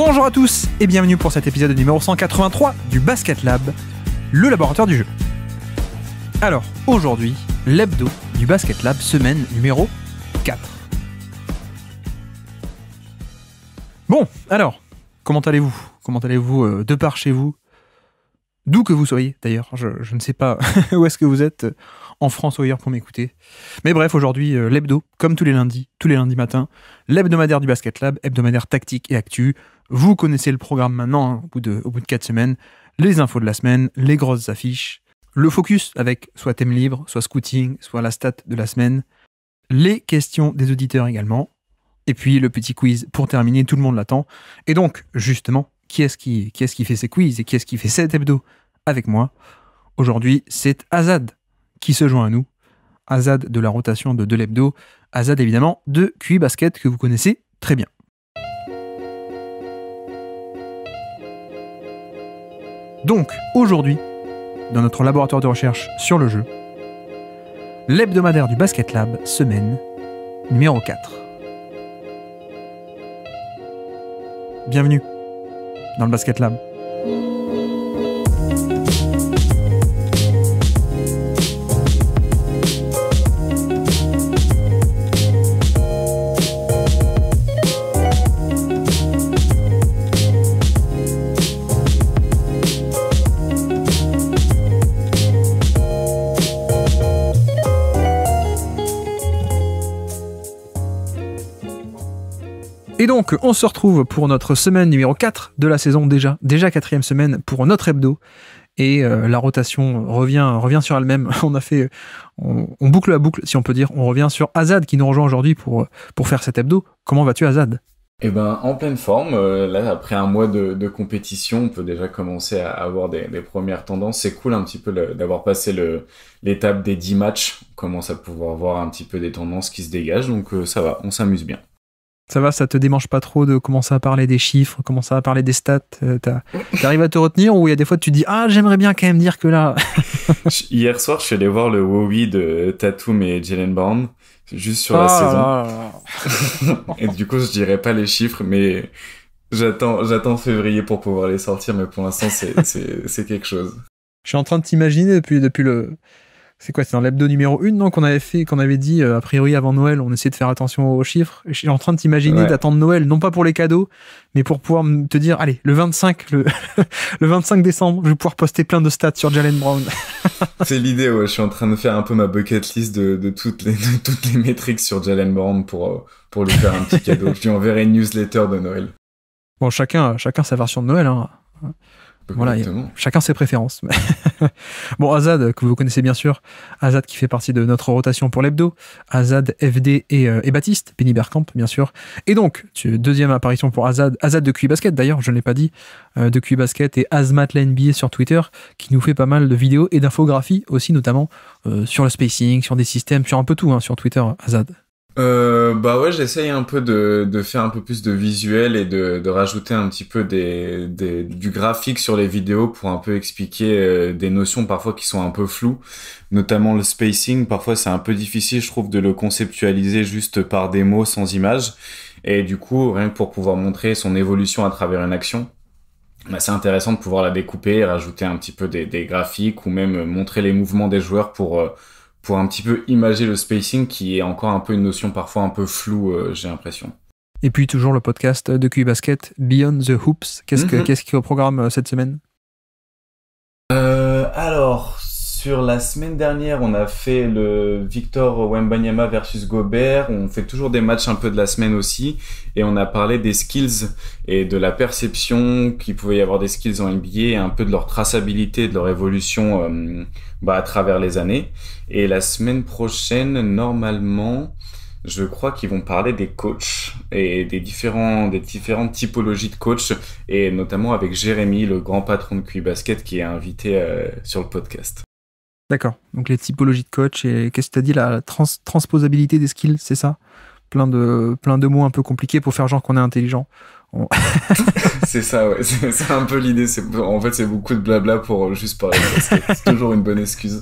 Bonjour à tous et bienvenue pour cet épisode numéro 183 du Basket Lab, le laboratoire du jeu. Alors, aujourd'hui, l'hebdo du Basket Lab, semaine numéro 4. Bon, alors, comment allez-vous Comment allez-vous euh, de par chez vous D'où que vous soyez, d'ailleurs, je, ne sais pas où est-ce que vous êtes, euh, en France ou ailleurs pour m'écouter. Mais bref, aujourd'hui, euh, l'hebdo, comme tous les lundis, tous les lundis matins, l'hebdomadaire du Basket Lab, hebdomadaire tactique et actu, vous connaissez le programme maintenant, hein, au, bout de, au 4 semaines. Les infos de la semaine, les grosses affiches, le focus avec soit thème libre, soit scouting, soit la stat de la semaine, les questions des auditeurs également, et puis le petit quiz pour terminer, tout le monde l'attend. Et donc, justement, qui est-ce qui, fait ces quiz et qui est-ce qui fait cet hebdo avec moi Aujourd'hui, c'est Azad qui se joint à nous. Azad de la rotation de, de l'hebdo, Azad évidemment de QI Basket que vous connaissez très bien. Donc, aujourd'hui, dans notre laboratoire de recherche sur le jeu, l'hebdomadaire du Basket Lab, semaine numéro 4. Bienvenue dans le Basket Lab. Donc, on se retrouve pour notre semaine numéro 4 de la saison déjà. Déjà quatrième semaine pour notre hebdo. Et euh, la rotation revient, revient sur elle-même. On a fait, on, boucle la boucle, si on peut dire. On revient sur Azad qui nous rejoint aujourd'hui pour, pour faire cet hebdo. Comment vas-tu, Azad eh ben, en pleine forme. Euh, après un mois de, compétition, on peut déjà commencer à avoir des, premières tendances. C'est cool un petit peu d'avoir passé l'étape des 10 matchs. On commence à pouvoir voir un petit peu des tendances qui se dégagent. Donc, euh, ça va, on s'amuse bien. Ça va, ça te démange pas trop de commencer à parler des chiffres, commencer à parler des stats. Euh, t'arrives à te retenir ou il y a des fois tu dis ah j'aimerais bien quand même dire que là. Hier soir, je suis allé voir le Wowie de Tatum et Jalen Brown juste sur la ah saison. et du coup, je dirais pas les chiffres, mais j'attends j'attends février pour pouvoir les sortir. Mais pour l'instant, c'est quelque chose. Je suis en train de t'imaginer depuis depuis le c'est quoi C'est dans l'hebdo numéro 1, non Qu'on avait fait, qu'on avait dit, euh, a priori, avant Noël, on essayait de faire attention aux chiffres. je suis en train de t'imaginer d'attendre Noël, non pas pour les cadeaux, mais pour pouvoir te dire, allez, le 25, le, 25 décembre, je vais pouvoir poster plein de stats sur Jalen Brown. c'est l'idée, ouais. Je suis en train de faire un peu ma bucket list de, toutes, les, toutes les métriques sur Jalen Brown pour, euh, pour lui faire un petit cadeau. je lui enverrai une newsletter de Noël. Bon, chacun, chacun sa version de Noël, hein. Voilà, chacun ses préférences. bon, Azad, que vous connaissez bien sûr, Azad qui fait partie de notre rotation pour l'hebdo, Azad, FD euh, et, Baptiste, Penny Bergkamp, bien sûr. Et donc, deuxième apparition pour Azad, Azad de QI e Basket, d'ailleurs, je ne l'ai pas dit, euh, de QI e Basket et Azmat la sur Twitter, qui nous fait pas mal de vidéos et d'infographies aussi, notamment euh, sur le spacing, sur des systèmes, sur un peu tout, hein, sur Twitter, Azad euh, bah ouais, j'essaye un peu de, faire un peu plus de visuel et de, rajouter un petit peu des, du graphique sur les vidéos pour un peu expliquer euh, des notions parfois qui sont un peu floues, notamment le spacing. Parfois, c'est un peu difficile, je trouve, de le conceptualiser juste par des mots sans images. Et du coup, rien que pour pouvoir montrer son évolution à travers une action, bah, c'est intéressant de pouvoir la découper, et rajouter un petit peu des, graphiques ou même montrer les mouvements des joueurs pour euh, pour un petit peu imager le spacing qui est encore un peu une notion parfois un peu floue, euh, j'ai l'impression. Et puis toujours le podcast de QBasket, Beyond the Hoops. Qu'est-ce mhm. qu'il programme euh, cette semaine euh, Alors, sur la semaine dernière, on a fait le Victor Wembanyama versus Gobert. On fait toujours des matchs un peu de la semaine aussi. Et on a parlé des skills et de la perception qu'il pouvait y avoir des skills en NBA et un peu de leur traçabilité, de leur évolution euh, bah, à travers les années. Et la semaine prochaine, normalement, je crois qu'ils vont parler des coachs et des, différents, des différentes typologies de coachs, et notamment avec Jérémy, le grand patron de QI Basket, qui est invité euh, sur le podcast. D'accord. Donc les typologies de coach et qu'est-ce que tu as dit la transposabilité des skills, c'est ça plein de, de mots un peu compliqués pour faire genre qu'on est intelligent. c'est ça, ouais. C'est un peu l'idée. En fait, c'est beaucoup de blabla pour juste parler. C'est toujours une bonne excuse.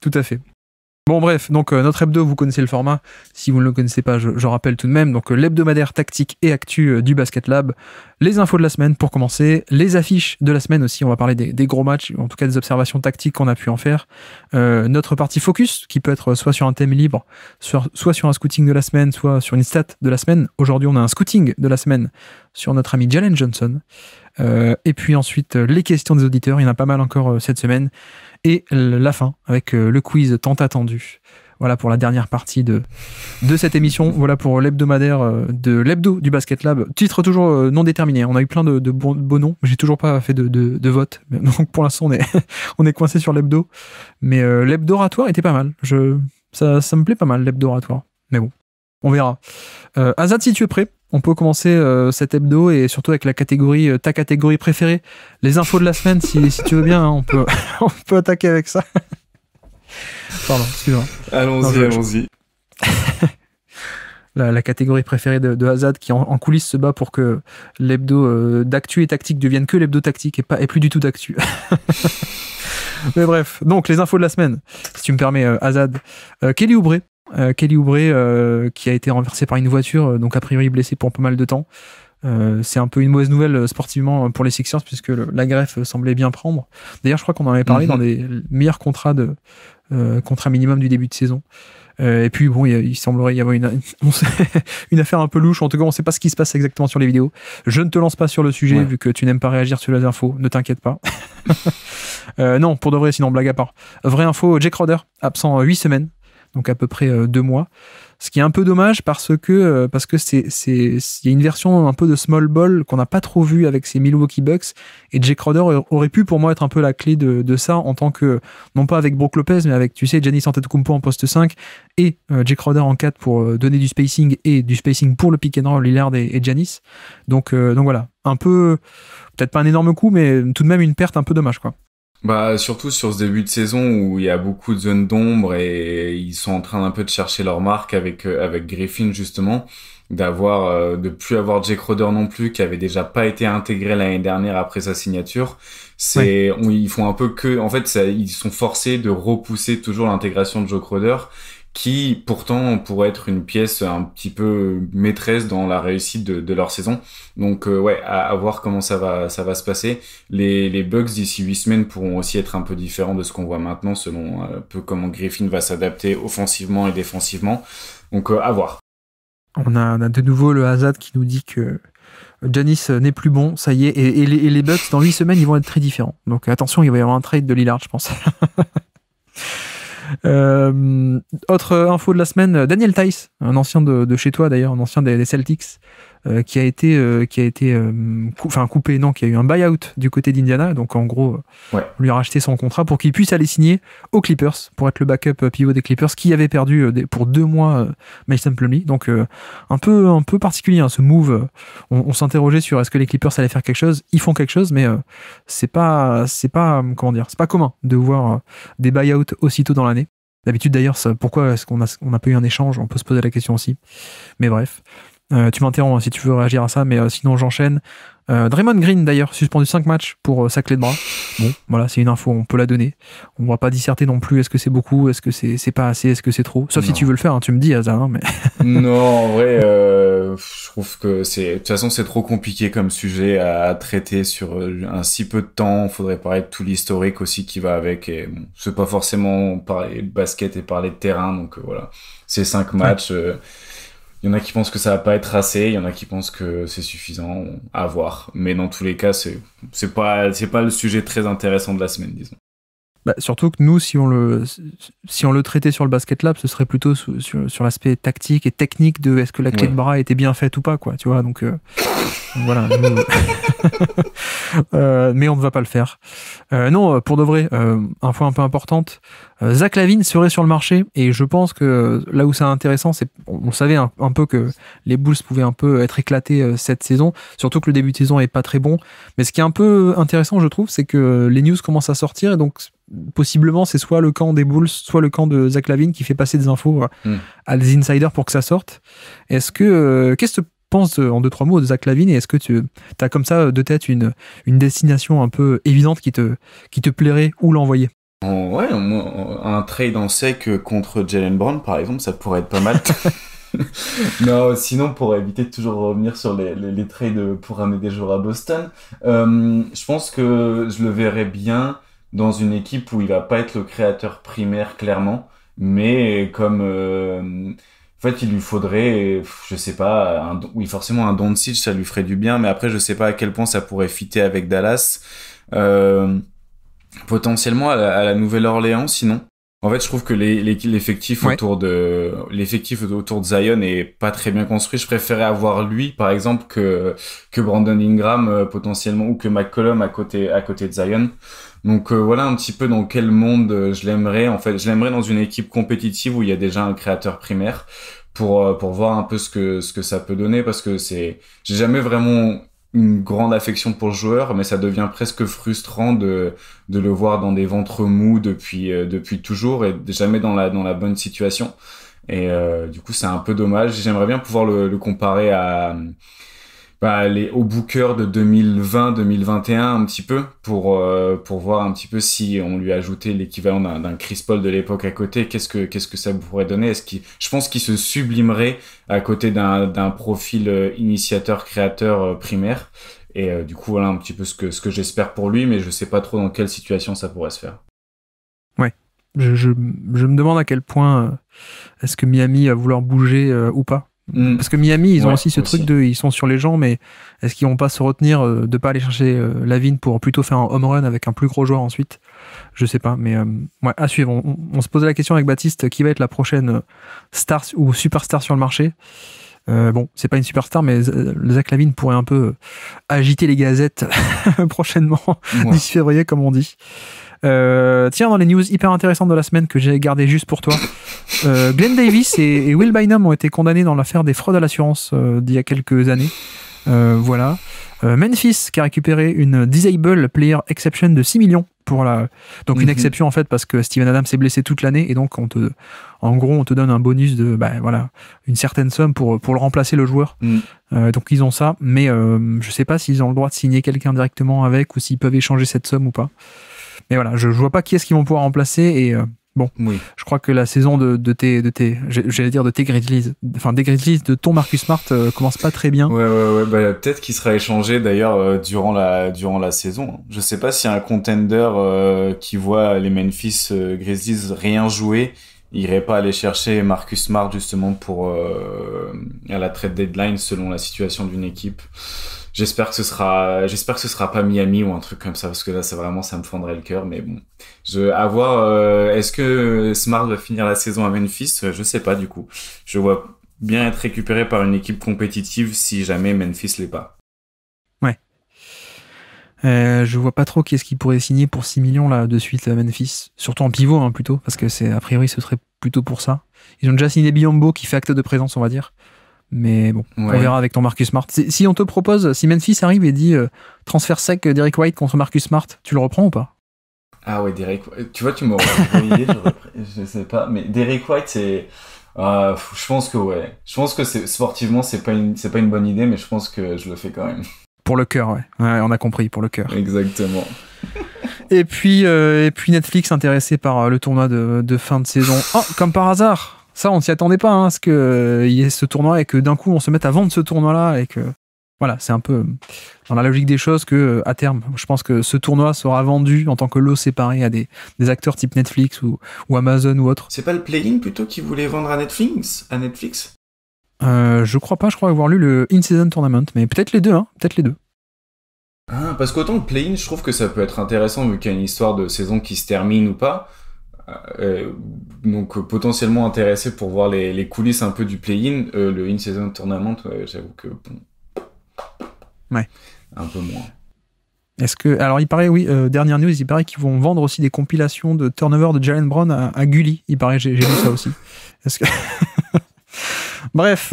Tout à fait. Bon bref, donc euh, notre hebdo, vous connaissez le format. Si vous ne le connaissez pas, je, je rappelle tout de même. Donc euh, l'hebdomadaire tactique et actu euh, du Basket Lab, les infos de la semaine pour commencer, les affiches de la semaine aussi. On va parler des, gros matchs, en tout cas des observations tactiques qu'on a pu en faire. notre partie focus, qui peut être soit sur un thème libre, soit, soit sur un scouting de la semaine, soit sur une stat de la semaine. Aujourd'hui, on a un scouting de la semaine sur notre ami Jalen Johnson. et puis ensuite, les questions des auditeurs, il y en a pas mal encore cette semaine et la fin avec euh, le quiz tant attendu. Voilà pour la dernière partie de, de cette émission. Voilà pour l'hebdomadaire euh, de l'hebdo du Basket Lab. Titre toujours euh, non déterminé. On a eu plein de, bons, beaux noms. J'ai toujours pas fait de, vote. Donc pour l'instant, on est, on est coincé sur l'hebdo. Mais lhebdo l'hebdoratoire était pas mal. Je, ça, ça me plaît pas mal, lhebdo oratoire, Mais bon, on verra. Azad, si tu es prêt, on peut commencer cette euh, cet hebdo et surtout avec la catégorie, euh, ta catégorie préférée, les infos de la semaine, si, si tu veux bien, hein, on, peut, on peut attaquer avec ça. Pardon, excuse-moi. Allons-y, allons-y. La, catégorie préférée de, de Hazard qui en, coulisses se bat pour que l'hebdo euh, d'actu et tactique devienne que l'hebdo tactique et, pas, et plus du tout d'actu. Mais bref, donc les infos de la semaine, si tu me permets, euh, Kelly Oubré euh, Kelly Oubre euh, qui a été renversé par une voiture, euh, donc a priori blessé pour pas mal de temps. c'est un peu une mauvaise nouvelle sportivement pour les Sixers puisque la greffe semblait bien prendre. D'ailleurs, je crois qu'on en avait parlé mhm. dans les meilleurs contrats de contrat minimum du début de saison. et puis bon, il, semblerait y avoir une, une affaire un peu louche. En tout cas, on sait pas ce qui se passe exactement sur les vidéos. Je ne te lance pas sur le sujet vu que tu n'aimes pas réagir sur les infos. Ne t'inquiète pas. non, pour de vrai, sinon blague à part. Vraie info, Jake Roder absent 8 semaines donc à peu près euh, deux mois. Ce qui est un peu dommage parce que euh, parce que c'est c'est il y a une version un peu de small ball qu'on n'a pas trop vu avec ces Milwaukee Bucks et Jake Crowder aurait pu pour moi être un peu la clé de, de ça en tant que non pas avec Brook Lopez mais avec tu sais Janis Antetokounmpo en poste 5 et euh, Jake Crowder en 4 pour donner du spacing et du spacing pour le pick and roll Lillard et, Janice Donc donc voilà, un peu peut-être pas un énorme coup mais tout de même une perte un peu dommage quoi. Bah surtout sur ce début de saison où il y a beaucoup de zones d'ombre et ils sont en train un peu de chercher leur marque avec euh, avec Griffin justement d'avoir euh, de plus avoir Jake Roder non plus qui avait déjà pas été intégré l'année dernière après sa signature c'est ils font un peu que en fait ils sont forcés de repousser toujours l'intégration de Jake Roder qui pourtant pourrait être une pièce un petit peu maîtresse dans la réussite de, leur saison. Donc euh, ouais, à, voir comment ça va, ça va se passer. Les, les d'ici 8 semaines pourront aussi être un peu différents de ce qu'on voit maintenant selon euh, un peu comment Griffin va s'adapter offensivement et défensivement. Donc euh, à voir. On a, a, de nouveau le Hazard qui nous dit que Janis n'est plus bon, ça y est, et, les, bugs Bucks dans 8 semaines ils vont être très différents. Donc attention, il va y avoir un trade de Lillard, je pense. Euh, autre info de la semaine, Daniel Tice, un ancien de, chez toi d'ailleurs, un ancien des Celtics, euh, qui a été, euh, qui a été euh, enfin coupé, non, qui a eu un buyout du côté d'Indiana. Donc en gros, on lui a racheté son contrat pour qu'il puisse aller signer aux Clippers pour être le backup pivot des Clippers qui avait perdu pour deux mois Mason Plumlee. Donc un peu, un peu particulier hein, ce move. On, s'interrogeait sur est-ce que les Clippers allaient faire quelque chose. Ils font quelque chose, mais c'est pas, c'est pas, comment dire, c'est pas commun de voir des buyouts aussitôt dans l'année. D'habitude d'ailleurs, pourquoi est-ce qu'on n'a on a pas eu un échange On peut se poser la question aussi. Mais bref. Euh, tu m'interromps si tu veux réagir à ça, mais euh, sinon j'enchaîne. Euh, Draymond Green d'ailleurs, suspendu 5 matchs pour sa clé de bras. Bon, voilà, c'est une info, on peut la donner. On va pas disserter non plus, est-ce que c'est beaucoup, est-ce que c'est pas assez, est-ce que c'est trop. Sauf si tu veux le faire, hein, tu me dis, Hazard. Hein, mais... non, en vrai, je trouve que c'est... De toute façon, c'est trop compliqué comme sujet à traiter sur un si peu de temps. Il Faudrait parler de tout l'historique aussi qui va avec. Et bon, c'est pas forcément parler de basket et parler de terrain, donc voilà. Ces 5 matchs... Il y en a qui pensent que ça va pas être assez, il y en a qui pensent que c'est suffisant à voir. Mais dans tous les cas, c'est pas, pas le sujet très intéressant de la semaine, disons. Bah, surtout que nous, si on, le, si on le traitait sur le basket lab, ce serait plutôt sur, l'aspect tactique et technique de est-ce que la clé de bras était bien faite ou pas, quoi, tu vois. Donc, euh, voilà. Euh, mais on ne va pas le faire. Euh, non, pour de vrai, info un peu importante. Zach Lavine serait sur le marché et je pense que là où c'est intéressant, c'est on, savait un, peu que les Bulls pouvaient un peu être éclatés cette saison, surtout que le début de saison est pas très bon. Mais ce qui est un peu intéressant, je trouve, c'est que les news commencent à sortir et donc possiblement, c'est soit le camp des Bulls, soit le camp de Zach Lavine qui fait passer des infos euh, hmm. à des insiders pour que ça sorte. Est-ce que. Euh, qu'est-ce que tu penses euh, en deux, trois mots de Zach Lavine et est-ce que tu as comme ça de tête une, une destination un peu évidente qui te, qui te plairait ou l'envoyer un trade en sec contre Jalen Brown, par exemple, ça pourrait être pas mal. non, sinon, pour éviter de toujours revenir sur les, les, trades pour ramener des joueurs à Boston, je pense que je le verrais bien dans une équipe où il va pas être le créateur primaire clairement, mais comme euh, en fait il lui faudrait, je sais pas, un, oui forcément un Doncic ça lui ferait du bien, mais après je sais pas à quel point ça pourrait fitter avec Dallas. Euh, potentiellement à la Nouvelle-Orléans sinon en fait, je trouve que l'effectif autour de l'effectif autour de Zion est pas très bien construit. Je préférais avoir lui, par exemple, que que Brandon Ingram euh, potentiellement ou que McCollum à côté à côté de Zion. Donc euh, voilà un petit peu dans quel monde euh, je l'aimerais. En fait, je l'aimerais dans une équipe compétitive où il y a déjà un créateur primaire pour pour voir un peu ce que ce que ça peut donner parce que c'est j'ai jamais vraiment une grande affection pour le joueur, mais ça devient presque frustrant de, de le voir dans des ventres mous depuis, euh, depuis toujours et jamais dans la, dans la bonne situation. Et euh, du coup, c'est un peu dommage. J'aimerais bien pouvoir le comparer à, bah, aller au Booker de 2020-2021 un petit peu pour, euh, pour voir un petit peu si on lui ajoutait l'équivalent d'un Chris Paul de l'époque à côté, qu'est-ce que, que ça pourrait donner Est-ce Je pense qu'il se sublimerait à côté d'un profil euh, initiateur-créateur euh, primaire. Et du coup, voilà un petit peu ce que, ce que j'espère pour lui, mais je ne sais pas trop dans quelle situation ça pourrait se faire. Ouais. Je, me demande à quel point est-ce que Miami va vouloir bouger ou pas Mm. Parce que Miami, ils ont aussi ce truc de, ils sont sur les gens, mais est-ce qu'ils vont pas se retenir euh, de pas aller chercher euh, Lavine pour plutôt faire un home run avec un plus gros joueur ensuite Je sais pas, mais euh, ouais, à suivre. On, se posait la question avec Baptiste, qui va être la prochaine euh, star ou superstar sur le marché Bon, c'est pas une superstar, mais Zach Lavine pourrait un peu agiter les gazettes prochainement, 10 février, comme on dit. Euh, tiens, dans les news hyper intéressantes de la semaine que j'ai gardé juste pour toi, euh, Glenn Davis et, Will Bynum ont été condamnés dans l'affaire des fraudes à l'assurance euh, d'il y a quelques années. Euh, voilà. Euh, Memphis qui a récupéré une Disable Player Exception de 6 millions pour la. Donc une mhm. exception en fait parce que Steven Adams s'est blessé toute l'année et donc on te, en gros, on te donne un bonus de, bah, voilà, une certaine somme pour pour le remplacer le joueur. Mm. Euh, donc ils ont ça, mais je sais pas s'ils ont le droit de signer quelqu'un directement avec ou s'ils peuvent échanger cette somme ou pas. Mais voilà, je, vois pas qui est-ce qu'ils vont pouvoir remplacer et. Euh, bon, oui. je crois que la saison de, de tes, de j'allais dire de tes Grizzlies, enfin des Grizzlies de ton Marcus Smart euh, commence pas très bien. Ouais, ouais, ouais. Bah, peut-être qu'il sera échangé d'ailleurs euh, durant la durant la saison. Je sais pas si un contender qui voit les Memphis Grizzlies rien jouer irait pas aller chercher Marcus Smart justement pour à la trade deadline selon la situation d'une équipe. J'espère que ce sera, j'espère que ce sera pas Miami ou un truc comme ça parce que là, c'est vraiment, ça me fendrait le cœur. Mais bon, je, à voir. Euh, est-ce que Smart va finir la saison à Memphis Je sais pas du coup. Je vois bien être récupéré par une équipe compétitive si jamais Memphis l'est pas. Ouais. Euh, je vois pas trop qu'est-ce qui pourrait signer pour 6 millions là de suite à Memphis, surtout en pivot hein, plutôt, parce que c'est a priori ce serait plutôt pour ça. Ils ont déjà signé Biombo qui fait acte de présence, on va dire. Mais bon, on verra avec ton Marcus Smart. Si, on te propose, si Memphis arrive et dit euh, transfert sec euh, Derek White contre Marcus Smart, tu le reprends ou pas Ah ouais, Derek euh, Tu vois, tu m'aurais envoyé, je sais pas. Mais Derek White, c'est. Ah, je pense que ouais. Je pense que sportivement, c'est pas, une, pas une bonne idée, mais je pense que je le fais quand même. Pour le cœur, ouais. on a compris, pour le cœur. Exactement. Et puis, et puis Netflix intéressé par le tournoi de, de fin de saison. Oh, comme par hasard ça, on s'y attendait pas, hein, ce que euh, il y ait ce tournoi et que d'un coup on se mette à vendre ce tournoi-là et que voilà, c'est un peu euh, dans la logique des choses que euh, à terme, je pense que ce tournoi sera vendu en tant que lot séparé à des, acteurs type Netflix ou, Amazon ou autre. C'est pas le play-in plutôt qui voulait vendre à Netflix, à Netflix Je crois pas, je crois avoir lu le In-Season Tournament, mais peut-être les deux, hein, peut-être les deux. Ah, parce qu'autant le play-in, je trouve que ça peut être intéressant vu qu'il y a une histoire de saison qui se termine ou pas. Euh, euh, donc potentiellement intéressé pour voir les, coulisses un peu du play-in. Euh, le in-season tournament, j'avoue que bon, ouais. un peu moins. Est-ce que alors il paraît oui dernière news il paraît qu'ils vont vendre aussi des compilations de turnover de Jalen Brown à, à Gully il paraît j'ai lu ça aussi. Est-ce que bref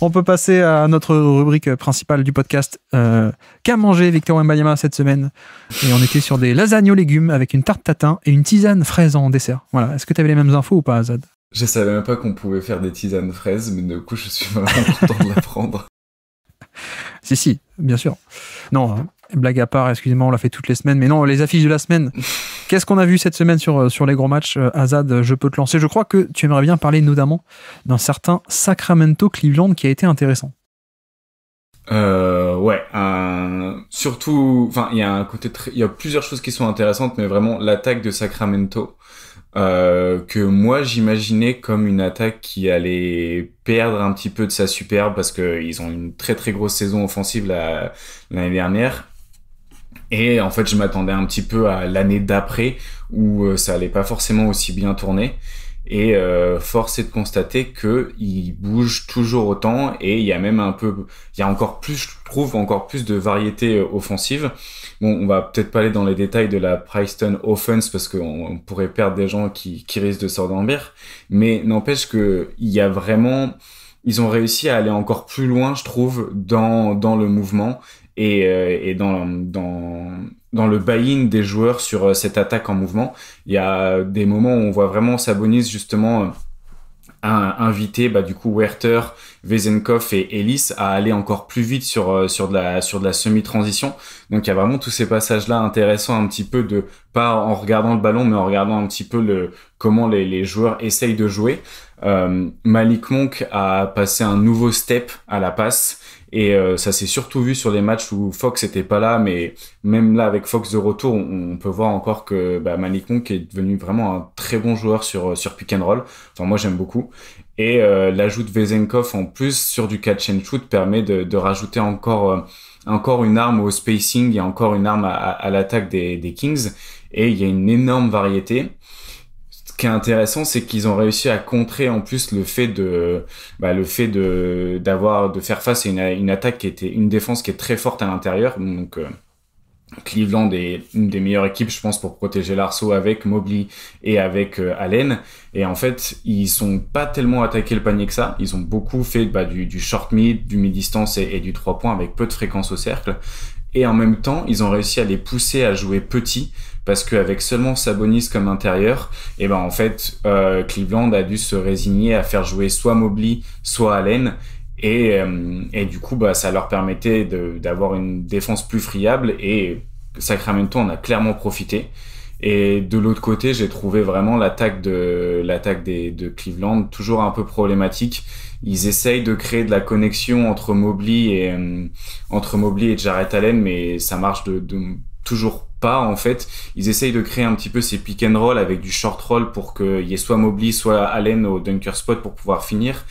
on peut passer à notre rubrique principale du podcast. Euh, Qu'a mangé Victor Mbayama cette semaine Et on était sur des lasagnes aux légumes avec une tarte tatin et une tisane fraise en dessert. Voilà. Est-ce que tu avais les mêmes infos ou pas, Azad Je savais même pas qu'on pouvait faire des tisanes fraises, mais du coup, je suis vraiment content de l'apprendre. si, si, bien sûr. Non, hein. blague à part, excusez-moi, on l'a fait toutes les semaines, mais non, les affiches de la semaine. Qu'est-ce qu'on a vu cette semaine sur, euh, sur les gros matchs euh, Azad, euh, je peux te lancer. Je crois que tu aimerais bien parler notamment d'un certain Sacramento Cleveland qui a été intéressant. ouais, surtout, enfin, il y a un côté, il y a plusieurs choses qui sont intéressantes, mais vraiment l'attaque de Sacramento que moi j'imaginais comme une attaque qui allait perdre un petit peu de sa superbe parce que ils ont une très très grosse saison offensive l'année dernière et en fait, je m'attendais un petit peu à l'année d'après où euh, ça allait pas forcément aussi bien tourner. Et euh, force est de constater que il bouge toujours autant et il y a même un peu, il y a encore plus, je trouve, encore plus de variété euh, offensive. Bon, on va peut-être pas aller dans les détails de la Princeton offense parce qu'on pourrait perdre des gens qui, qui risquent de s'endormir. Mais n'empêche que il y a vraiment, ils ont réussi à aller encore plus loin, je trouve, dans, dans le mouvement et, euh, et dans, dans, dans le buy-in des joueurs sur euh, cette attaque en mouvement. Il y a des moments où on voit vraiment Sabonis justement à euh, inviter bah, du coup Werther, Vezenkov et Ellis à aller encore plus vite sur sur de la sur de la semi-transition. Donc il y a vraiment tous ces passages là intéressants un petit peu de pas en regardant le ballon mais en regardant un petit peu le comment les, les joueurs essayent de jouer. Malik Monk a passé un nouveau step à la passe et euh, ça s'est surtout vu sur les matchs où Fox n'était pas là, mais même là avec Fox de retour, on, peut voir encore que bah, Malik Monk est devenu vraiment un très bon joueur sur euh, sur pick and roll. Enfin moi j'aime beaucoup. Et euh, l'ajout de Vezenkov en plus sur du catch and shoot permet de, rajouter encore encore une arme au spacing et encore une arme à, l'attaque des Kings. Et il y a une énorme variété. Ce qui est intéressant, c'est qu'ils ont réussi à contrer en plus le fait de, bah, le fait de d'avoir de faire face à une, attaque qui était une défense qui est très forte à l'intérieur. Donc euh, Cleveland est une des meilleures équipes, je pense, pour protéger l'arceau avec Mobley et avec euh, Allen. Et en fait, ils sont pas tellement attaqué le panier que ça. Ils ont beaucoup fait bah, du, short mid, du mid distance et, et du 3 points avec peu de fréquence au cercle. Et en même temps, ils ont réussi à les pousser à jouer petit parce qu'avec seulement Sabonis comme intérieur, et eh ben en fait euh, Cleveland a dû se résigner à faire jouer soit Mobley, soit Allen. Et, euh, et du coup, bah, ça leur permettait d'avoir une défense plus friable. Et Sacramento en a clairement profité. Et de l'autre côté, j'ai trouvé vraiment l'attaque de l'attaque de Cleveland toujours un peu problématique. Ils essayent de créer de la connexion entre Mobley et euh, entre Mobley et Jarrett Allen, mais ça marche de, de toujours pas en fait. Ils essayent de créer un petit peu ces pick and roll avec du short roll pour qu'il y ait soit Mobley, soit Allen au dunker spot pour pouvoir finir.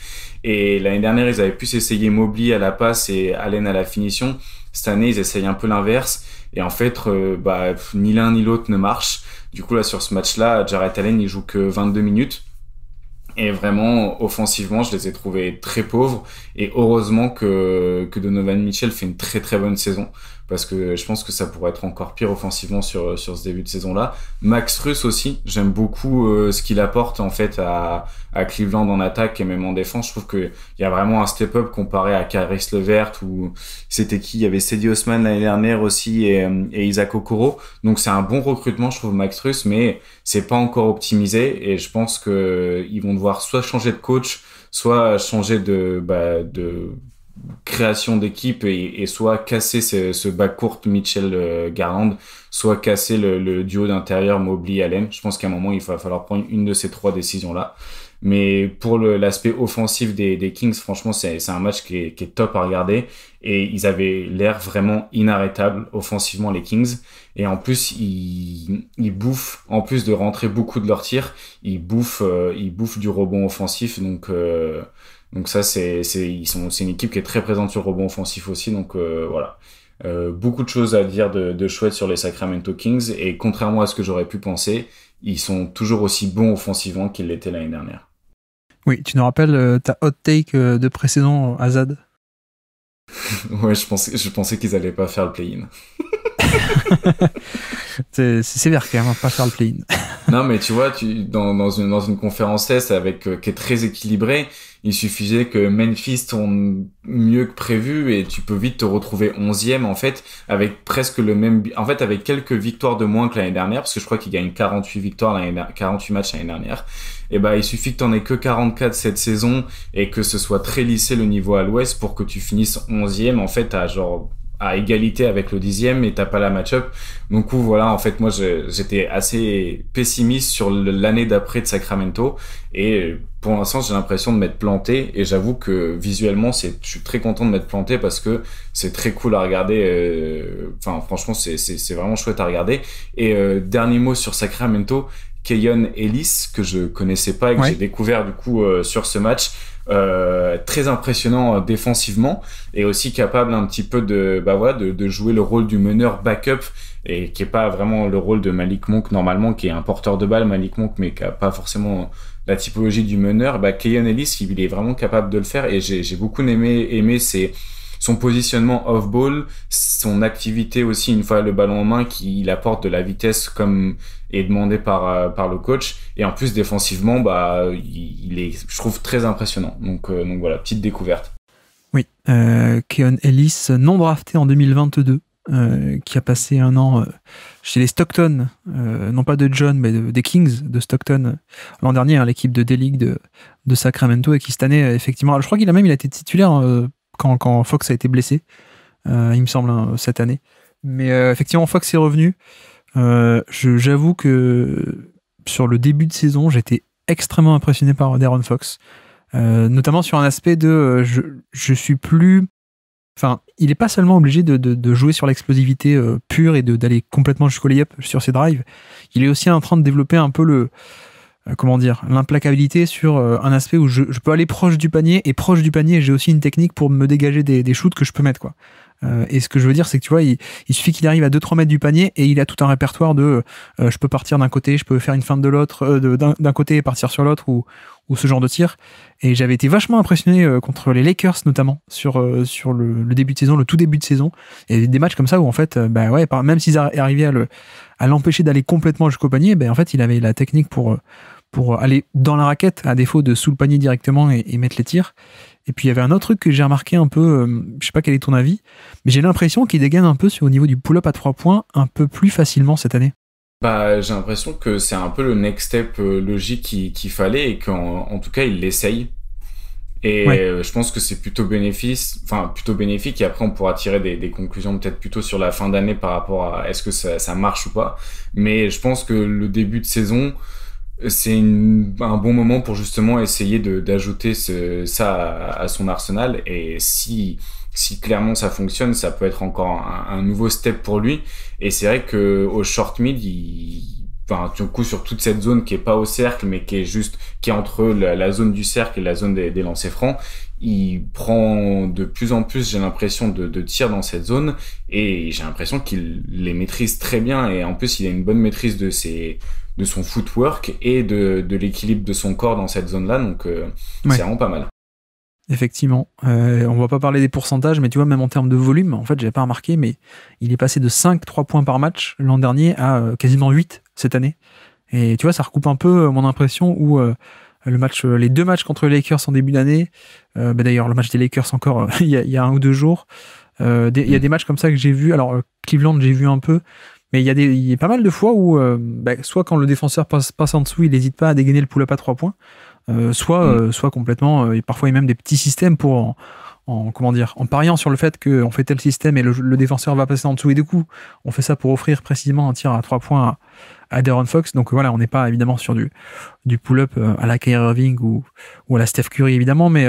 Et l'année dernière, ils avaient pu s'essayer Mobley à la passe et Allen à la finition. Cette année, ils essayent un peu l'inverse. Et en fait, euh, bah, ni l'un ni l'autre ne marche. Du coup, là, sur ce match-là, Jarrett Allen, il joue que 22 minutes. Et vraiment, offensivement, je les ai trouvés très pauvres. Et heureusement que, que Donovan Mitchell fait une très très bonne saison parce que je pense que ça pourrait être encore pire offensivement sur, sur ce début de saison-là. Max Russe aussi, j'aime beaucoup euh, ce qu'il apporte en fait à, à Cleveland en attaque et même en défense. Je trouve qu'il y a vraiment un step-up comparé à Caris Levert ou c'était qui Il y avait Cedi Osman l'année dernière aussi et, Isaac Okoro. Donc c'est un bon recrutement, je trouve, Max Russe, mais c'est pas encore optimisé et je pense que ils vont devoir soit changer de coach, soit changer de, bah, de création d'équipe et, soit casser ce, ce bas court Mitchell euh, Garland, soit casser le, duo d'intérieur Mobley Allen. Je pense qu'à un moment il va falloir prendre une de ces trois décisions là. Mais pour l'aspect offensif des, Kings, franchement, c'est un match qui est, top à regarder. Et ils avaient l'air vraiment inarrêtables offensivement, les Kings. Et en plus, ils, bouffent, en plus de rentrer beaucoup de leurs tirs, ils bouffent, euh, ils du rebond offensif. Donc, euh, donc ça, c'est une équipe qui est très présente sur le rebond offensif aussi. Donc euh, voilà, euh, beaucoup de choses à dire de, chouette sur les Sacramento Kings. Et contrairement à ce que j'aurais pu penser, ils sont toujours aussi bons offensivement qu'ils l'étaient l'année dernière. Oui, tu nous rappelles euh, ta hot take de précédent Azad. ouais, je pensais je pensais qu'ils allaient pas faire le play-in. c'est vert hein, pas Charles le non, mais tu vois, tu, dans, dans, une, dans une conférence S avec, euh, qui est très équilibrée, il suffisait que Memphis tourne mieux que prévu et tu peux vite te retrouver 11e en fait, avec presque le même. En fait, avec quelques victoires de moins que l'année dernière, parce que je crois qu'il gagne 48 victoires, 48 matchs l'année dernière. Et eh ben, il suffit que t'en aies que 44 cette saison et que ce soit très lissé le niveau à l'ouest pour que tu finisses 11e en fait à genre à égalité avec le dixième et t'as pas la match-up. Donc voilà, en fait, moi, j'étais assez pessimiste sur l'année d'après de Sacramento et pour l'instant, j'ai l'impression de m'être planté et j'avoue que visuellement, c'est, je suis très content de m'être planté parce que c'est très cool à regarder. Euh, enfin, franchement, c'est vraiment chouette à regarder. Et euh, dernier mot sur Sacramento, Keyon Ellis que je connaissais pas et que j'ai découvert du coup euh, sur ce match. Euh, très impressionnant euh, défensivement et aussi capable un petit peu de, bah voilà, de, jouer le rôle du meneur backup et qui est pas vraiment le rôle de Malik Monk normalement, qui est un porteur de balle, Malik Monk, mais qui a pas forcément la typologie du meneur. Bah, Kayon Ellis, il est vraiment capable de le faire et j'ai beaucoup aimé, aimé ses, son positionnement off-ball, son activité aussi une fois le ballon en main, qui il apporte de la vitesse comme et demandé par euh, par le coach et en plus défensivement bah il, est je trouve très impressionnant donc euh, donc voilà petite découverte oui euh, Keon Ellis non drafté en 2022 qui a passé un an chez les Stockton, non pas de John, mais des Kings de Stockton l'an dernier, à hein, l'équipe de D-League de, de, Sacramento, et qui cette année, effectivement, je crois qu'il a même il a été titulaire quand, quand, Fox a été blessé, il me semble, hein, cette année. Mais effectivement, Fox est revenu. Euh, j'avoue que sur le début de saison, j'étais extrêmement impressionné par Daron Fox, euh, notamment sur un aspect de euh, je, je, suis plus. Enfin, il n'est pas seulement obligé de, de, jouer sur l'explosivité pure et d'aller complètement jusqu'au layup sur ses drives. Il est aussi en train de développer un peu le comment dire, l'implacabilité sur un aspect où je, peux aller proche du panier et proche du panier, j'ai aussi une technique pour me dégager des, des shoots que je peux mettre. Quoi. Euh, et ce que je veux dire, c'est que tu vois, il, suffit qu'il arrive à 2-3 mètres du panier et il a tout un répertoire de euh, je peux partir d'un côté, je peux faire une feinte de l'autre, euh, d'un côté et partir sur l'autre ou, ou ce genre de tir. Et j'avais été vachement impressionné contre les Lakers notamment sur sur le, début de saison, le tout début de saison. Il y avait des matchs comme ça où en fait, bah ouais, même s'ils arrivaient à le à l'empêcher d'aller complètement jusqu'au panier, bah, en fait, il avait la technique pour pour aller dans la raquette à défaut de sous le panier directement et mettre les tirs. Et puis il y avait un autre truc que j'ai remarqué un peu, je euh, je sais pas quel est ton avis, mais j'ai l'impression qu'il dégaine un peu sur, au niveau du pull-up à 3 points un peu plus facilement cette année. Bah, j'ai l'impression que c'est un peu le next step euh, logique qu'il fallait et qu'en tout cas il l'essaye. Et euh, je pense que c'est plutôt bénéfice, enfin plutôt bénéfique. Et après, on pourra tirer des, conclusions peut-être plutôt sur la fin d'année par rapport à est-ce que ça, marche ou pas. Mais je pense que le début de saison, c'est un bon moment pour justement essayer d'ajouter ça à, son arsenal. Et si, si clairement ça fonctionne, ça peut être encore un, nouveau step pour lui. Et c'est vrai que au short mid, il, enfin, du coup, sur toute cette zone qui est pas au cercle, mais qui est juste, qui est entre la, zone du cercle et la zone des, des lancers francs, il prend de plus en plus, j'ai l'impression, de, de tir dans cette zone et j'ai l'impression qu'il les maîtrise très bien. Et en plus, il a une bonne maîtrise de ses de son footwork et de, de l'équilibre de son corps dans cette zone-là. Donc, euh, c'est vraiment pas mal. Effectivement. on euh, on va pas parler des pourcentages, mais tu vois, même en termes de volume, en fait, n'avais pas remarqué, mais il est passé de 5 3 points par match l'an dernier à euh, quasiment 8 cette année. Et tu vois, ça recoupe un peu mon impression où le match, les deux matchs contre les Lakers en début d'année. Bah, d'ailleurs, le match des Lakers encore il y, a, un ou deux jours. Il y a mm. des matchs comme ça que j'ai vu. Alors, Cleveland, j'ai vu un peu. Mais il y, a des, y a pas mal de fois où, euh, bah, soit quand le défenseur passe, passe en dessous, il n'hésite pas à dégainer le pull-up à trois points, euh, soit, mm. euh, soit complètement, et parfois il y a même des petits systèmes pour, en, comment dire, en pariant sur le fait qu'on fait tel système et le, défenseur va passer en dessous, et du coup, on fait ça pour offrir précisément un tir à trois points à, à Fox. Donc voilà, on n'est pas évidemment sur du, du pull-up à la Kyrie Irving ou, ou à la Steph Curry évidemment, mais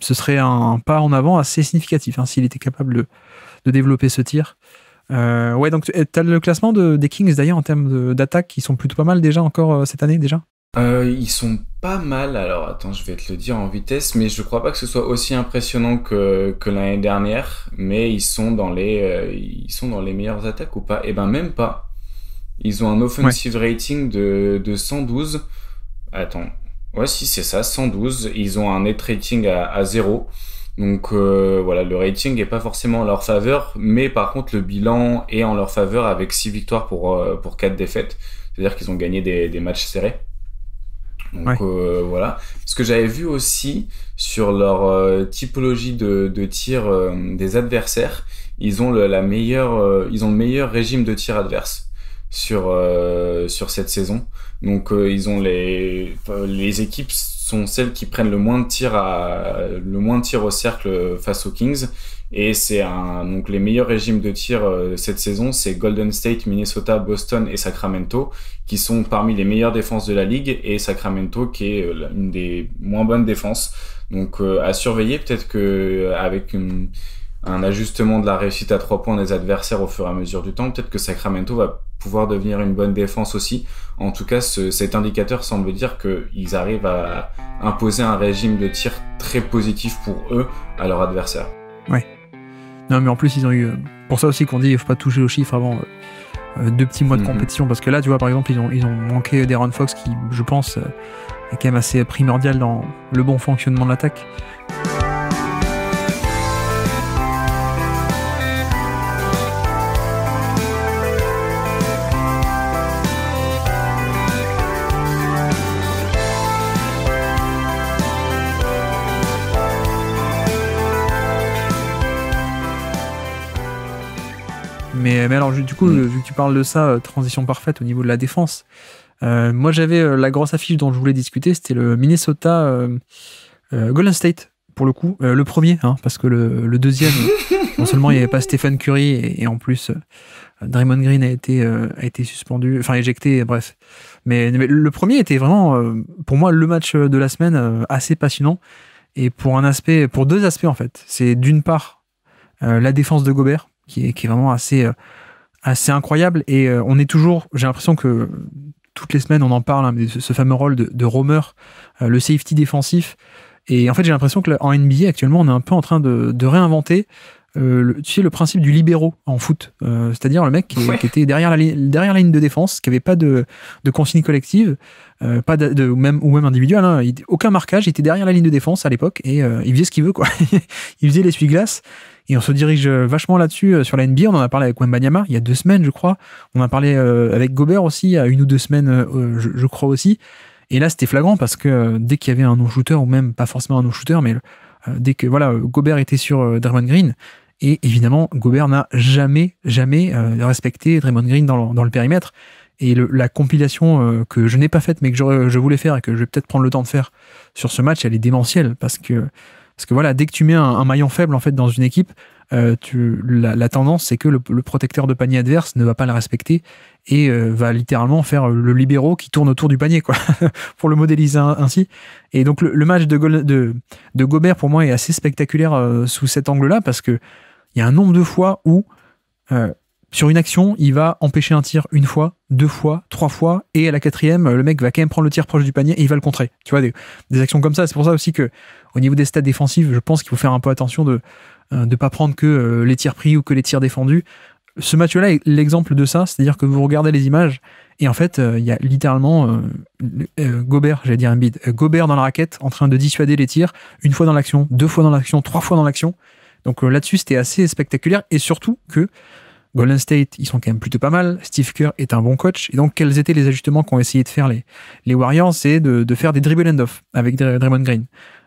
ce serait un, pas en avant assez significatif hein, s'il était capable de développer ce tir. Euh, ouais, donc tu as le classement des Kings d'ailleurs en termes d'attaque qui sont plutôt pas mal déjà encore euh, cette année déjà euh, Ils sont pas mal, alors attends, je vais te le dire en vitesse, mais je crois pas que ce soit aussi impressionnant que, l'année dernière, mais ils sont dans les, ils sont dans les meilleures attaques ou pas et eh ben même pas. Ils ont un offensive rating de, 112. Attends, ouais, si c'est ça, 112. Ils ont un net rating à, à 0. Donc euh, voilà, le rating n'est pas forcément en leur faveur, mais par contre le bilan est en leur faveur avec 6 victoires pour, euh, pour 4 défaites. C'est-à-dire qu'ils ont gagné des, des, matchs serrés. Donc euh, voilà. Ce que j'avais vu aussi sur leur typologie de, de tir des adversaires, ils ont, le, la meilleure, ils ont le meilleur régime de tir adverse sur, sur cette saison. Donc ils ont les, les équipes sont celles qui prennent le moins de tirs à le moins de tirs au cercle face aux Kings et c'est un donc les meilleurs régimes de tir euh, cette saison c'est Golden State, Minnesota, Boston et Sacramento qui sont parmi les meilleures défenses de la ligue et Sacramento qui est euh, une des moins bonnes défenses donc euh, à surveiller peut-être que avec une un ajustement de la réussite à trois points des adversaires au fur et à mesure du temps. Peut-être que Sacramento va pouvoir devenir une bonne défense aussi. En tout cas, cet indicateur semble dire qu'ils arrivent à imposer un régime de tir très positif pour eux à leurs adversaire. Oui. Non, mais en plus, ils ont eu. Euh, pour ça aussi qu'on dit, il faut pas toucher aux chiffres avant euh, euh, deux petits mois de mhm. compétition. Parce que là, tu vois, par exemple, ils ont, ils ont manqué Fox qui, je pense, est quand même assez primordial dans le bon fonctionnement de l'attaque. Mais, alors, du coup, mm. euh, vu que tu parles de ça, euh, transition parfaite au niveau de la défense. Euh, moi, j'avais la grosse affiche dont je voulais discuter, c'était le Minnesota Golden State, pour le coup, le premier, hein, parce que le, deuxième, non seulement il n'y avait pas Stephen Curry, et, en plus, Draymond Green a été, a été suspendu, enfin éjecté, bref. mais le premier était vraiment, pour moi, le match de la semaine assez passionnant, et pour, un aspect, pour deux aspects en fait. C'est d'une part la défense de Gobert, qui est, vraiment assez, euh, assez incroyable. Et euh, on est toujours, j'ai l'impression que toutes les semaines on en parle, hein, ce, fameux rôle de, de euh, le safety défensif. Et en fait, j'ai l'impression que en NBA actuellement, on est un peu en train de, réinventer. le, tu sais, le principe du libéraux en foot, c'est-à-dire le mec qui, était derrière la, derrière la ligne de défense, qui avait pas de, de, consigne collective, pas de, ou, même, ou même individuel, hein. aucun marquage, il était derrière la ligne de défense à l'époque et il faisait ce qu'il veut, quoi. il faisait l'essuie-glace et on se dirige euh, vachement là-dessus euh, sur la NBA. On en a parlé avec Banyama il y a deux semaines, je crois. On a parlé euh, avec Gobert aussi, il y a une ou deux semaines, je, crois aussi. Et là, c'était flagrant parce que dès qu'il y avait un non-shooter, ou même pas forcément un non-shooter, mais dès que voilà, Gobert était sur Draymond Green, et évidemment, Gobert n'a jamais, jamais respecté Draymond Green dans le, périmètre. Et la compilation que je n'ai pas faite, mais que je, je voulais faire et que je vais peut-être prendre le temps de faire sur ce match, elle est démentielle parce que parce que voilà, dès que tu mets un, maillon faible en fait dans une équipe, euh, la, tendance c'est que le, protecteur de panier adverse ne va pas le respecter et euh, va littéralement faire le libéraux qui tourne autour du panier, quoi, pour le modéliser ainsi. Et donc le, match de, Gobert pour moi est assez spectaculaire euh, sous cet angle-là parce que il y a un nombre de fois où sur une action, il va empêcher un tir une fois, deux fois, trois fois, et à la quatrième, le mec va quand même prendre le tir proche du panier et il va le contrer. Tu vois, des actions comme ça. C'est pour ça aussi que au niveau des stats défensives, je pense qu'il faut faire un peu attention de ne euh, pas prendre que euh, les tirs pris ou que les tirs défendus. Ce match-là est l'exemple de ça, c'est-à-dire que vous regardez les images et en fait, euh, il y a littéralement Gobert, j'allais dire un Gobert dans la raquette en train de dissuader les tirs, une fois dans l'action, deux fois dans l'action, trois fois dans l'action. Donc là-dessus, c'était assez spectaculaire et surtout que Golden State, ils sont quand même plutôt pas mal. Steve Kerr est un bon coach. Et donc, quels étaient les ajustements qu'ont essayé de faire les, les Warriors C'est de, de, faire des dribble end-off avec Draymond Green.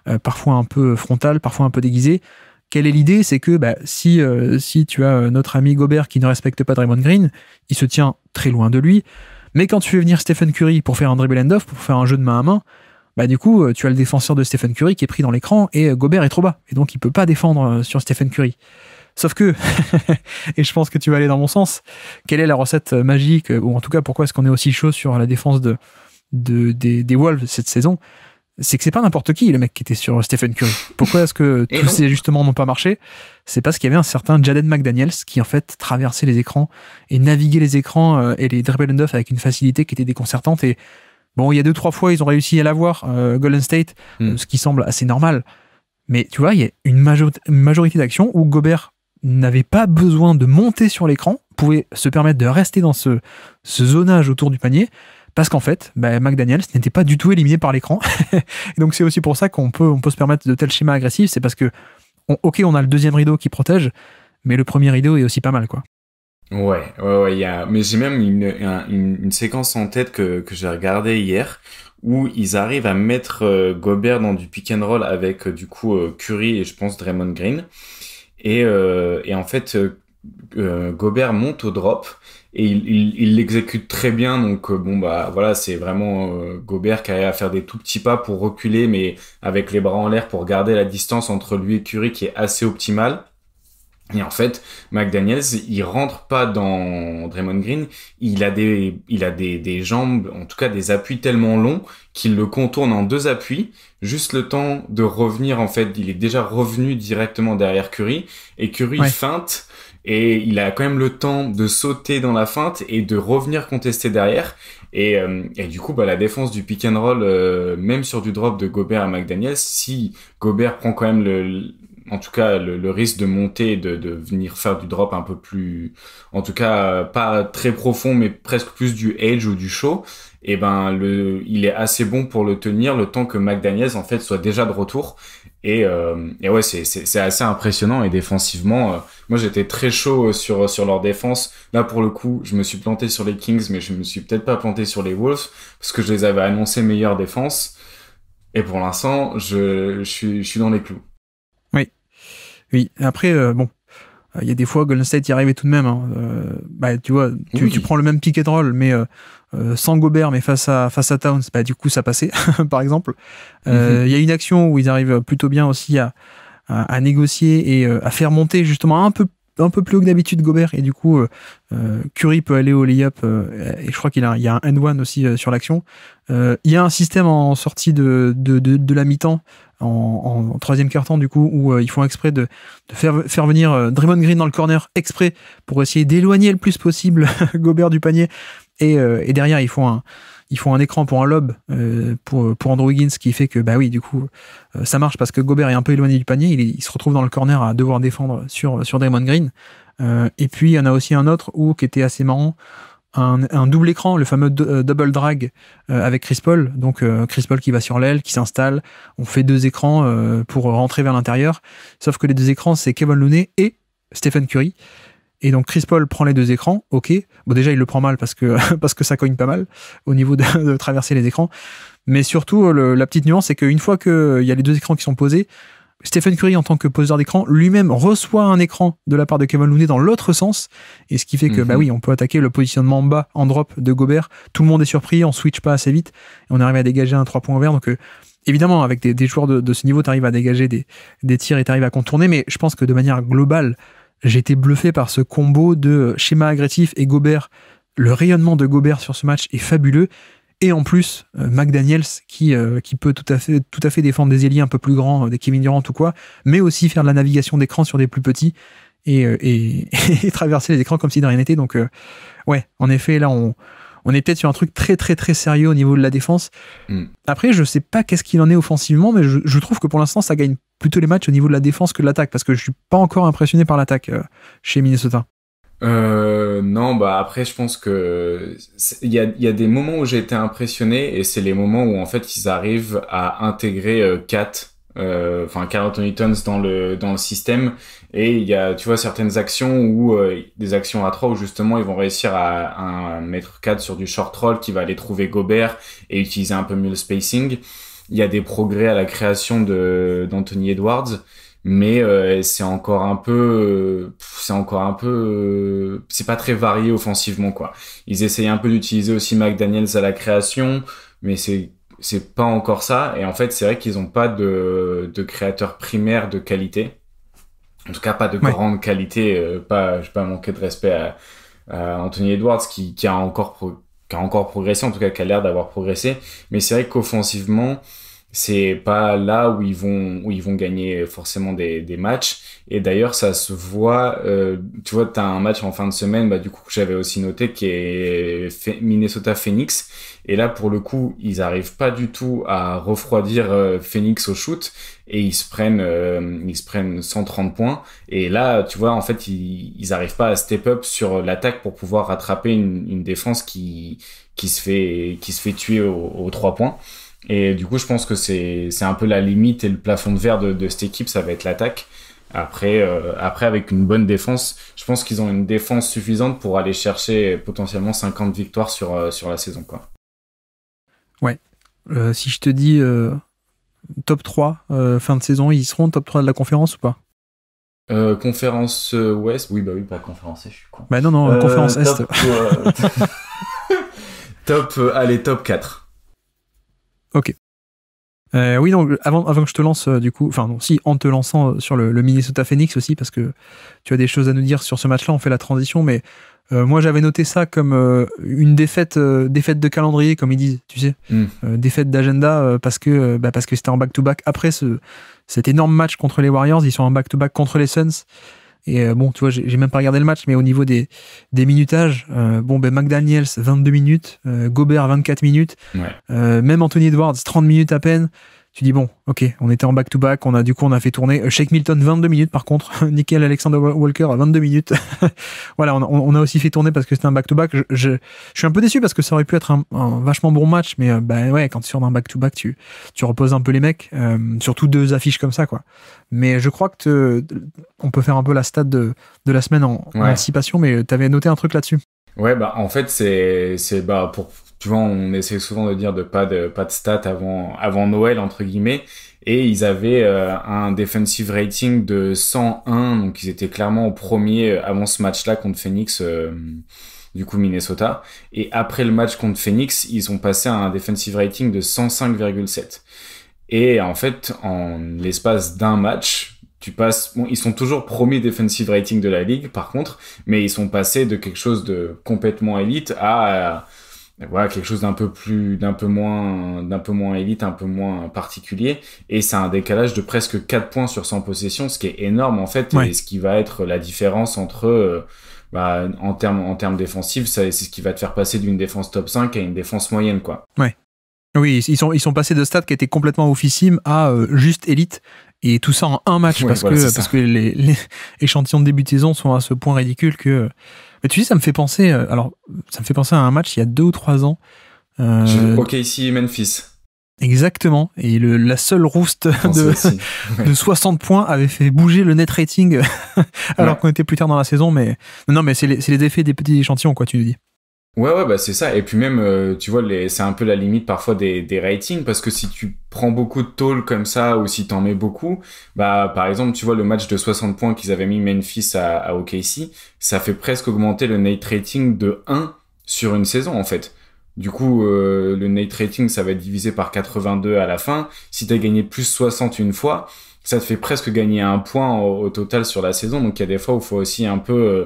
Euh, parfois un peu frontal, parfois un peu déguisé. Quelle est l'idée C'est que bah, si, euh, si tu as euh, notre ami Gobert qui ne respecte pas Draymond Green, il se tient très loin de lui. Mais quand tu fais venir Stephen Curry pour faire un dribble end-off, pour faire un jeu de main à main, bah du coup, tu as le défenseur de Stephen Curry qui est pris dans l'écran et Gobert est trop bas. Et donc, il ne peut pas défendre sur Stephen Curry. Sauf que, et je pense que tu vas aller dans mon sens, quelle est la recette magique, ou en tout cas, pourquoi est-ce qu'on est aussi chaud sur la défense de, des Wolves cette saison c'est que c'est pas n'importe qui le mec qui était sur Stephen Curry. Pourquoi est-ce que tous ces ajustements n'ont pas marché C'est parce qu'il y avait un certain Jaden McDaniels qui en fait traversait les écrans et naviguait les écrans euh, et les dribble and avec une facilité qui était déconcertante. Et bon, il y a deux trois fois ils ont réussi à l'avoir euh, Golden State, hmm. euh, ce qui semble assez normal. Mais tu vois, il y a une, une majorité d'actions où Gobert n'avait pas besoin de monter sur l'écran, pouvait se permettre de rester dans ce, ce zonage autour du panier parce qu'en fait, bah, McDaniels n'était pas du tout éliminé par l'écran. donc c'est aussi pour ça qu'on peut, on peut se permettre de tels schémas agressifs, c'est parce que, ok, on a le deuxième rideau qui protège, mais le premier rideau est aussi pas mal, quoi. Ouais, ouais, ouais, mais j'ai même une, séquence en tête que, j'ai regardée hier où ils arrivent à mettre euh, Gobert dans du pick and roll avec euh, du coup euh, Curry et je pense Draymond Green. Et, et en fait, euh, Gobert monte au drop et il l'exécute très bien. Donc euh, bon bah voilà, c'est vraiment euh, Gobert qui arrive à faire des tout petits pas pour reculer, mais avec les bras en l'air pour garder la distance entre lui et Curry qui est assez optimale. Et en fait, McDaniels, il rentre pas dans Draymond Green. Il a des, il a des, jambes, en tout cas des appuis tellement longs qu'il le contourne en deux appuis. Juste le temps de revenir, en fait, il est déjà revenu directement derrière Curry. Et Curry feinte et il a quand même le temps de sauter dans la feinte et de revenir contester derrière. Et, euh, du coup, bah, la défense du pick and roll, euh, même sur du drop de Gobert à McDaniels, si Gobert prend quand même le, en tout cas le, risque de monter de, venir faire du drop un peu plus en tout cas pas très profond mais presque plus du edge ou du show et eh ben le il est assez bon pour le tenir le temps que McDaniels en fait soit déjà de retour et, euh, et ouais, c'est assez impressionnant. Et défensivement, euh, moi j'étais très chaud euh, sur, sur leur défense. Là, pour le coup, je me suis planté sur les Kings, mais je me suis peut-être pas planté sur les Wolves, parce que je les avais annoncé meilleure défense. Et pour l'instant, je, je, suis, je suis dans les clous. Oui. Oui. Après, bon, il y a des fois Golden State y arrivait tout de même. Hein. bah, tu vois, tu, tu, prends le même pick and roll, mais euh, sans Gobert, mais face à, face à Towns, pas bah, du coup, ça passait, par exemple. Euh, mhm. Il y a une action où ils arrivent plutôt bien aussi à, négocier et euh, à faire monter justement un peu, un peu plus haut que d'habitude Gobert. Et du coup, Curry peut aller au lay-up. et je crois qu'il a, y a un end one aussi sur l'action. Il y a un système en sortie de, de, la mi-temps, en, troisième quart-temps, du coup, où ils font exprès de, faire, faire venir Draymond Green dans le corner exprès pour essayer d'éloigner le plus possible Gobert du panier euh, et, derrière, ils font un, écran pour un lob euh, pour, pour Andrew Higgins, qui fait que, bah oui, du coup, euh, ça marche parce que Gobert est un peu éloigné du panier. Il, se retrouve dans le corner à devoir défendre sur, sur Draymond Green. et puis, il y en a aussi un autre où, qui était assez marrant. Un, un double écran, le fameux double drag avec Chris Paul. Donc Chris Paul qui va sur l'aile, qui s'installe. On fait deux écrans pour rentrer vers l'intérieur. Sauf que les deux écrans, c'est Kevin Looney et Stephen Curry. Et donc Chris Paul prend les deux écrans, ok. Bon déjà il le prend mal parce que parce que ça cogne pas mal au niveau de, traverser les écrans. Mais surtout la petite nuance c'est qu'une fois qu'il y a les deux écrans qui sont posés, Stephen Curry en tant que poseur d'écran lui-même reçoit un écran de la part de Kevin Looney dans l'autre sens et ce qui fait que bah mhm. oui on peut attaquer le positionnement en bas en drop de Gobert. Tout le monde est surpris, on switch pas assez vite et on arrive à dégager un 3 points vert donc euh, évidemment, avec des, joueurs de, ce niveau, tu arrives à dégager des, des tirs et tu arrives à contourner, mais je pense que de manière globale, j'ai été bluffé par ce combo de schéma agressif et Gobert. Le rayonnement de Gobert sur ce match est fabuleux. Et en plus, euh, McDaniels, qui, euh, qui peut tout à, fait, tout à fait défendre des ailiers un peu plus grands, euh, des Kevin Durant ou quoi, mais aussi faire de la navigation d'écran sur des plus petits et, et, traverser les écrans comme si de rien n'était. Donc, ouais, en effet, là, on, on est peut-être sur un truc très très très sérieux au niveau de la défense. Mm. Après, je sais pas qu'est-ce qu'il en est offensivement, mais je, je trouve que pour l'instant, ça gagne plutôt les matchs au niveau de la défense que de l'attaque parce que je suis pas encore impressionné par l'attaque euh, chez Minnesota. Euh, non, bah après, je pense que il y a, des moments où j'ai été impressionné et c'est les moments où en fait ils arrivent à intégrer 4 euh, Kat, enfin Carlton dans le dans le système et il y a tu vois certaines actions ou des actions à trois où justement ils vont réussir à, mettre Kat sur du short roll qui va aller trouver Gobert et utiliser un peu mieux le spacing il y a des progrès à la création de d'Anthony Edwards, mais euh, c'est encore un peu, c'est encore un peu, euh, c'est pas très varié offensivement quoi. Ils essayent un peu d'utiliser aussi McDaniels à la création, mais c'est c'est pas encore ça. Et en fait, c'est vrai qu'ils n'ont pas de de créateur primaire de qualité. En tout cas, pas de grande qualité. Euh, pas, je vais pas manquer de respect à, Anthony Edwards qui a encore qui a encore progressé, en tout cas qui a l'air d'avoir progressé. Mais c'est vrai qu'offensivement, c'est pas là où ils vont où ils vont gagner forcément des, des matchs et d'ailleurs ça se voit euh, tu vois tu as un match en fin de semaine bah du coup j'avais aussi noté qui est Minnesota Phoenix et là pour le coup ils arrivent pas du tout à refroidir euh, Phoenix au shoot et ils se prennent euh, ils prennent 130 points et là tu vois en fait ils ils arrivent pas à step up sur l'attaque pour pouvoir rattraper une, une défense qui qui se fait qui se fait tuer aux trois points et du coup, je pense que c'est un peu la limite et le plafond de verre de, cette équipe, ça va être l'attaque. Après, euh, après, avec une bonne défense, je pense qu'ils ont une défense suffisante pour aller chercher potentiellement 50 victoires sur, euh, sur la saison. Quoi. Ouais. Euh, si je te dis top 3, fin de saison, ils seront top 3 de la conférence ou pas Conférence Ouest Oui, bah oui, pas conférence Est, je suis con. Bah non, non, conférence Est. top, allez, top 4. Ok. Euh, oui, donc avant, avant que je te lance, euh, du coup, enfin, non, si, en te lançant euh, sur le, Minnesota Phoenix aussi, parce que tu as des choses à nous dire sur ce match-là, on fait la transition, mais moi j'avais noté ça comme une défaite, défaite de calendrier, comme ils disent, tu sais, mm. défaite d'agenda, parce que bah, parce que c'était en back-to-back. Après ce, cet énorme match contre les Warriors, ils sont en back-to-back contre les Suns. Et euh, bon, tu vois, j'ai même pas regardé le match, mais au niveau des, des minutages, euh, bon, ben McDaniels, 22 minutes, euh, Gobert, 24 minutes, même Anthony Edwards, 30 minutes à peine tu dis bon, ok, on était en back-to-back, on a du coup on a fait tourner euh, Shake Milton 22 minutes par contre, nickel Alexander Walker 22 minutes. voilà, on, a aussi fait tourner parce que c'était un back-to-back. Je, suis un peu déçu parce que ça aurait pu être un, vachement bon match, mais bah ouais, quand tu sors d'un back-to-back, tu, tu reposes un peu les mecs, euh, surtout deux affiches comme ça quoi. Mais je crois que on peut faire un peu la stade de, la semaine en, anticipation, mais t'avais noté un truc là-dessus. Ouais, bah en fait, c'est bah, pour tu vois, on essaie souvent de dire de pas de pas de stats avant avant Noël entre guillemets, et ils avaient euh, un defensive rating de 101, donc ils étaient clairement au premier euh, avant ce match-là contre Phoenix. Euh, du coup Minnesota. Et après le match contre Phoenix, ils ont passé à un defensive rating de 105,7. Et en fait, en l'espace d'un match, tu passes. Bon, ils sont toujours premiers defensive rating de la ligue, par contre, mais ils sont passés de quelque chose de complètement élite à quelque chose d'un peu plus d'un peu moins d'un peu moins élite un peu moins particulier et c'est un décalage de presque 4 points sur 100 possessions ce qui est énorme en fait et ce qui va être la différence entre euh, bah, en termes en termes défensifs c'est ce qui va te faire passer d'une défense top 5 à une défense moyenne quoi ouais oui ils sont ils sont passés de stade qui était complètement officime à euh, juste élite et tout ça en un match parce que parce que les, les échantillons de début de saison sont à ce point ridicule que mais tu sais, ça me fait penser. Euh, alors, ça me fait penser à un match il y a deux ou trois ans. Euh, ok, ici Memphis. Exactement. Et la seule rousse de, 60 points avait fait bouger le net rating alors qu'on était plus tard dans la saison. Mais non, mais c'est les, effets des petits échantillons, quoi, tu dis. Ouais, ouais, bah c'est ça. Et puis même, euh, tu vois, les... c'est un peu la limite parfois des, des ratings, parce que si tu prends beaucoup de tôle comme ça, ou si t'en mets beaucoup, bah par exemple, tu vois, le match de 60 points qu'ils avaient mis Memphis à, à OKC, ça fait presque augmenter le net rating de 1 sur une saison, en fait. Du coup, euh, le net rating, ça va être divisé par 82 à la fin. Si t'as gagné plus 60 une fois, ça te fait presque gagner un point au, total sur la saison. Donc il y a des fois où il faut aussi un peu... Euh,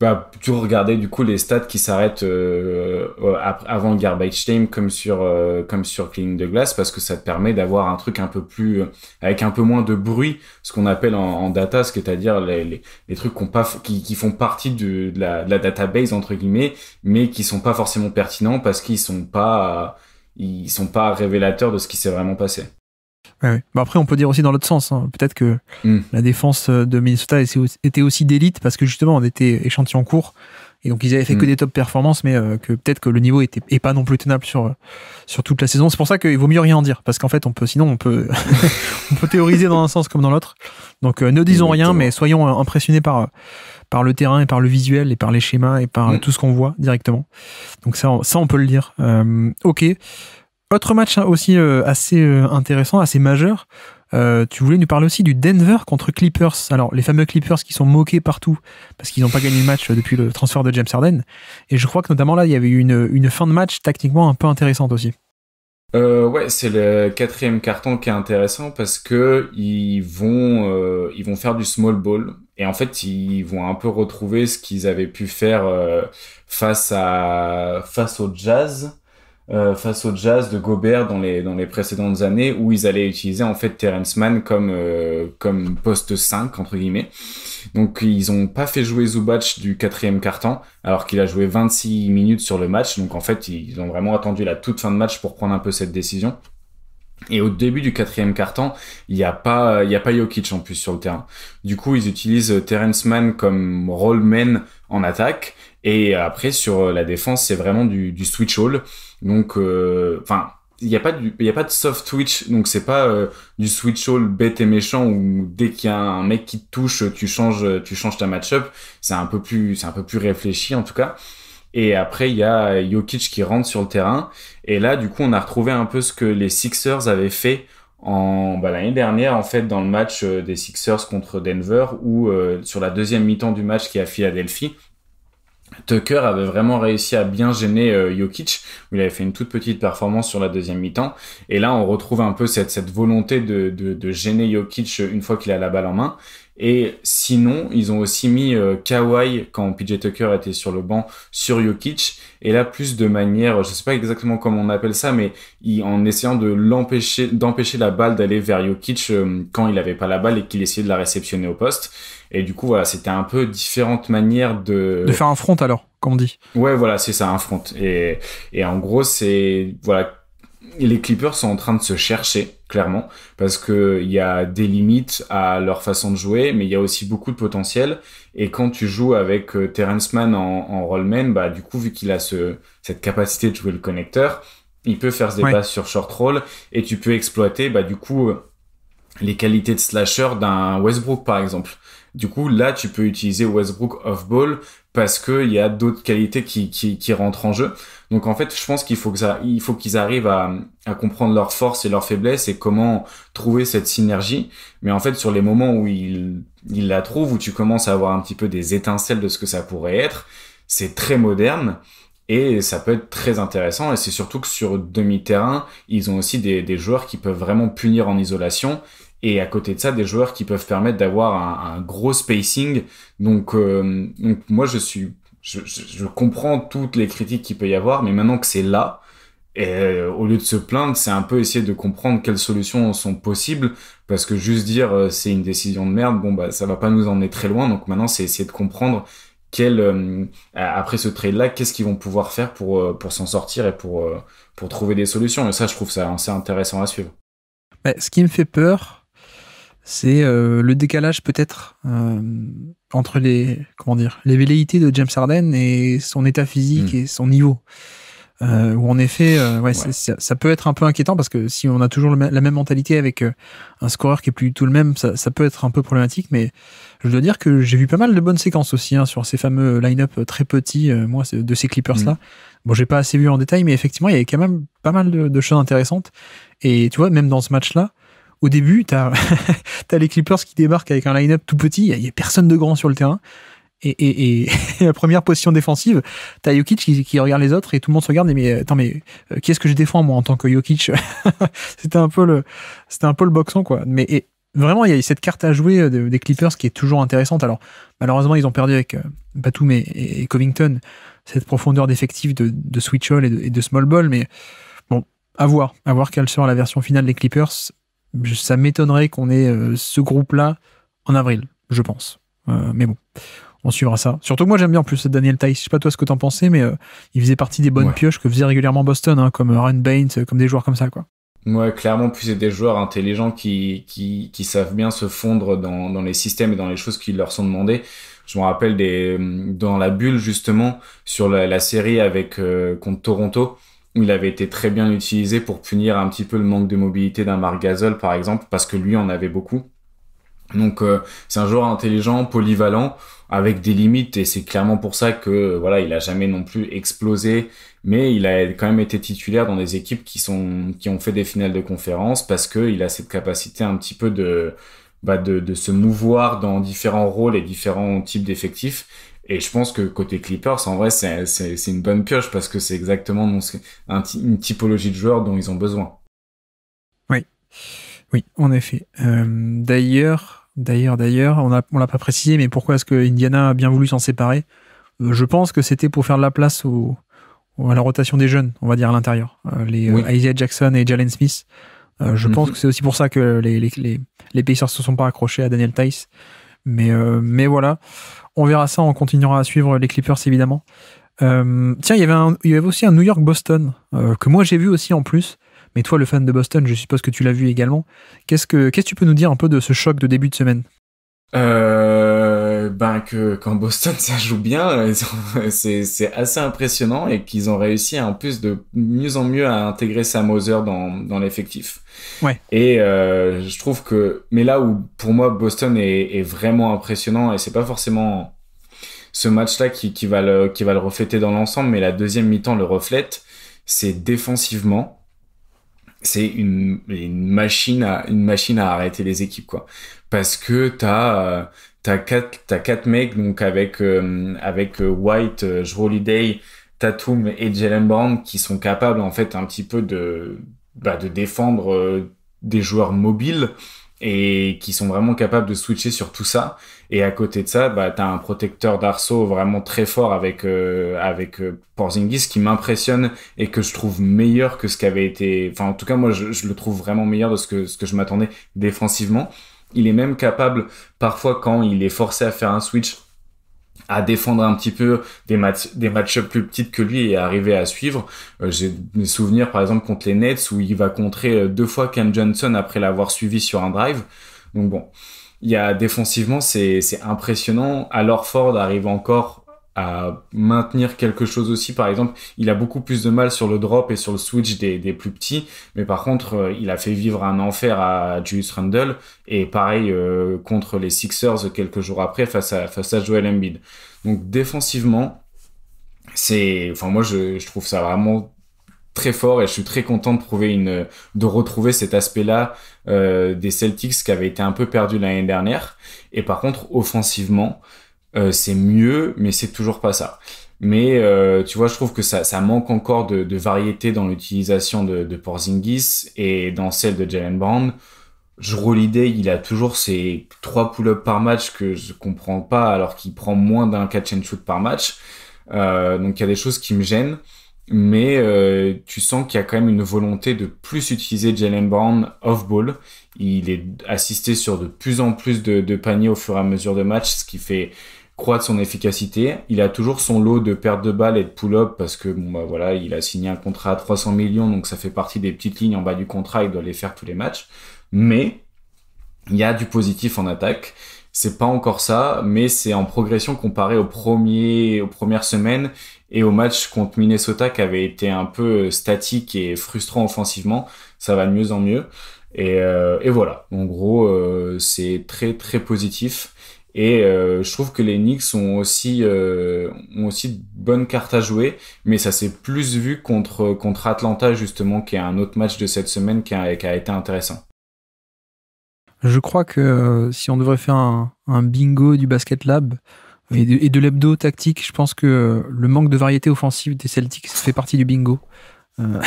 bah, tu regardais du coup les stats qui s'arrêtent euh, euh, avant garbage time comme sur euh, comme sur clean de Glass parce que ça te permet d'avoir un truc un peu plus euh, avec un peu moins de bruit ce qu'on appelle en, en data c'est-à-dire les, les, trucs pas qui, font partie de, la, de, la, database entre guillemets mais qui sont pas forcément pertinents parce qu'ils sont pas ils sont pas révélateurs de ce qui s'est vraiment passé après, on peut dire aussi dans l'autre sens. Hein. Peut-être que hmm. la défense euh, de Minnesota était aussi d'élite parce que justement, on était échantillon court. Et donc, ils avaient fait que hmm. des top performances, mais euh, que peut-être que le niveau était pas non plus tenable sur, euh, sur toute la saison. C'est pour ça qu'il vaut mieux rien en dire. Parce qu'en fait, on peut, sinon, on peut, on peut théoriser dans un sens comme dans l'autre. Donc, ne disons rien, mais soyons impressionnés par, par le terrain et par le visuel et par les schémas et par hmm. tout ce qu'on voit directement. Donc, ça, ça, on peut le dire. ok. Autre match hein, aussi euh, assez euh, intéressant, assez majeur. Euh, tu voulais nous parler aussi du Denver contre Clippers. Alors, les fameux Clippers qui sont moqués partout parce qu'ils n'ont pas gagné le match depuis le transfert de James Harden. Et je crois que notamment là, il y avait eu une, fin de match tactiquement un peu intéressante aussi. ouais, c'est le quatrième carton qui est intéressant parce que ils vont ils vont faire du small ball et en fait ils vont un peu retrouver ce qu'ils avaient pu faire face à face au Jazz euh, face au jazz de Gobert dans les, dans les précédentes années où ils allaient utiliser en fait Terence Mann comme, euh, comme poste 5 entre guillemets. Donc ils n'ont pas fait jouer Zubac du quatrième carton alors qu'il a joué 26 minutes sur le match. Donc en fait ils ont vraiment attendu la toute fin de match pour prendre un peu cette décision. Et au début du quatrième carton, il n'y a pas, il y a pas Jokic en plus sur le terrain. Du coup, ils utilisent Terence Mann comme rollman en attaque. Et après, sur la défense, c'est vraiment du, du switch all. Donc, euh, enfin, il n'y a pas du, il a pas de soft switch, donc c'est pas euh, du switch all bête et méchant où dès qu'il y a un mec qui te touche, tu changes, euh, tu changes ta match-up. C'est un peu plus, c'est un peu plus réfléchi en tout cas. Et après, il y a Jokic qui rentre sur le terrain. Et là, du coup, on a retrouvé un peu ce que les Sixers avaient fait en bah, l'année dernière, en fait, dans le match des Sixers contre Denver, ou sur la deuxième mi-temps du match qui est à Philadelphie, Tucker avait vraiment réussi à bien gêner euh, Jokic, où il avait fait une toute petite performance sur la deuxième mi-temps. Et là, on retrouve un peu cette, volonté de, de gêner Jokic une fois qu'il a la balle en main. Et sinon, ils ont aussi mis euh, Kawhi quand PJ Tucker était sur le banc sur Jokic. Et là, plus de manière, je sais pas exactement comment on appelle ça, mais en essayant de l'empêcher, d'empêcher la balle d'aller vers Jokic euh, quand il avait pas la balle et qu'il essayait de la réceptionner au poste. Et du coup, voilà, c'était un peu différentes manières de. De faire un front alors, comme on dit. Ouais, voilà, c'est ça, un front. Et, et en gros, c'est, voilà, les Clippers sont en train de se chercher clairement, parce qu'il y a des limites à leur façon de jouer, mais il y a aussi beaucoup de potentiel. Et quand tu joues avec euh, Terence Mann en, en rollman, bah, du coup, vu qu'il a ce, cette capacité de jouer le connecteur, il peut faire des passes sur short roll et tu peux exploiter, bah, du coup, euh, les qualités de slasher d'un Westbrook, par exemple. Du coup, là, tu peux utiliser Westbrook off-ball parce qu'il y a d'autres qualités qui, rentrent en jeu. Donc en fait, je pense qu'il faut que il faut qu'ils arrivent à, comprendre leurs forces et leurs faiblesses et comment trouver cette synergie. Mais en fait, sur les moments où ils il la trouvent, où tu commences à avoir un petit peu des étincelles de ce que ça pourrait être, c'est très moderne et ça peut être très intéressant. Et c'est surtout que sur demi-terrain, ils ont aussi des, des joueurs qui peuvent vraiment punir en isolation et à côté de ça des joueurs qui peuvent permettre d'avoir un, gros spacing. Donc, euh, donc moi je suis, je, comprends toutes les critiques qu'il peut y avoir, mais maintenant que c'est là, et euh, au lieu de se plaindre, c'est un peu essayer de comprendre quelles solutions sont possibles, parce que juste dire euh, c'est une décision de merde, bon bah ça va pas nous emmener très loin. Donc maintenant c'est essayer de comprendre quel, après ce trade là, qu'est-ce qu'ils vont pouvoir faire pour pour s'en sortir et pour pour trouver des solutions. Et ça je trouve ça assez intéressant à suivre. ce qui me fait peur, c'est euh, le décalage peut-être euh, entre les comment dire les velléités de James Harden et son état physique hmm. et son niveau. Euh, où en effet, Ça, peut être un peu inquiétant parce que si on a toujours la même mentalité avec un scoreur qui est plus du tout le même, ça, peut être un peu problématique. Mais je dois dire que j'ai vu pas mal de bonnes séquences aussi hein, sur ces fameux line-up très petits, moi, de ces Clippers-là. Hmm. Bon, j'ai pas assez vu en détail, mais effectivement, il y avait quand même pas mal de choses intéressantes. Et tu vois, même dans ce match-là, au début, tu as les Clippers qui débarquent avec un line-up tout petit, il n'y a personne de grand sur le terrain. Et, la première position défensive, as Jokic qui, qui, regarde les autres et tout le monde se regarde. Et mais attends, mais euh, qui est-ce que je défends moi en tant que Jokic C'était un peu le, c'était un peu le boxon quoi. Mais vraiment, il y a cette carte à jouer euh, des Clippers qui est toujours intéressante. Alors, malheureusement, ils ont perdu avec euh, Batum et, Covington cette profondeur d'effectif de, de switch et de, et de small ball. Mais bon, à voir, à voir quelle sera la version finale des Clippers ça m'étonnerait qu'on ait euh, ce groupe-là en avril, je pense. Euh, mais bon, on suivra ça. Surtout moi j'aime bien en plus Daniel Tice. Je sais pas toi ce que t'en pensais, mais euh, il faisait partie des bonnes pioches que faisait régulièrement Boston, hein, comme Ryan Baines, comme des joueurs comme ça, quoi. Ouais, clairement, puis c'est des joueurs intelligents qui, savent bien se fondre dans, les systèmes et dans les choses qui leur sont demandées. Je me rappelle dans la bulle, justement, sur la, série avec contre Toronto, il avait été très bien utilisé pour punir un petit peu le manque de mobilité d'un Marc Gasol, par exemple, parce que lui en avait beaucoup. Donc euh, c'est un joueur intelligent, polyvalent, avec des limites, et c'est clairement pour ça que voilà, il a jamais non plus explosé, mais il a quand même été titulaire dans des équipes qui sont qui ont fait des finales de conférence parce que il a cette capacité un petit peu de bah de, de se mouvoir dans différents rôles et différents types d'effectifs et je pense que côté Clippers, en vrai, c'est une bonne pioche parce que c'est exactement une typologie de joueurs dont ils ont besoin. Oui, oui, en effet. Euh, d'ailleurs, d'ailleurs, d'ailleurs, on ne on l'a pas précisé, mais pourquoi est-ce que Indiana a bien voulu s'en séparer euh, Je pense que c'était pour faire de la place au, à la rotation des jeunes, on va dire à l'intérieur. Euh, les Isaiah Jackson et Jalen Smith. je mhm. pense que c'est aussi pour ça que les, les, les, Pacers ne se sont pas accrochés à Daniel Tice. Mais, mais voilà. On verra ça, on continuera à suivre les Clippers évidemment. Euh, tiens, il y, avait aussi un New York-Boston euh, que moi j'ai vu aussi en plus. Mais toi, le fan de Boston, je suppose que tu l'as vu également. Qu'est-ce que, qu'est-ce que tu peux nous dire un peu de ce choc de début de semaine euh, ben que quand Boston ça joue bien, euh, c'est assez impressionnant et qu'ils ont réussi en plus de mieux en mieux à intégrer Sam Hauser dans, l'effectif. Ouais. Et euh, je trouve que mais là où pour moi Boston est, vraiment impressionnant et c'est pas forcément ce match-là qui, qui va le refléter dans l'ensemble, mais la deuxième mi-temps le reflète, c'est défensivement c'est une, machine à une machine à arrêter les équipes quoi parce que t'as euh, t'as quatre, as quatre mecs, donc avec, euh, avec euh, White, Jrolly euh, Day, Tatum et Jalen Brown qui sont capables, en fait, un petit peu de, bah, de défendre des joueurs mobiles et qui sont vraiment capables de switcher sur tout ça. Et à côté de ça, bah, t'as un protecteur d'arceau vraiment très fort avec, avec Porzingis qui m'impressionne et que je trouve meilleur que ce qu'avait été, enfin, en tout cas, moi, je, je, le trouve vraiment meilleur de ce que, ce que je m'attendais défensivement il est même capable, parfois quand il est forcé à faire un switch, à défendre un petit peu des matchs des matchs plus petites que lui et arriver à suivre. Euh, j'ai des souvenirs par exemple contre les Nets où il va contrer euh, deux fois Cam Johnson après l'avoir suivi sur un drive. Donc bon, il y a défensivement c'est impressionnant. Alors Ford arrive encore à maintenir quelque chose aussi. Par exemple, il a beaucoup plus de mal sur le drop et sur le switch des, plus petits, mais par contre, euh, il a fait vivre un enfer à Julius Randle et pareil euh, contre les Sixers quelques jours après face à face à Joel Embiid. Donc défensivement, c'est, enfin moi je, je trouve ça vraiment très fort et je suis très content de trouver une de retrouver cet aspect-là euh, des Celtics qui avait été un peu perdu l'année dernière et par contre offensivement euh, c'est mieux, mais c'est toujours pas ça. Mais euh, tu vois, je trouve que ça, ça manque encore de, variété dans l'utilisation de, de, Porzingis et dans celle de Jalen Brown. Je l'idée, il a toujours ces trois pull-ups par match que je comprends pas, alors qu'il prend moins d'un catch and shoot par match. Euh, donc il y a des choses qui me gênent, mais euh, tu sens qu'il y a quand même une volonté de plus utiliser Jalen Brown off-ball. Il est assisté sur de plus en plus de, de paniers au fur et à mesure de match, ce qui fait de son efficacité. Il a toujours son lot de pertes de balles et de pull-up parce que bon bah voilà, il a signé un contrat à 300 millions, donc ça fait partie des petites lignes en bas du contrat. Il doit les faire tous les matchs, mais il y a du positif en attaque. C'est pas encore ça, mais c'est en progression comparé aux premiers, aux premières semaines et au match contre Minnesota qui avait été un peu euh, statique et frustrant offensivement. Ça va de mieux en mieux. Et, euh, et voilà. En gros, euh, c'est très très positif. Et euh, je trouve que les Knicks ont aussi euh, ont aussi de bonnes cartes à jouer, mais ça s'est plus vu contre contre Atlanta justement, qui est un autre match de cette semaine qui a, été intéressant. Je crois que euh, si on devrait faire un, bingo du Basket Lab et de, de l'hebdo tactique, je pense que le manque de variété offensive des Celtics fait partie du bingo. Euh,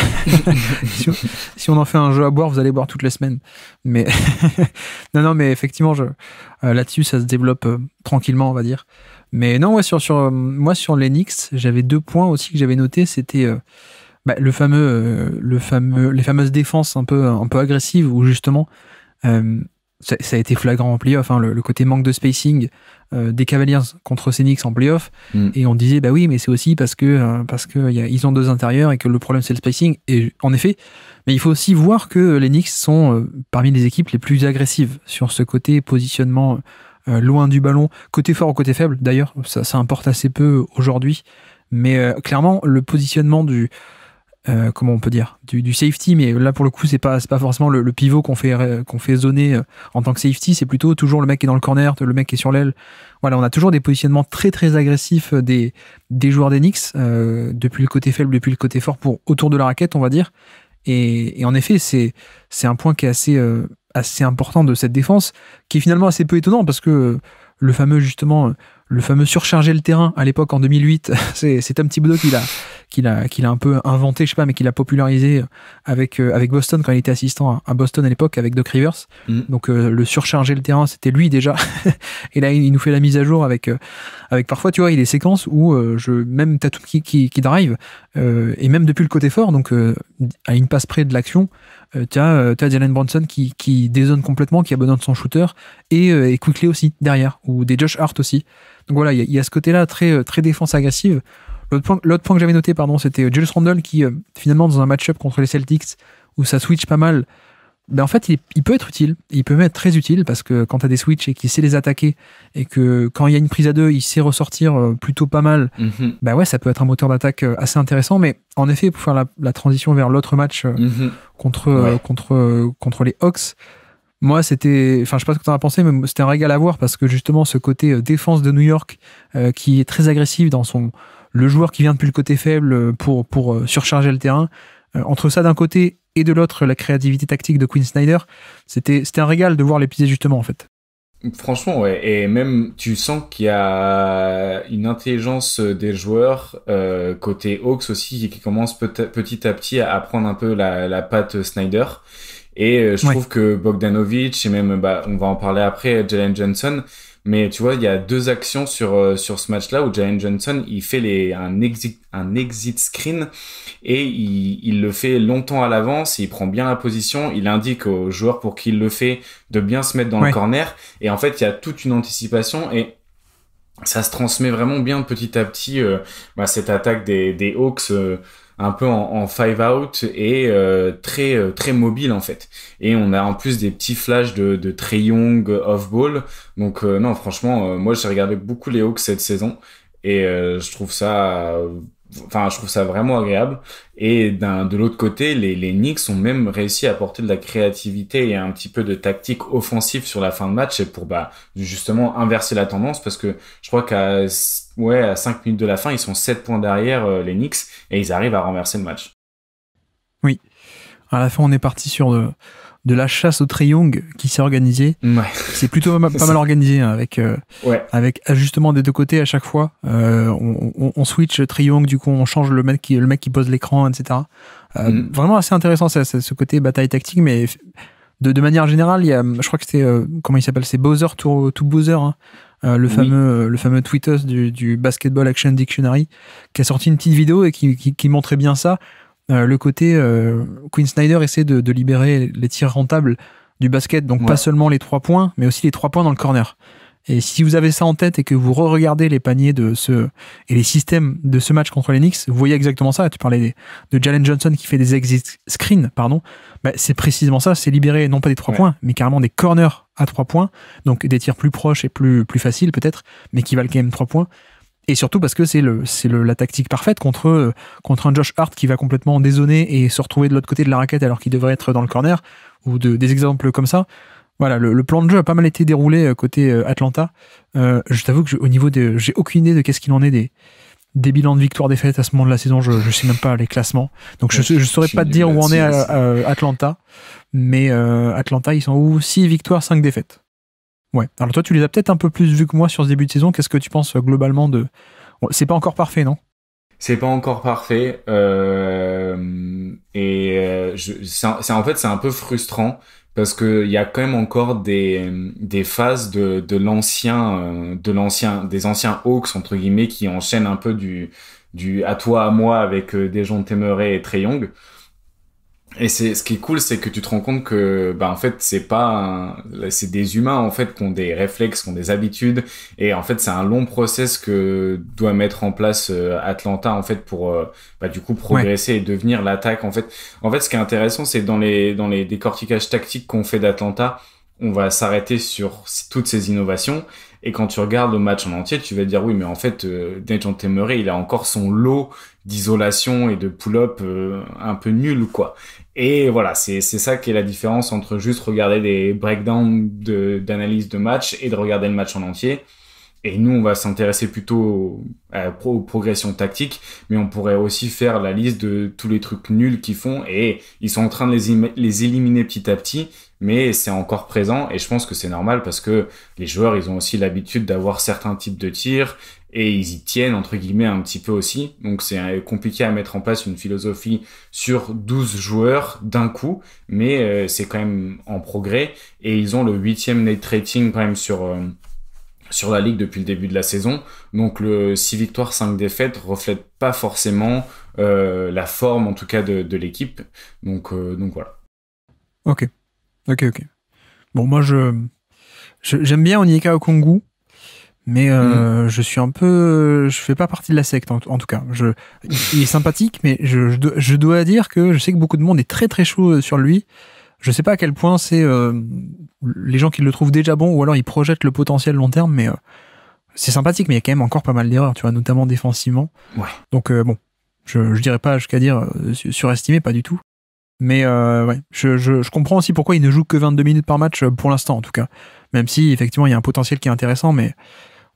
si, on, en fait un jeu à boire, vous allez boire toutes les semaines Mais non, non, mais effectivement, je, euh, là-dessus, ça se développe euh, tranquillement, on va dire. Mais non, sur, sur, moi, sur l'Enix, j'avais deux points aussi que j'avais notés. C'était bah, le fameux, le fameux, les fameuses défenses un peu, un peu agressives où justement, ça, a été flagrant en playoff, hein, le, côté manque de spacing euh, des Cavaliers contre Knicks en playoff. Mm. Et on disait, bah oui, mais c'est aussi parce que euh, parce que euh, y a, ils ont deux intérieurs et que le problème c'est le spacing. Et en effet, mais il faut aussi voir que les Knicks sont parmi les équipes les plus agressives sur ce côté positionnement loin du ballon, côté fort ou côté faible. D'ailleurs, ça, ça importe assez peu aujourd'hui. Mais clairement, le positionnement du, euh, comment on peut dire du, safety mais là pour le coup c'est pas pas forcément le, pivot qu'on fait euh, qu'on fait zoner euh, en tant que safety c'est plutôt toujours le mec qui est dans le corner le mec qui est sur l'aile voilà on a toujours des positionnements très très agressifs des des joueurs d'Enix depuis le côté faible depuis le côté fort pour autour de la raquette on va dire et, en effet c'est c'est un point qui est assez assez important de cette défense qui est finalement assez peu étonnant parce que le fameux justement le fameux surcharger le terrain à l'époque en 2008, c'est Tom Thibodeau qui l'a qu'il a, qui l'a un peu inventé, je sais pas, mais qu'il a popularisé avec, euh, avec Boston quand il était assistant à, Boston à l'époque avec Doc Rivers. Mm. Donc euh, le surcharger le terrain, c'était lui déjà. et là, il, nous fait la mise à jour avec, euh, avec parfois, tu vois, il y a des séquences où je, même Tatum qui, qui drive, et même depuis le côté fort, donc à une passe près de l'action, euh, tiens euh, t'as Jalen Brunson qui, qui dézone complètement, qui abandonne son shooter, et, euh, et Quickley aussi derrière, ou des Josh Hart aussi. Donc voilà, il y, a ce côté-là très, très défense agressive. L'autre point, que j'avais noté, pardon, c'était Julius Randle qui, finalement, dans un match-up contre les Celtics, où ça switch pas mal, ben en fait, il, peut être utile. Il peut même être très utile parce que quand tu as des switches et qu'il sait les attaquer et que quand il y a une prise à deux, il sait ressortir euh, plutôt pas mal, bah ouais, ça peut être un moteur d'attaque euh, assez intéressant. Mais en effet, pour faire la, transition vers l'autre match euh, mhm. contre, contre, contre les Hawks, moi, c'était, enfin, je sais pas ce que tu as pensé, mais c'était un régal à voir parce que justement, ce côté défense de New York qui est très agressif dans son, le joueur qui vient depuis le côté faible pour, pour surcharger le terrain, entre ça d'un côté et de l'autre la créativité tactique de Quinn Snyder. C'était un régal de voir l'épisode justement en fait. Franchement, ouais. Et même, tu sens qu'il y a une intelligence des joueurs euh, côté Hawks aussi qui commence petit à petit à prendre un peu la, la patte Snyder. Et euh, je trouve que Bogdanovic et même, bah, on va en parler après, Jalen Johnson, mais tu vois, il y a deux actions sur, euh, sur ce match-là où Jalen Johnson, il fait les, un, exit, un exit screen et il, le fait longtemps à l'avance, il prend bien la position, il indique aux joueurs pour qu'il le fait de bien se mettre dans le corner. Et en fait, il y a toute une anticipation et ça se transmet vraiment bien petit à petit, euh, bah, cette attaque des, Hawks. Euh, un peu en, en five out et euh, très euh, très mobile en fait. Et on a en plus des petits flashs de, de très young off ball. Donc euh, non, franchement, moi j'ai regardé beaucoup les Hawks cette saison et je trouve ça Enfin, je trouve ça vraiment agréable. Et d'un, de l'autre côté, les, les Knicks ont même réussi à apporter de la créativité et un petit peu de tactique offensive sur la fin de match et pour bah justement inverser la tendance parce que je crois qu'à ouais à 5 minutes de la fin, ils sont 7 points derrière euh, les Knicks et ils arrivent à renverser le match. Oui. À la fin, on est parti sur de, euh, de la chasse au triung qui s'est organisée. C'est plutôt pas mal organisé hein, avec euh, avec ajustement des deux côtés à chaque fois. Euh, on, on, switch triung du coup on change le mec qui le mec qui pose l'écran, etc. Euh, mm. Vraiment assez intéressant ça, ce côté bataille tactique, mais de, de manière générale, il y a, je crois que c'était comment il s'appelle, c'est Bowser tout, tout Bowser. Hein, le, fameux, le fameux tweetos du, du, Basketball Action Dictionary, qui a sorti une petite vidéo et qui, qui, qui montrait bien ça, euh, le côté euh, Queen Snyder essaie de, libérer les tirs rentables du basket, donc pas seulement les trois points, mais aussi les trois points dans le corner. Et si vous avez ça en tête et que vous re-regardez les paniers de ce et les systèmes de ce match contre les Knicks, vous voyez exactement ça. Tu parlais de Jalen Johnson qui fait des exit screens, pardon. Bah, c'est précisément ça. C'est libérer non pas des trois points, mais carrément des corners à trois points, donc des tirs plus proches et plus plus faciles peut-être, mais qui valent quand même trois points. Et surtout parce que c'est le, c'est la tactique parfaite contre, euh, contre un Josh Hart qui va complètement dézonner et se retrouver de l'autre côté de la raquette alors qu'il devrait être dans le corner, ou de, des exemples comme ça. Voilà, le, plan de jeu a pas mal été déroulé euh, côté euh, Atlanta. je t'avoue que au niveau de j'ai aucune idée de qu'est-ce qu'il en est des, des bilans de victoire défaites à ce moment de la saison. Je, je sais même pas les classements, donc je, saurais pas te dire où on est à, Atlanta. Mais Atlanta, ils sont où 6 victoires, 5 défaites. Ouais. Alors toi, tu les as peut-être un peu plus vus que moi sur ce début de saison. Qu'est-ce que tu penses euh, globalement de C'est pas encore parfait, non C'est pas encore parfait. Euh, et euh, c'est en fait c'est un peu frustrant parce que il y a quand même encore des, phases de l'ancien de l'ancien des anciens Hawks entre guillemets qui enchaînent un peu du du à toi à moi avec des gens Temeray et très Young. Et c'est ce qui est cool, c'est que tu te rends compte que, bah, en fait, c'est pas, c'est des humains en fait qui ont des réflexes, qui ont des habitudes, et en fait, c'est un long process que doit mettre en place euh, Atlanta en fait pour, euh, bah, du coup, progresser et devenir l'attaque en fait. En fait, ce qui est intéressant, c'est dans les dans les décorticages tactiques qu'on fait d'Atlanta, on va s'arrêter sur toutes ces innovations. Et quand tu regardes le match en entier, tu vas dire oui, mais en fait, euh, Nathan Temeray, il a encore son lot d'isolation et de pull-up euh, un peu nul, quoi. Et voilà, c'est ça qui est la différence entre juste regarder des breakdowns d'analyse de match et de regarder le match en entier. Et nous, on va s'intéresser plutôt aux progressions tactiques, mais on pourrait aussi faire la liste de tous les trucs nuls qu'ils font et ils sont en train de les, les éliminer petit à petit, mais c'est encore présent et je pense que c'est normal parce que les joueurs, ils ont aussi l'habitude d'avoir certains types de tirs et ils y tiennent entre guillemets un petit peu aussi. Donc c'est compliqué à mettre en place une philosophie sur 12 joueurs d'un coup, mais euh, c'est quand même en progrès et ils ont le huitième net rating quand même sur euh, sur la Ligue depuis le début de la saison. Donc le 6 victoires, 5 défaites reflète pas forcément euh, la forme en tout cas de, l'équipe. Donc, euh, donc voilà. Ok. Ok, ok. Bon, moi je j'aime bien Onika Okongu, mais euh, mm. je suis un peu... Je fais pas partie de la secte en, tout cas. Je, il est sympathique, mais je, je, dois dire que je sais que beaucoup de monde est très très chaud sur lui. Je sais pas à quel point c'est euh, les gens qui le trouvent déjà bon ou alors ils projettent le potentiel long terme, mais euh, c'est sympathique, mais il y a quand même encore pas mal d'erreurs, tu vois, notamment défensivement. Donc euh, bon, je, je dirais pas jusqu'à dire surestimé, pas du tout. Mais ouais, je, comprends aussi pourquoi il ne joue que 22 minutes par match pour l'instant en tout cas. Même si effectivement il y a un potentiel qui est intéressant, mais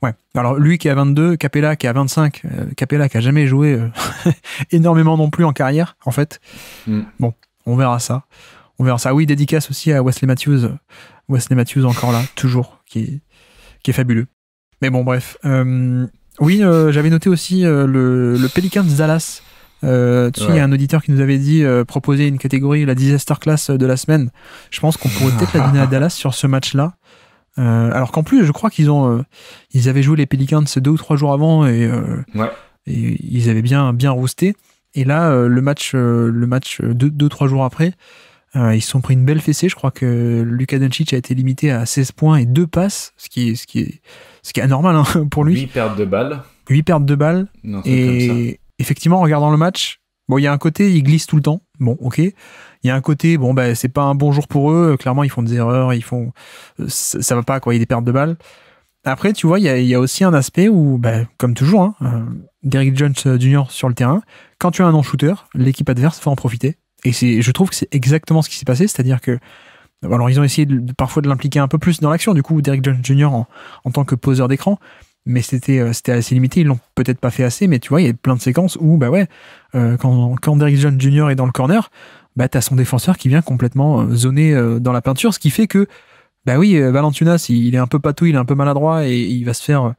Ouais. Alors lui qui a 22, Capella qui a 25, Capella qui a jamais joué énormément non plus en carrière en fait. Hmm. Bon, on verra ça on verra ça. Ah oui, dédicace aussi à Wesley Matthews. Wesley Matthews encore là, toujours, qui est, fabuleux. Mais bon, bref. Euh, oui, euh, j'avais noté aussi euh, le, le Pelican de Zalas. il y a un auditeur qui nous avait dit proposer une catégorie, la disaster class de la semaine. Je pense qu'on pourrait peut-être la donner à Dallas sur ce match-là. alors qu'en plus, je crois qu'ils ont, ils avaient joué les Pelicans deux ou trois jours avant et, ils avaient bien, bien rousté. Et là, le match, le match deux, deux, trois jours après, euh, ils se sont pris une belle fessée. Je crois que Luka Doncic a été limité à 16 points et 2 passes, ce qui est, anormal hein, pour lui. 8 pertes de balles. 8 pertes de balles. et effectivement, en regardant le match, bon, il y a un côté, ils glissent tout le temps. Bon, ok. Il y a un côté, bon, ben, c'est pas un bon jour pour eux. Clairement, ils font des erreurs, ils font, euh, ça, va pas, quoi. Il y a des pertes de balles. Après, tu vois, il y, a, aussi un aspect où, ben, comme toujours, hein, euh, Derek Jones Jr. sur le terrain, quand tu as un non-shooter, l'équipe adverse va en profiter. Et je trouve que c'est exactement ce qui s'est passé, c'est-à-dire que alors ils ont essayé de, parfois de l'impliquer un peu plus dans l'action, du coup Derek Jones Jr. en, en tant que poseur d'écran, mais c'était euh, c'était assez limité, ils l'ont peut-être pas fait assez, mais tu vois, il y a plein de séquences où, bah ouais, euh, quand, quand Derek Jones Jr. est dans le corner, bah t'as son défenseur qui vient complètement euh, zoner dans la peinture, ce qui fait que bah oui, euh, Valentunas, il est un peu patouille, il est un peu maladroit et il va se faire. Euh,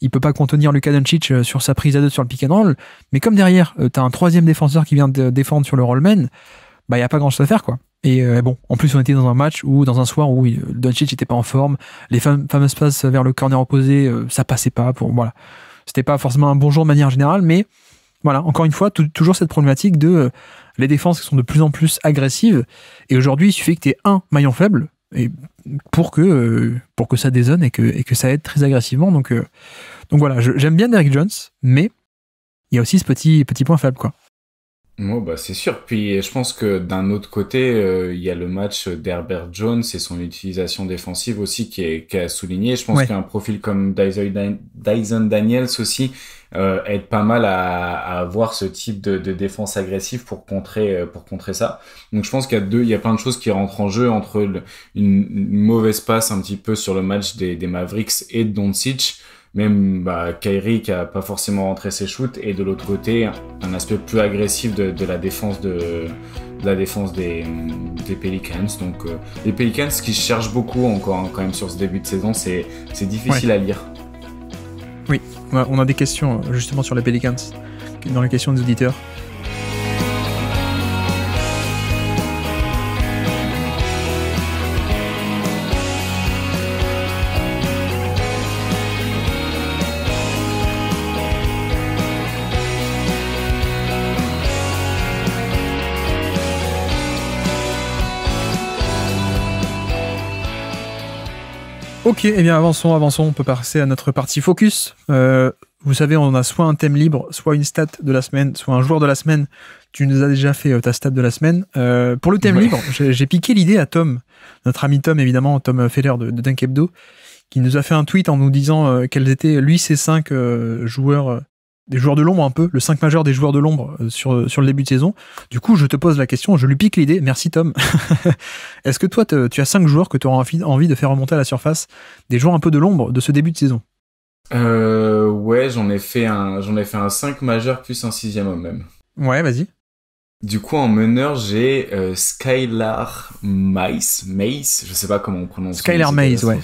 il peut pas contenir Luka Doncic euh, sur sa prise à deux sur le pick and roll. Mais comme derrière, tu as un troisième défenseur qui vient de défendre sur le rollman, bah il y a pas grand chose à faire quoi. Et bon, en plus on était dans un match ou dans un soir où Doncic n'était pas en forme, les fameuses passes vers le corner opposé, ça passait pas. Pour voilà, c'était pas forcément un bon jour de manière générale, mais voilà, encore une fois, toujours cette problématique de les défenses qui sont de plus en plus agressives. Et aujourd'hui, il suffit que tu aies un maillon faible, et pour que, euh, pour que ça dézone et que, et que ça aide très agressivement. Donc, euh, donc voilà, j'aime bien Derek Jones, mais il y a aussi ce petit, petit point faible. quoi. Oh, bah, c'est sûr. Puis je pense que d'un autre côté, euh, il y a le match d'Herbert Jones et son utilisation défensive aussi qui est, qui a souligné. Je pense qu'un profil comme Dyson, Dyson Daniels aussi, euh, être aide pas mal à, avoir ce type de, défense agressive pour contrer euh, pour contrer ça. Donc je pense qu'il y a deux, il y a plein de choses qui rentrent en jeu entre une, mauvaise passe un petit peu sur le match des, Mavericks et de Doncic même bah, Kyrie qui a pas forcément rentré ses shoots et de l'autre côté un aspect plus agressif de, la défense de, la défense des, Pelicans donc euh, les Pelicans qui cherchent beaucoup encore hein, quand même sur ce début de saison c'est difficile à lire oui, on a des questions euh, justement sur la Pelicans dans les questions des auditeurs. Ok, eh bien avançons, avançons, on peut passer à notre partie focus. Euh, vous savez, on a soit un thème libre, soit une stat de la semaine, soit un joueur de la semaine. Tu nous as déjà fait euh, ta stat de la semaine. Euh, pour le thème libre, j'ai piqué l'idée à Tom, notre ami Tom, évidemment, Tom Feller de, de Dunk Hebdo, qui nous a fait un tweet en nous disant quels étaient, lui, ses cinq joueurs des joueurs de l'ombre un peu, le 5 majeur des joueurs de l'ombre euh, euh, sur, le début de saison. Du coup, je te pose la question, je lui pique l'idée, merci Tom. Est-ce que toi, tu as 5 joueurs que tu auras envie, de faire remonter à la surface, des joueurs un peu de l'ombre de ce début de saison euh, Ouais, j'en ai, fait un, j'en ai fait un 5 majeur plus un 6 homme même. Ouais, vas-y. Du coup, en meneur, j'ai euh, Skylar Mace, Mace, je sais pas comment on prononce. Skylar Mace, ouais.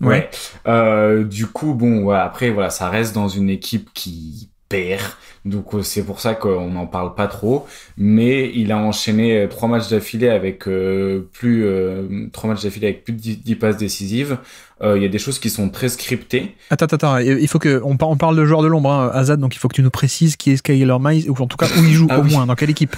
Ouais. Euh, du coup, bon, après, voilà, ça reste dans une équipe qui perd, donc euh, c'est pour ça qu'on n'en parle pas trop. Mais il a enchaîné euh, trois matchs d'affilée avec euh, plus trois matchs d'affilée avec plus de 10, passes décisives. Il y a des choses qui sont très scriptées. Attends, attends, il faut que on, parle de joueur de l'ombre, hein, Azad. Donc il faut que tu nous précises qui est Skyler Miles ou en tout cas où il joue ah au moins, dans quelle équipe.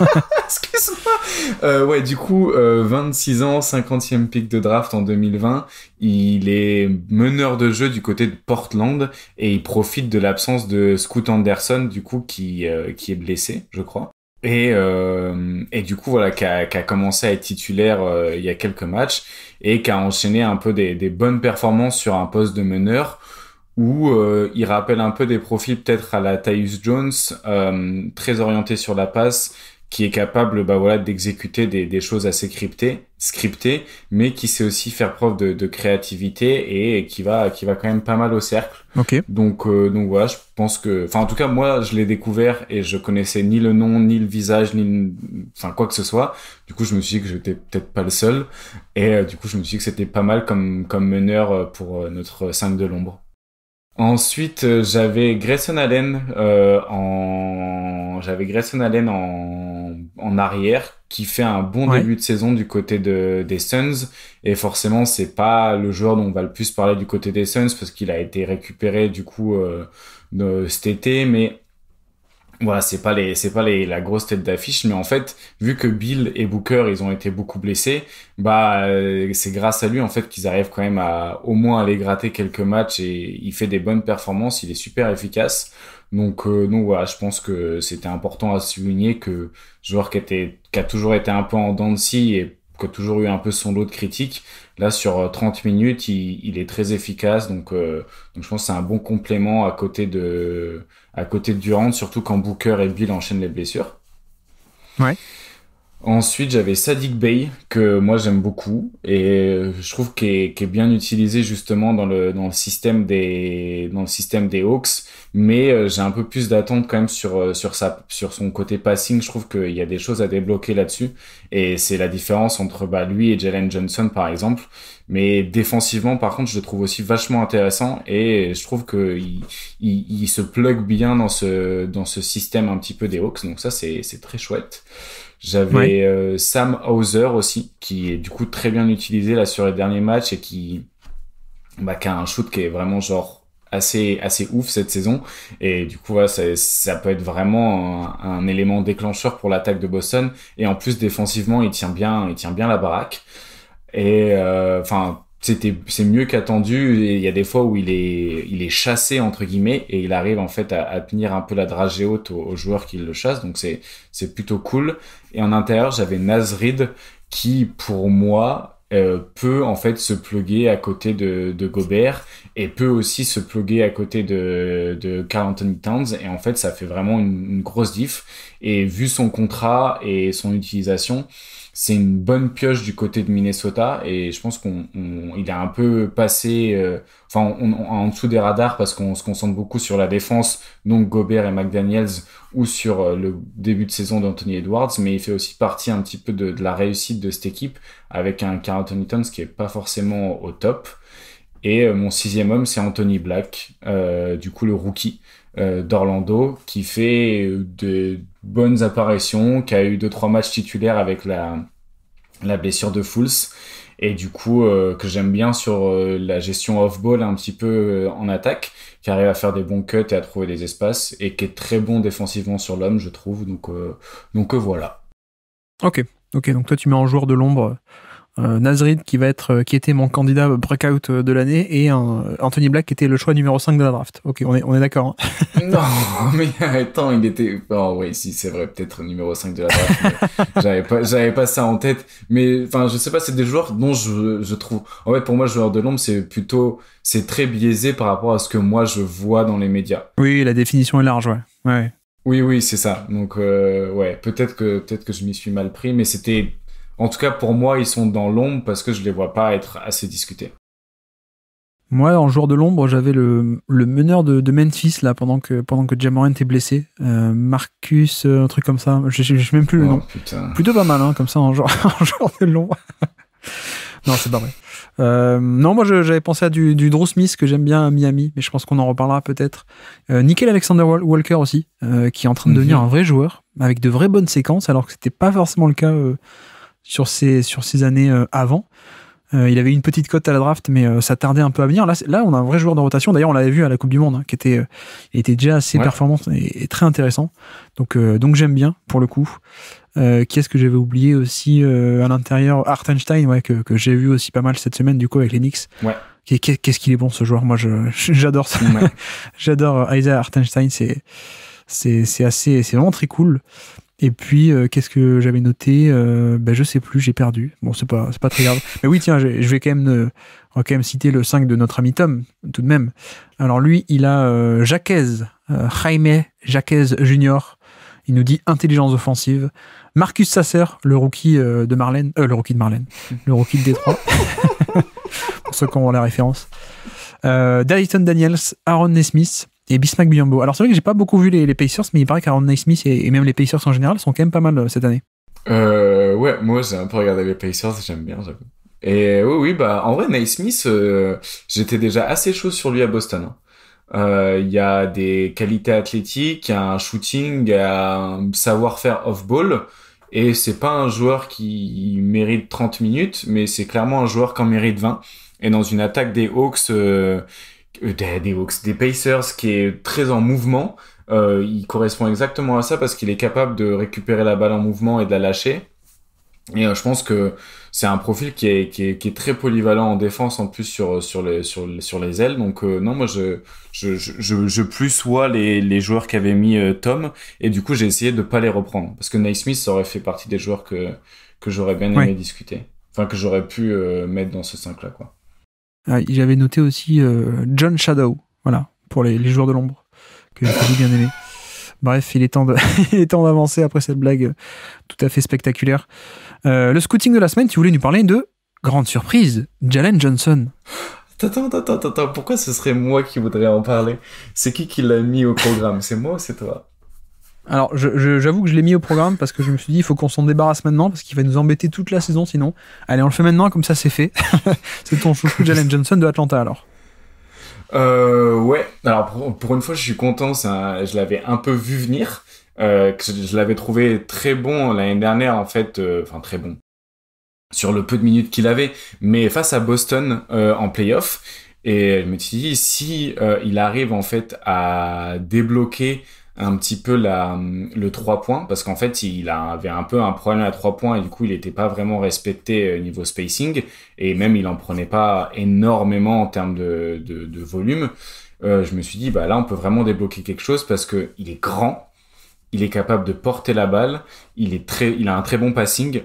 Excuse-moi. ouais, du coup, 26 ans, 50e pick de draft en 2020. Il est meneur de jeu du côté de Portland et il profite de l'absence de Scoot Anderson du coup qui, euh, qui est blessé je crois. Et, euh, du coup, voilà, qui a, commencé à être titulaire euh, il y a quelques matchs et qui a enchaîné un peu des, bonnes performances sur un poste de meneur où il rappelle un peu des profils peut-être à la Tyus Jones, très orienté sur la passe, qui est capable bah voilà d'exécuter des, des, choses assez cryptées, scriptées, mais qui sait aussi faire preuve de, de, créativité et qui va qui va quand même pas mal au cercle. ok Donc euh, donc voilà, je pense que enfin en tout cas moi je l'ai découvert et je connaissais ni le nom ni le visage ni enfin quoi que ce soit. Du coup, je me suis dit que j'étais peut-être pas le seul et euh, du coup, je me suis dit que c'était pas mal comme comme meneur euh, pour notre 5 de l'ombre. Ensuite, euh, euh, j'avais Grayson Allen en j'avais Grayson Allen en... arrière qui fait un bon début de saison du côté de... des Suns et forcément c'est pas le joueur dont on va le plus parler du côté des Suns parce qu'il a été récupéré du coup euh, cet été mais voilà, c'est pas les, c'est pas les, la grosse tête d'affiche, mais en fait, vu que Bill et Booker, ils ont été beaucoup blessés, bah, euh, c'est grâce à lui, en fait, qu'ils arrivent quand même à, au moins aller gratter quelques matchs et il fait des bonnes performances, il est super efficace. Donc, euh, voilà, je pense que c'était important à souligner que joueur qui était, qui a toujours été un peu en dents de scie et qui a toujours eu un peu son lot de critiques. Là, sur 30 euh, minutes, il, est très efficace. Euh, donc, je pense que c'est un bon complément à côté de, à côté de Durant, surtout quand Booker et Bill enchaînent les blessures. Ouais. Ensuite, j'avais Sadik Bay que moi j'aime beaucoup, et euh, je trouve qu'il est, bien utilisé justement dans le, dans le, système, des, dans le système des Hawks, mais euh, j'ai un peu plus d'attente quand même sur, euh, sur, sa, sur son côté passing. Je trouve qu'il y a des choses à débloquer là-dessus, et c'est la différence entre bah, lui et Jalen Johnson par exemple. Mais défensivement, par contre, je le trouve aussi vachement intéressant, et je trouve qu'il il, se plug bien dans ce, dans ce système un petit peu des Hawks, donc ça c'est très chouette. J'avais euh, Sam Hauser aussi, qui est du coup très bien utilisé là sur les derniers matchs et qui, bah, qui a un shoot qui est vraiment genre assez assez ouf cette saison et du coup ça, ça peut être vraiment un, élément déclencheur pour l'attaque de Boston et en plus défensivement il tient bien il tient bien la baraque et euh, enfin c'était c'est mieux qu'attendu il y a des fois où il est il est chassé entre guillemets et il arrive en fait à, à tenir un peu la dragée haute aux, joueurs qui le chassent donc c'est c'est plutôt cool et en intérieur j'avais Nazrid qui pour moi euh, peut en fait se pluguer à côté de, de Gobert et peut aussi se pluguer à côté de, de Carl Anthony Towns et en fait ça fait vraiment une grosse diff et vu son contrat et son utilisation c'est une bonne pioche du côté de Minnesota et je pense qu'il est un peu passé euh, enfin en dessous des radars parce qu'on se concentre beaucoup sur la défense donc Gobert et McDaniels ou sur euh, le début de saison d'Anthony Edwards mais il fait aussi partie un petit peu de, la réussite de cette équipe avec un Carlton Towns qui est pas forcément au top et euh, mon sixième homme c'est Anthony Black du coup le rookie euh, d'Orlando qui fait euh, de bonnes apparitions, qui a eu deux trois matchs titulaires avec la, la blessure de Fools et du coup euh, que j'aime bien sur la gestion off-ball un petit peu en attaque, qui arrive à faire des bons cuts et à trouver des espaces, et qui est très bon défensivement sur l'homme, je trouve. Donc, donc voilà. Ok, ok, donc toi tu mets en joueur de l'ombre Nazrid qui va être euh, qui était mon candidat breakout euh, de l'année et euh, Anthony Black qui était le choix numéro 5 de la draft. OK, on est on est d'accord. Hein. non, mais attends, il était oh oui, si c'est vrai peut-être numéro 5 de la draft. j'avais pas j'avais pas ça en tête, mais enfin je sais pas, c'est des joueurs dont je, je trouve en fait pour moi joueur de l'ombre, c'est plutôt c'est très biaisé par rapport à ce que moi je vois dans les médias. Oui, la définition est large, ouais. Oui, oui, c'est ça. Donc, ouais, peut-être que peut-être que je m'y suis mal pris, mais c'était en tout cas, pour moi, ils sont dans l'ombre parce que je les vois pas être assez discutés. Moi, en joueur de l'ombre, j'avais le, le, meneur de, Memphis là pendant que pendant que était blessé, euh, Marcus, euh, un truc comme ça. Je sais même plus le oh, nom. Plutôt pas mal, hein, comme ça en joueur, en de l'ombre. non, c'est pas vrai. Euh, non, moi j'avais pensé à du, du, Drew Smith que j'aime bien à Miami, mais je pense qu'on en reparlera peut-être. Nickel Alexander Walker aussi, qui est en train de devenir mhm. un vrai joueur, avec de vraies bonnes séquences, alors que c'était pas forcément le cas sur ces sur ces années euh, avant. Euh, il avait une petite cote à la draft, mais euh, ça tardait un peu à venir. Là, là, on a un vrai joueur de rotation. D'ailleurs, on l'avait vu à la Coupe du Monde, hein, qui était, était déjà assez performant et, très intéressant. Donc, donc j'aime bien pour le coup. quest ce que j'avais oublié aussi à l'intérieur Hartenstein, ouais, que, que j'ai vu aussi pas mal cette semaine du coup avec les Knicks. Ouais. Qu'est-ce qu'il est bon ce joueur Moi, j'adore ça. j'adore Isaiah Hartenstein. C'est c'est assez, c'est vraiment très cool. Et puis, euh, qu'est-ce que j'avais noté Je euh, ben, Je sais plus, j'ai perdu. Bon, c'est pas, pas très grave. Mais oui, tiens, je vais quand même, euh, quand même citer le 5 de notre ami Tom, tout de même. Alors lui, il a Jaquez, Jaime Jaquez Junior. Il nous dit intelligence offensive. Marcus Sasser, le rookie de Marlène. le rookie de Marlène. Le rookie de Détroit. Pour ceux qui ont la référence. Dalton Daniels, Aaron Nesmith et Bismack Biombo. Alors c'est vrai que j'ai pas beaucoup vu les, Pacers, mais il paraît qu'Aaron Naismith et, et, même les Pacers en général sont quand même pas mal euh, cette année. Euh, ouais, moi j'ai un peu regardé les Pacers, j'aime bien, j'avoue. Et oui, oui, bah en vrai, Naismith, euh, j'étais déjà assez chaud sur lui à Boston. Hein. Euh, il y a des qualités athlétiques, y a un shooting, y a un savoir-faire off-ball. Et c'est pas un joueur qui mérite 30 minutes, mais c'est clairement un joueur qui en mérite 20. Et dans une attaque des Hawks euh, des, des des Pacers, qui est très en mouvement. Euh, il correspond exactement à ça parce qu'il est capable de récupérer la balle en mouvement et de la lâcher. Et euh, je pense que c'est un profil qui est, qui est, très polyvalent en défense en plus sur, sur, les, sur, les ailes. Donc non, moi je, je, je, je plus sois les, les joueurs qu'avait mis Tom et du coup j'ai essayé de pas les reprendre parce que Naismith ça aurait fait partie des joueurs que, que j'aurais bien aimé discuter. Enfin que j'aurais pu mettre dans ce 5 là quoi. Ah, j'avais noté aussi euh, John Shadow, voilà, pour les, joueurs de l'ombre, que j'ai bien aimé. Bref, il est temps d'avancer après cette blague euh, tout à fait spectaculaire. Euh, le scouting de la semaine, tu voulais nous parler de, grande surprise, Jalen Johnson. attends, attends, attends, pourquoi ce serait moi qui voudrais en parler C'est qui qui l'a mis au programme C'est moi ou c'est toi alors, j'avoue que je l'ai mis au programme parce que je me suis dit, il faut qu'on s'en débarrasse maintenant parce qu'il va nous embêter toute la saison sinon. Allez, on le fait maintenant, comme ça c'est fait. c'est ton chouchou Jalen Johnson de Atlanta alors. Euh, ouais, alors pour, une fois, je suis content, je l'avais un peu vu venir. Euh, je, l'avais trouvé très bon l'année dernière, en fait, euh, enfin très bon sur le peu de minutes qu'il avait, mais face à Boston en playoff. Et je me suis dit, si il arrive en fait à débloquer un petit peu la, le 3 points, parce qu'en fait, il avait un peu un problème à 3 points, et du coup, il n'était pas vraiment respecté euh, niveau spacing, et même il en prenait pas énormément en termes de, volume. Euh, je me suis dit, bah là, on peut vraiment débloquer quelque chose, parce que il est grand, il est capable de porter la balle, il, est très, il a un très bon passing,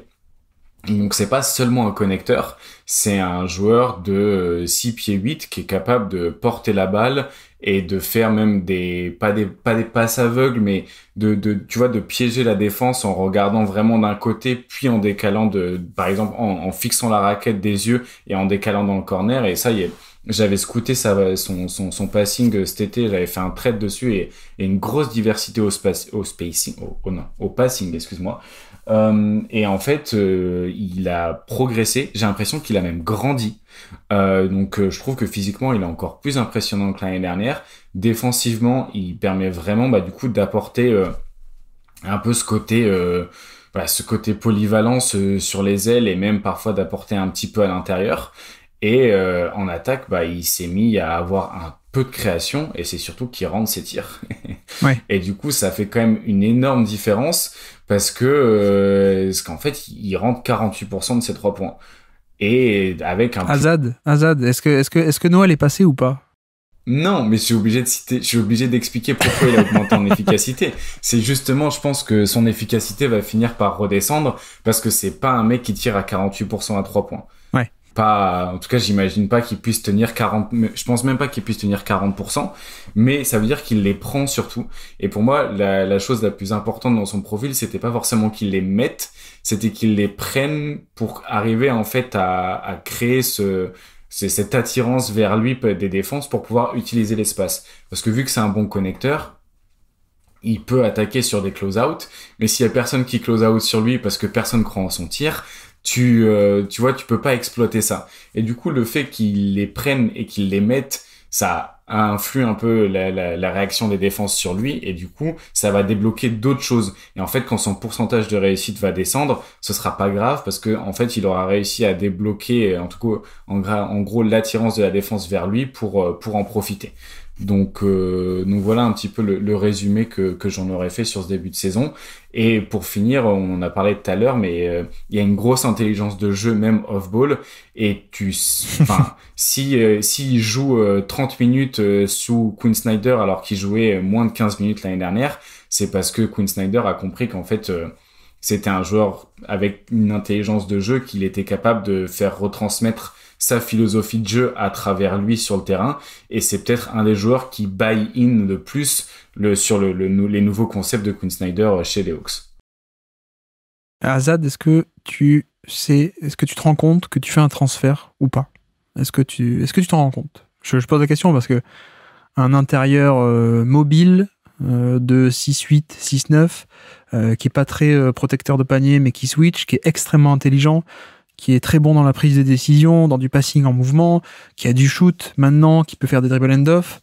donc c'est pas seulement un connecteur, c'est un joueur de 6 euh, pieds 8 qui est capable de porter la balle et de faire même des pas des pas des passes aveugles mais de, de tu vois de piéger la défense en regardant vraiment d'un côté puis en décalant de par exemple en, fixant la raquette des yeux et en décalant dans le corner et ça y est j'avais scouté son, son, passing euh, cet été, j'avais fait un trait dessus et, une grosse diversité au, au spacing, au, au passing, excuse-moi, euh, et en fait, euh, il a progressé. J'ai l'impression qu'il a même grandi. Euh, donc, je trouve que physiquement, il est encore plus impressionnant que l'année dernière. Défensivement, il permet vraiment, bah, du coup, d'apporter un peu ce côté, voilà, ce côté polyvalence sur les ailes et même parfois d'apporter un petit peu à l'intérieur. Et euh, en attaque, bah, il s'est mis à avoir un peu de création et c'est surtout qu'il rentre ses tirs. Et du coup, ça fait quand même une énorme différence parce que euh, qu'en fait, il rentre 48% de ses trois points. Et avec un Azad, Azad, est-ce que est-ce que Noël est passé ou pas non, mais je suis obligé de je suis obligé d'expliquer pourquoi il a augmenté en efficacité. C'est justement, je pense que son efficacité va finir par redescendre parce que c'est pas un mec qui tire à 48% à 3 points pas en tout cas j'imagine pas qu'il puisse tenir 40 je pense même pas qu'il puisse tenir 40% mais ça veut dire qu'il les prend surtout et pour moi la, chose la plus importante dans son profil c'était pas forcément qu'il les mette c'était qu'il les prenne pour arriver en fait à, créer ce c'est cette attirance vers lui des défenses pour pouvoir utiliser l'espace parce que vu que c'est un bon connecteur il peut attaquer sur des close-out, mais s'il y a personne qui close-out sur lui parce que personne croit en son tir, tu, euh, tu vois, tu peux pas exploiter ça. Et du coup, le fait qu'il les prenne et qu'il les mette ça influe un peu la, réaction des défenses sur lui et du coup, ça va débloquer d'autres choses. Et en fait, quand son pourcentage de réussite va descendre, ce sera pas grave parce que en fait, il aura réussi à débloquer, en tout cas, en, en gros, l'attirance de la défense vers lui pour euh, pour en profiter. Donc, euh, voilà un petit peu le, résumé que, j'en aurais fait sur ce début de saison. Et pour finir, on a parlé tout à l'heure, mais euh, il y a une grosse intelligence de jeu, même off-ball. Et tu, enfin, si euh, s'il joue 30 euh, minutes sous Quinn Snyder alors qu'il jouait moins de 15 minutes l'année dernière, c'est parce que Quinn Snyder a compris qu'en fait c'était un joueur avec une intelligence de jeu qu'il était capable de faire retransmettre sa philosophie de jeu à travers lui sur le terrain. Et c'est peut-être un des joueurs qui buy in le plus le, sur le, les nouveaux concepts de Quinn Snyder euh, chez les Hawks. Azad, est-ce que tu sais, est-ce que tu te rends compte que tu fais un transfert ou pas Est-ce que tu, est-ce que tu t'en rends compte je, pose la question parce que un intérieur euh, mobile euh, de 6-8, 6-9, qui est pas très protecteur de panier mais qui switch, qui est extrêmement intelligent, qui est très bon dans la prise de décision, dans du passing en mouvement, qui a du shoot maintenant, qui peut faire des dribble end-off.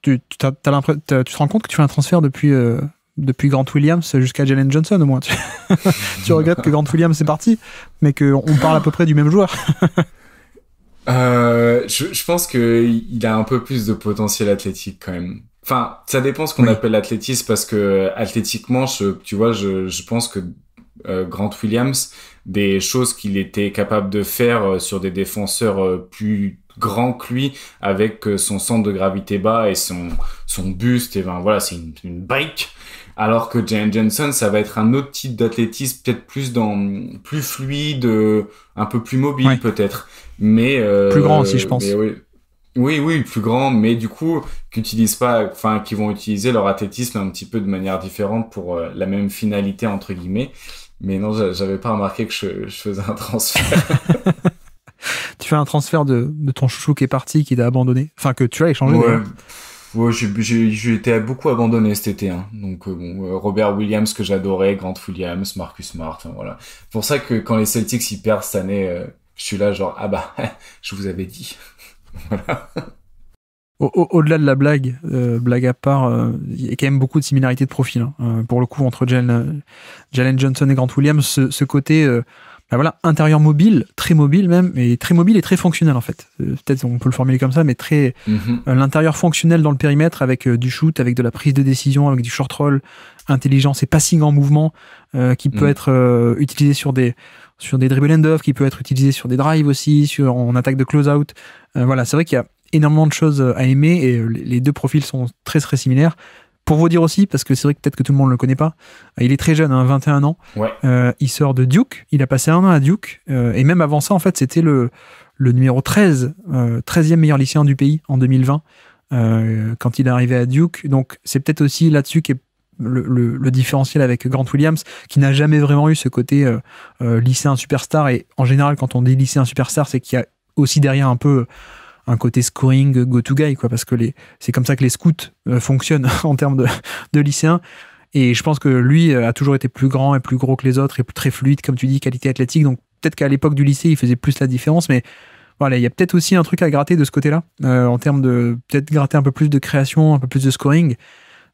Tu, tu te rends compte que tu fais un transfert depuis, euh, depuis Grant Williams jusqu'à Jalen Johnson au moins. Tu, regrettes que Grant Williams c'est parti, mais qu'on parle à peu près du même joueur. Euh, je, je, pense qu'il a un peu plus de potentiel athlétique quand même. Enfin, ça dépend ce qu'on appelle l'athlétisme parce que euh, athlétiquement, je, tu vois, je, pense que Grant Williams, des choses qu'il était capable de faire euh, sur des défenseurs euh, plus grands que lui avec euh, son centre de gravité bas et son, son buste. Et ben voilà, c'est une, une bike. Alors que Jane Jensen ça va être un autre type d'athlétisme, peut-être plus dans plus fluide, un peu plus mobile peut-être, mais plus grand aussi, je pense. Oui. oui. plus grand, mais du coup, qu'utilisent pas, enfin, qui vont utiliser leur athlétisme un petit peu de manière différente pour la même finalité entre guillemets. Mais non, j'avais pas remarqué que je, faisais un transfert. tu fais un transfert de, ton chouchou qui est parti, qui t'a abandonné, enfin que tu as échangé. Ouais, ouais j'ai été beaucoup abandonné cet été. Hein. Donc euh, bon, euh, Robert Williams que j'adorais, Grant Williams, Marcus Smart, voilà. Pour ça que quand les Celtics ils perdent cette année, euh, je suis là genre ah bah je vous avais dit. voilà. Au-delà de la blague, euh, blague à part, euh, il y a quand même beaucoup de similarités de profil. Hein. Euh, pour le coup, entre Jalen, Jalen Johnson et Grant Williams, ce, côté bah voilà, intérieur mobile, très mobile même, et très mobile et très fonctionnel en fait. Peut-être on peut le formuler comme ça, mais très mm-hmm. l'intérieur fonctionnel dans le périmètre avec du shoot, avec de la prise de décision, avec du short roll, intelligence et passing en mouvement qui peut mm. être utilisé sur des sur des dribble end-off, qui peut être utilisé sur des drives aussi, sur en attaque de close-out. voilà, c'est vrai qu'il y a énormément de choses euh, à aimer et euh, les deux profils sont très très similaires. Pour vous dire aussi, parce que c'est vrai que peut-être que tout le monde ne le connaît pas, euh, il est très jeune, 21 hein, ans. il sort de Duke, il a passé un an à Duke, et même avant ça, en fait, c'était le, numéro 13, 13e meilleur lycéen du pays en 2020, quand il est arrivé à Duke. Donc c'est peut-être aussi là-dessus qu'est le, le, différentiel avec Grant Williams, qui n'a jamais vraiment eu ce côté lycéen superstar. Et en général, quand on dit lycéen superstar, c'est qu'il y a aussi derrière un peu un côté scoring go to guy quoi parce que les c'est comme ça que les scouts euh, fonctionnent en termes de, lycéens et je pense que lui euh, a toujours été plus grand et plus gros que les autres et très fluide comme tu dis qualité athlétique donc peut-être qu'à l'époque du lycée il faisait plus la différence mais voilà il y a peut-être aussi un truc à gratter de ce côté-là euh, en termes de peut-être gratter un peu plus de création un peu plus de scoring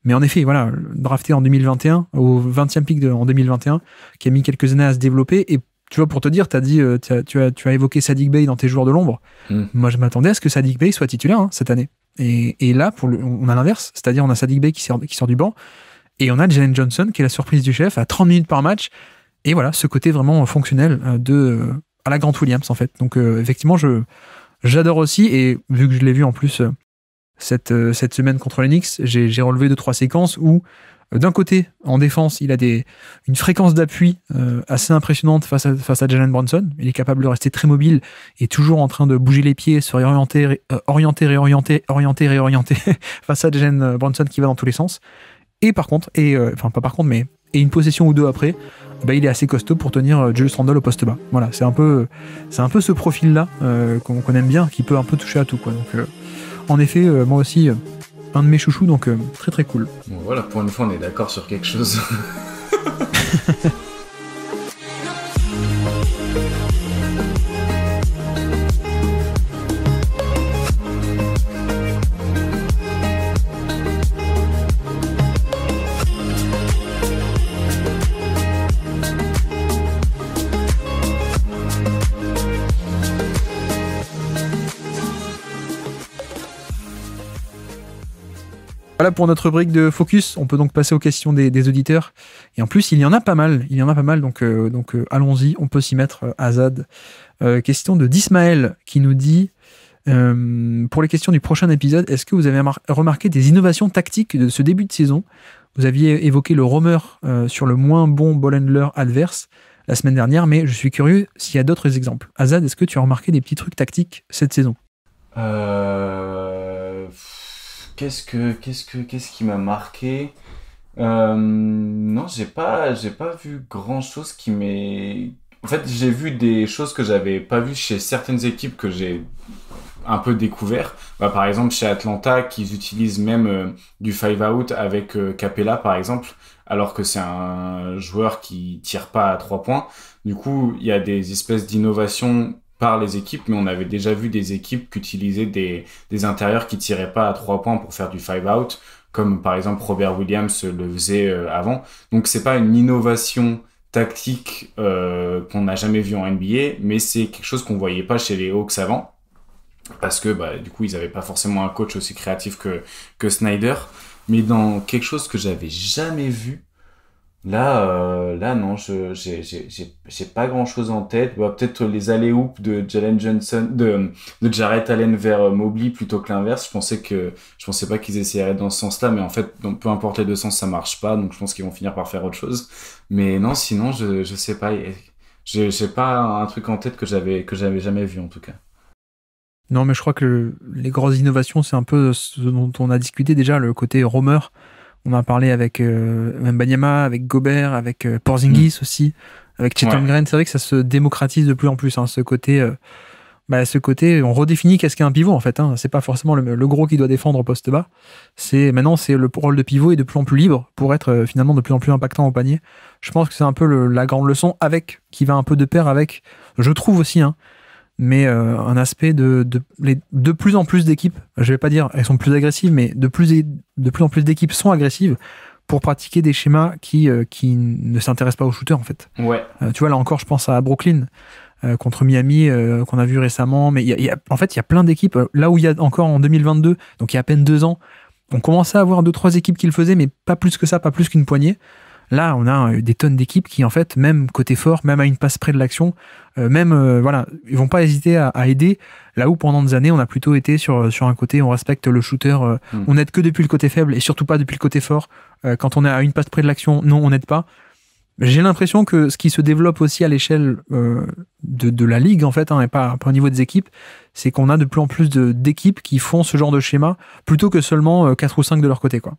mais en effet, voilà, drafté en 2021, au 20e pic de, en 2021, qui a mis quelques années à se développer, et tu vois, pour te dire, euh, tu as, évoqué Sadik Bey dans tes joueurs de l'ombre. Hmm. Moi, je m'attendais à ce que Sadik Bey soit titulaire hein, cette année. Et, là, on a l'inverse, c'est-à-dire on a Sadik Bey qui sort, du banc et on a Jalen Johnson qui est la surprise du chef à 30 minutes par match. Et voilà, ce côté vraiment fonctionnel euh, de euh, à la Grant Williams en fait. Donc effectivement, je j'adore aussi et vu que je l'ai vu en plus cette cette semaine contre l'Enix, j'ai relevé deux trois séquences où euh, d'un côté, en défense, il a des, une fréquence d'appui euh, assez impressionnante face à, face à Jalen Brunson. Il est capable de rester très mobile et toujours en train de bouger les pieds, se réorienter, euh, orienter, réorienter, orienter, réorienter face à Jalen Brunson qui va dans tous les sens. Et par contre, et enfin pas par contre, mais et une possession ou deux après, bah, il est assez costaud pour tenir Julius Randall au poste bas. Voilà, c'est un peu, c'est un peu ce profil-là qu'on aime bien, qui peut un peu toucher à tout. Quoi. Donc, en effet, moi aussi, un de mes chouchous, donc euh, très très cool. Bon, voilà, pour une fois, on est d'accord sur quelque chose. Voilà pour notre brique de focus. On peut donc passer aux questions des, auditeurs. Et en plus, il y en a pas mal. Il y en a pas mal. Donc, euh, donc euh, allons-y. On peut s'y mettre. Azad. Euh, question de Dismaël qui nous dit pour les questions du prochain épisode, est-ce que vous avez remarqué des innovations tactiques de ce début de saison Vous aviez évoqué le roamer sur le moins bon ball adverse la semaine dernière, mais je suis curieux s'il y a d'autres exemples. Azad, est-ce que tu as remarqué des petits trucs tactiques cette saison qu'est-ce que qu'est-ce que qu'est-ce qui m'a marqué euh, non j'ai pas j'ai pas vu grand chose qui m'est en fait j'ai vu des choses que j'avais pas vu chez certaines équipes que j'ai un peu découvert bah, par exemple chez Atlanta qu'ils utilisent même euh, du five out avec euh, Capella par exemple alors que c'est un joueur qui tire pas à trois points du coup il y a des espèces d'innovations par les équipes, mais on avait déjà vu des équipes qui utilisaient des, intérieurs qui tiraient pas à trois points pour faire du five out, comme par exemple Robert Williams le faisait euh, avant. Donc c'est pas une innovation tactique euh, qu'on n'a jamais vu en NBA, mais c'est quelque chose qu'on voyait pas chez les Hawks avant, parce que bah, du coup ils n'avaient pas forcément un coach aussi créatif que, que Snyder. Mais dans quelque chose que j'avais jamais vu, Là, euh, là non, je j'ai pas grand chose en tête. Bah, Peut-être les allées-houpes de Jalen Johnson, de, de Allen vers euh, Mobley plutôt que l'inverse. Je pensais que je pensais pas qu'ils essaieraient dans ce sens-là, mais en fait, peu importe les deux sens, ça marche pas. Donc je pense qu'ils vont finir par faire autre chose. Mais non, sinon je je sais pas. Je sais pas un truc en tête que j'avais que j'avais jamais vu en tout cas. Non, mais je crois que les grosses innovations, c'est un peu ce dont on a discuté déjà, le côté roamer. On a parlé avec euh, Mbanyama, avec Gobert, avec euh, Porzingis mm. aussi, avec Chetangren. C'est vrai que ça se démocratise de plus en plus, hein, ce côté. Euh, bah, ce côté, on redéfinit qu'est-ce qu'est un pivot en fait. Hein. C'est pas forcément le, gros qui doit défendre au poste bas. C'est maintenant c'est le rôle de pivot est de plus en plus libre pour être euh, finalement de plus en plus impactant au panier. Je pense que c'est un peu la grande leçon avec qui va un peu de pair avec. Je trouve aussi hein, mais euh, un aspect de, de, plus en plus d'équipes, je vais pas dire elles sont plus agressives, mais de plus, de plus en plus d'équipes sont agressives pour pratiquer des schémas qui, euh, ne s'intéressent pas aux shooters en fait. Euh, tu vois, là encore, je pense à Brooklyn contre Miami qu'on a vu récemment, mais en fait, il y a plein d'équipes, là où il y a encore en 2022, donc il y a à peine deux ans, on commençait à avoir deux, trois équipes qui le faisaient, mais pas plus que ça, pas plus qu'une poignée. Là, on a euh, des tonnes d'équipes qui, en fait, même côté fort, même à une passe près de l'action, euh, même, euh, voilà, ils vont pas hésiter à, aider. Là où pendant des années, on a plutôt été sur, sur un côté, on respecte le shooter, hmm. on n'aide que depuis le côté faible et surtout pas depuis le côté fort. quand on est à une passe près de l'action, non, on n'aide pas. J'ai l'impression que ce qui se développe aussi à l'échelle de, la ligue, en fait, hein, et pas, au niveau des équipes, c'est qu'on a de plus en plus d'équipes qui font ce genre de schéma plutôt que seulement quatre 4 ou 5 de leur côté. Quoi.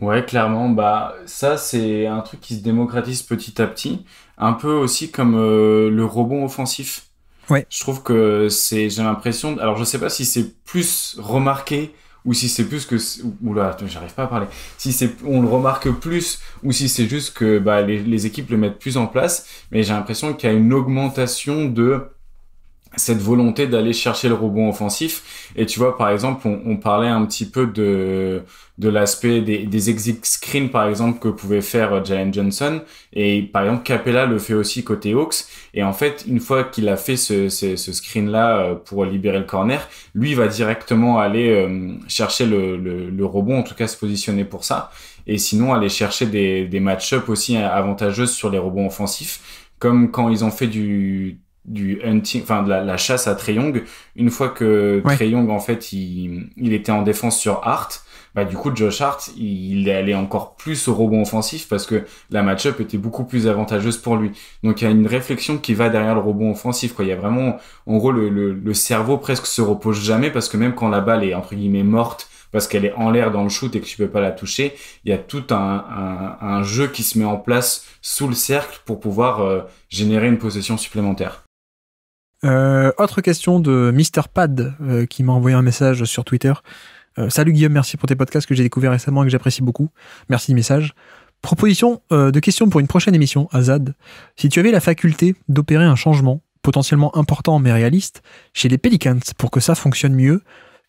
Ouais, clairement, bah ça c'est un truc qui se démocratise petit à petit, un peu aussi comme euh, le rebond offensif. Ouais. Je trouve que c'est, j'ai l'impression, alors je sais pas si c'est plus remarqué ou si c'est plus que, oula, j'arrive pas à parler. Si c'est, on le remarque plus ou si c'est juste que bah, les, les, équipes le mettent plus en place, mais j'ai l'impression qu'il y a une augmentation de cette volonté d'aller chercher le rebond offensif. Et tu vois, par exemple, on, parlait un petit peu de, de l'aspect des, des exit screens, par exemple, que pouvait faire euh, Jalen Johnson. Et par exemple, Capella le fait aussi côté Hawks. Et en fait, une fois qu'il a fait ce, ce, screen-là euh, pour libérer le corner, lui va directement aller euh, chercher le, le, rebond, en tout cas se positionner pour ça. Et sinon, aller chercher des, des match-ups aussi avantageuses sur les rebonds offensifs, comme quand ils ont fait du du hunting, enfin de la, chasse à Treyong. Une fois que Treyong en fait il, il, était en défense sur Hart, bah du coup Josh Hart il est allé encore plus au rebond offensif parce que la match-up était beaucoup plus avantageuse pour lui. Donc il y a une réflexion qui va derrière le rebond offensif. Quoi. Il y a vraiment en gros le, le, cerveau presque se repose jamais parce que même quand la balle est entre guillemets morte parce qu'elle est en l'air dans le shoot et que tu peux pas la toucher, il y a tout un, un, jeu qui se met en place sous le cercle pour pouvoir euh, générer une possession supplémentaire. Euh, autre question de Mr Pad euh, qui m'a envoyé un message sur Twitter. Euh, salut Guillaume, merci pour tes podcasts que j'ai découvert récemment et que j'apprécie beaucoup. Merci du message. Proposition euh, de question pour une prochaine émission, Azad. Si tu avais la faculté d'opérer un changement, potentiellement important mais réaliste, chez les Pelicans pour que ça fonctionne mieux,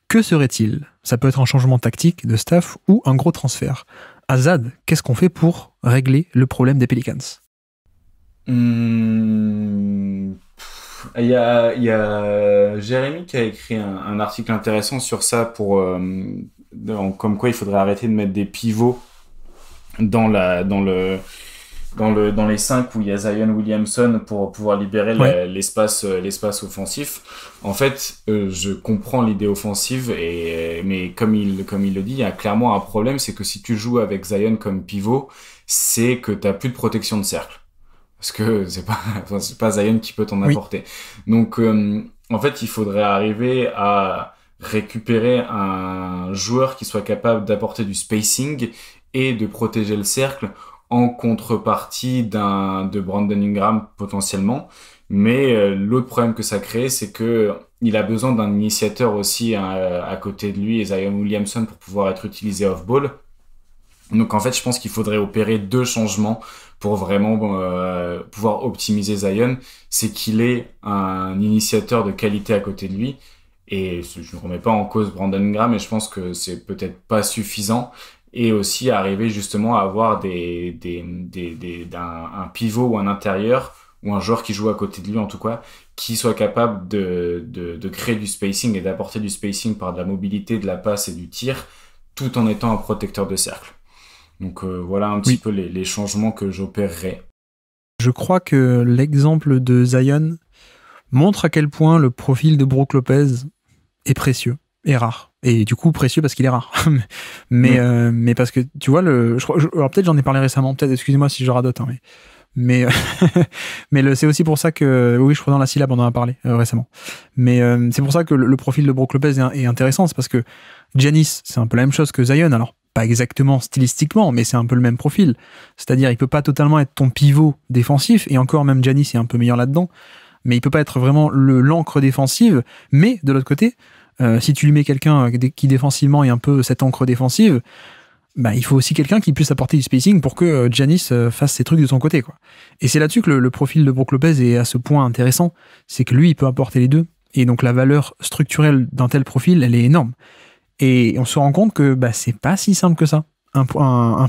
que serait-il Ça peut être un changement tactique, de staff ou un gros transfert. Azad, qu'est-ce qu'on fait pour régler le problème des Pelicans hum, il y a, il y a Jérémy qui a écrit un, un article intéressant sur ça pour euh, comme quoi il faudrait arrêter de mettre des pivots dans la dans le dans le dans les cinq où il y a Zion Williamson pour pouvoir libérer l'espace euh, l'espace offensif. En fait, euh, je comprends l'idée offensive et mais comme il comme il le dit, il y a clairement un problème, c'est que si tu joues avec Zion comme pivot, c'est que tu t'as plus de protection de cercle parce que c'est pas c'est pas Zion qui peut t'en apporter. Donc euh, en fait, il faudrait arriver à récupérer un joueur qui soit capable d'apporter du spacing et de protéger le cercle en contrepartie d'un de Brandon Ingram potentiellement. Mais euh, l'autre problème que ça crée, c'est que il a besoin d'un initiateur aussi hein, euh, à côté de lui, et Zion Williamson, pour pouvoir être utilisé off-ball. Donc en fait, je pense qu'il faudrait opérer deux changements pour vraiment euh, pouvoir optimiser Zion, c'est qu'il ait un initiateur de qualité à côté de lui. Et je ne remets pas en cause Brandon Graham, mais je pense que c'est peut-être pas suffisant. Et aussi arriver justement à avoir des, un, pivot ou un intérieur ou un joueur qui joue à côté de lui en tout cas, qui soit capable de, de créer du spacing et d'apporter du spacing par de la mobilité, de la passe et du tir, tout en étant un protecteur de cercle. Donc euh, voilà un petit peu les, changements que j'opérerai. Je crois que l'exemple de Zion montre à quel point le profil de Brooke Lopez est précieux et rare. Et du coup, précieux parce qu'il est rare. mais, mm. euh, mais parce que, tu vois, le, peut-être j'en ai parlé récemment, peut-être, excusez-moi si je radote, hein, mais mais euh, mais c'est aussi pour ça que oui je crois dans la syllabe on en a parlé récemment mais c'est pour ça que le, profil de Brooke Lopez est, intéressant c'est parce que Janice, c'est un peu la même chose que Zion alors pas exactement stylistiquement, mais c'est un peu le même profil. C'est-à-dire, il peut pas totalement être ton pivot défensif, et encore même Janis est un peu meilleur là-dedans, mais il peut pas être vraiment le l'encre défensive. Mais de l'autre côté, euh, si tu lui mets quelqu'un euh, qui défensivement est un peu cette encre défensive, bah, il faut aussi quelqu'un qui puisse apporter du spacing pour que Janis euh, fasse ses trucs de son côté. Quoi. Et c'est là-dessus que le, le, profil de Brook Lopez est à ce point intéressant, c'est que lui, il peut apporter les deux. Et donc la valeur structurelle d'un tel profil, elle est énorme. Et on se rend compte que bah, c'est pas si simple que ça. Un,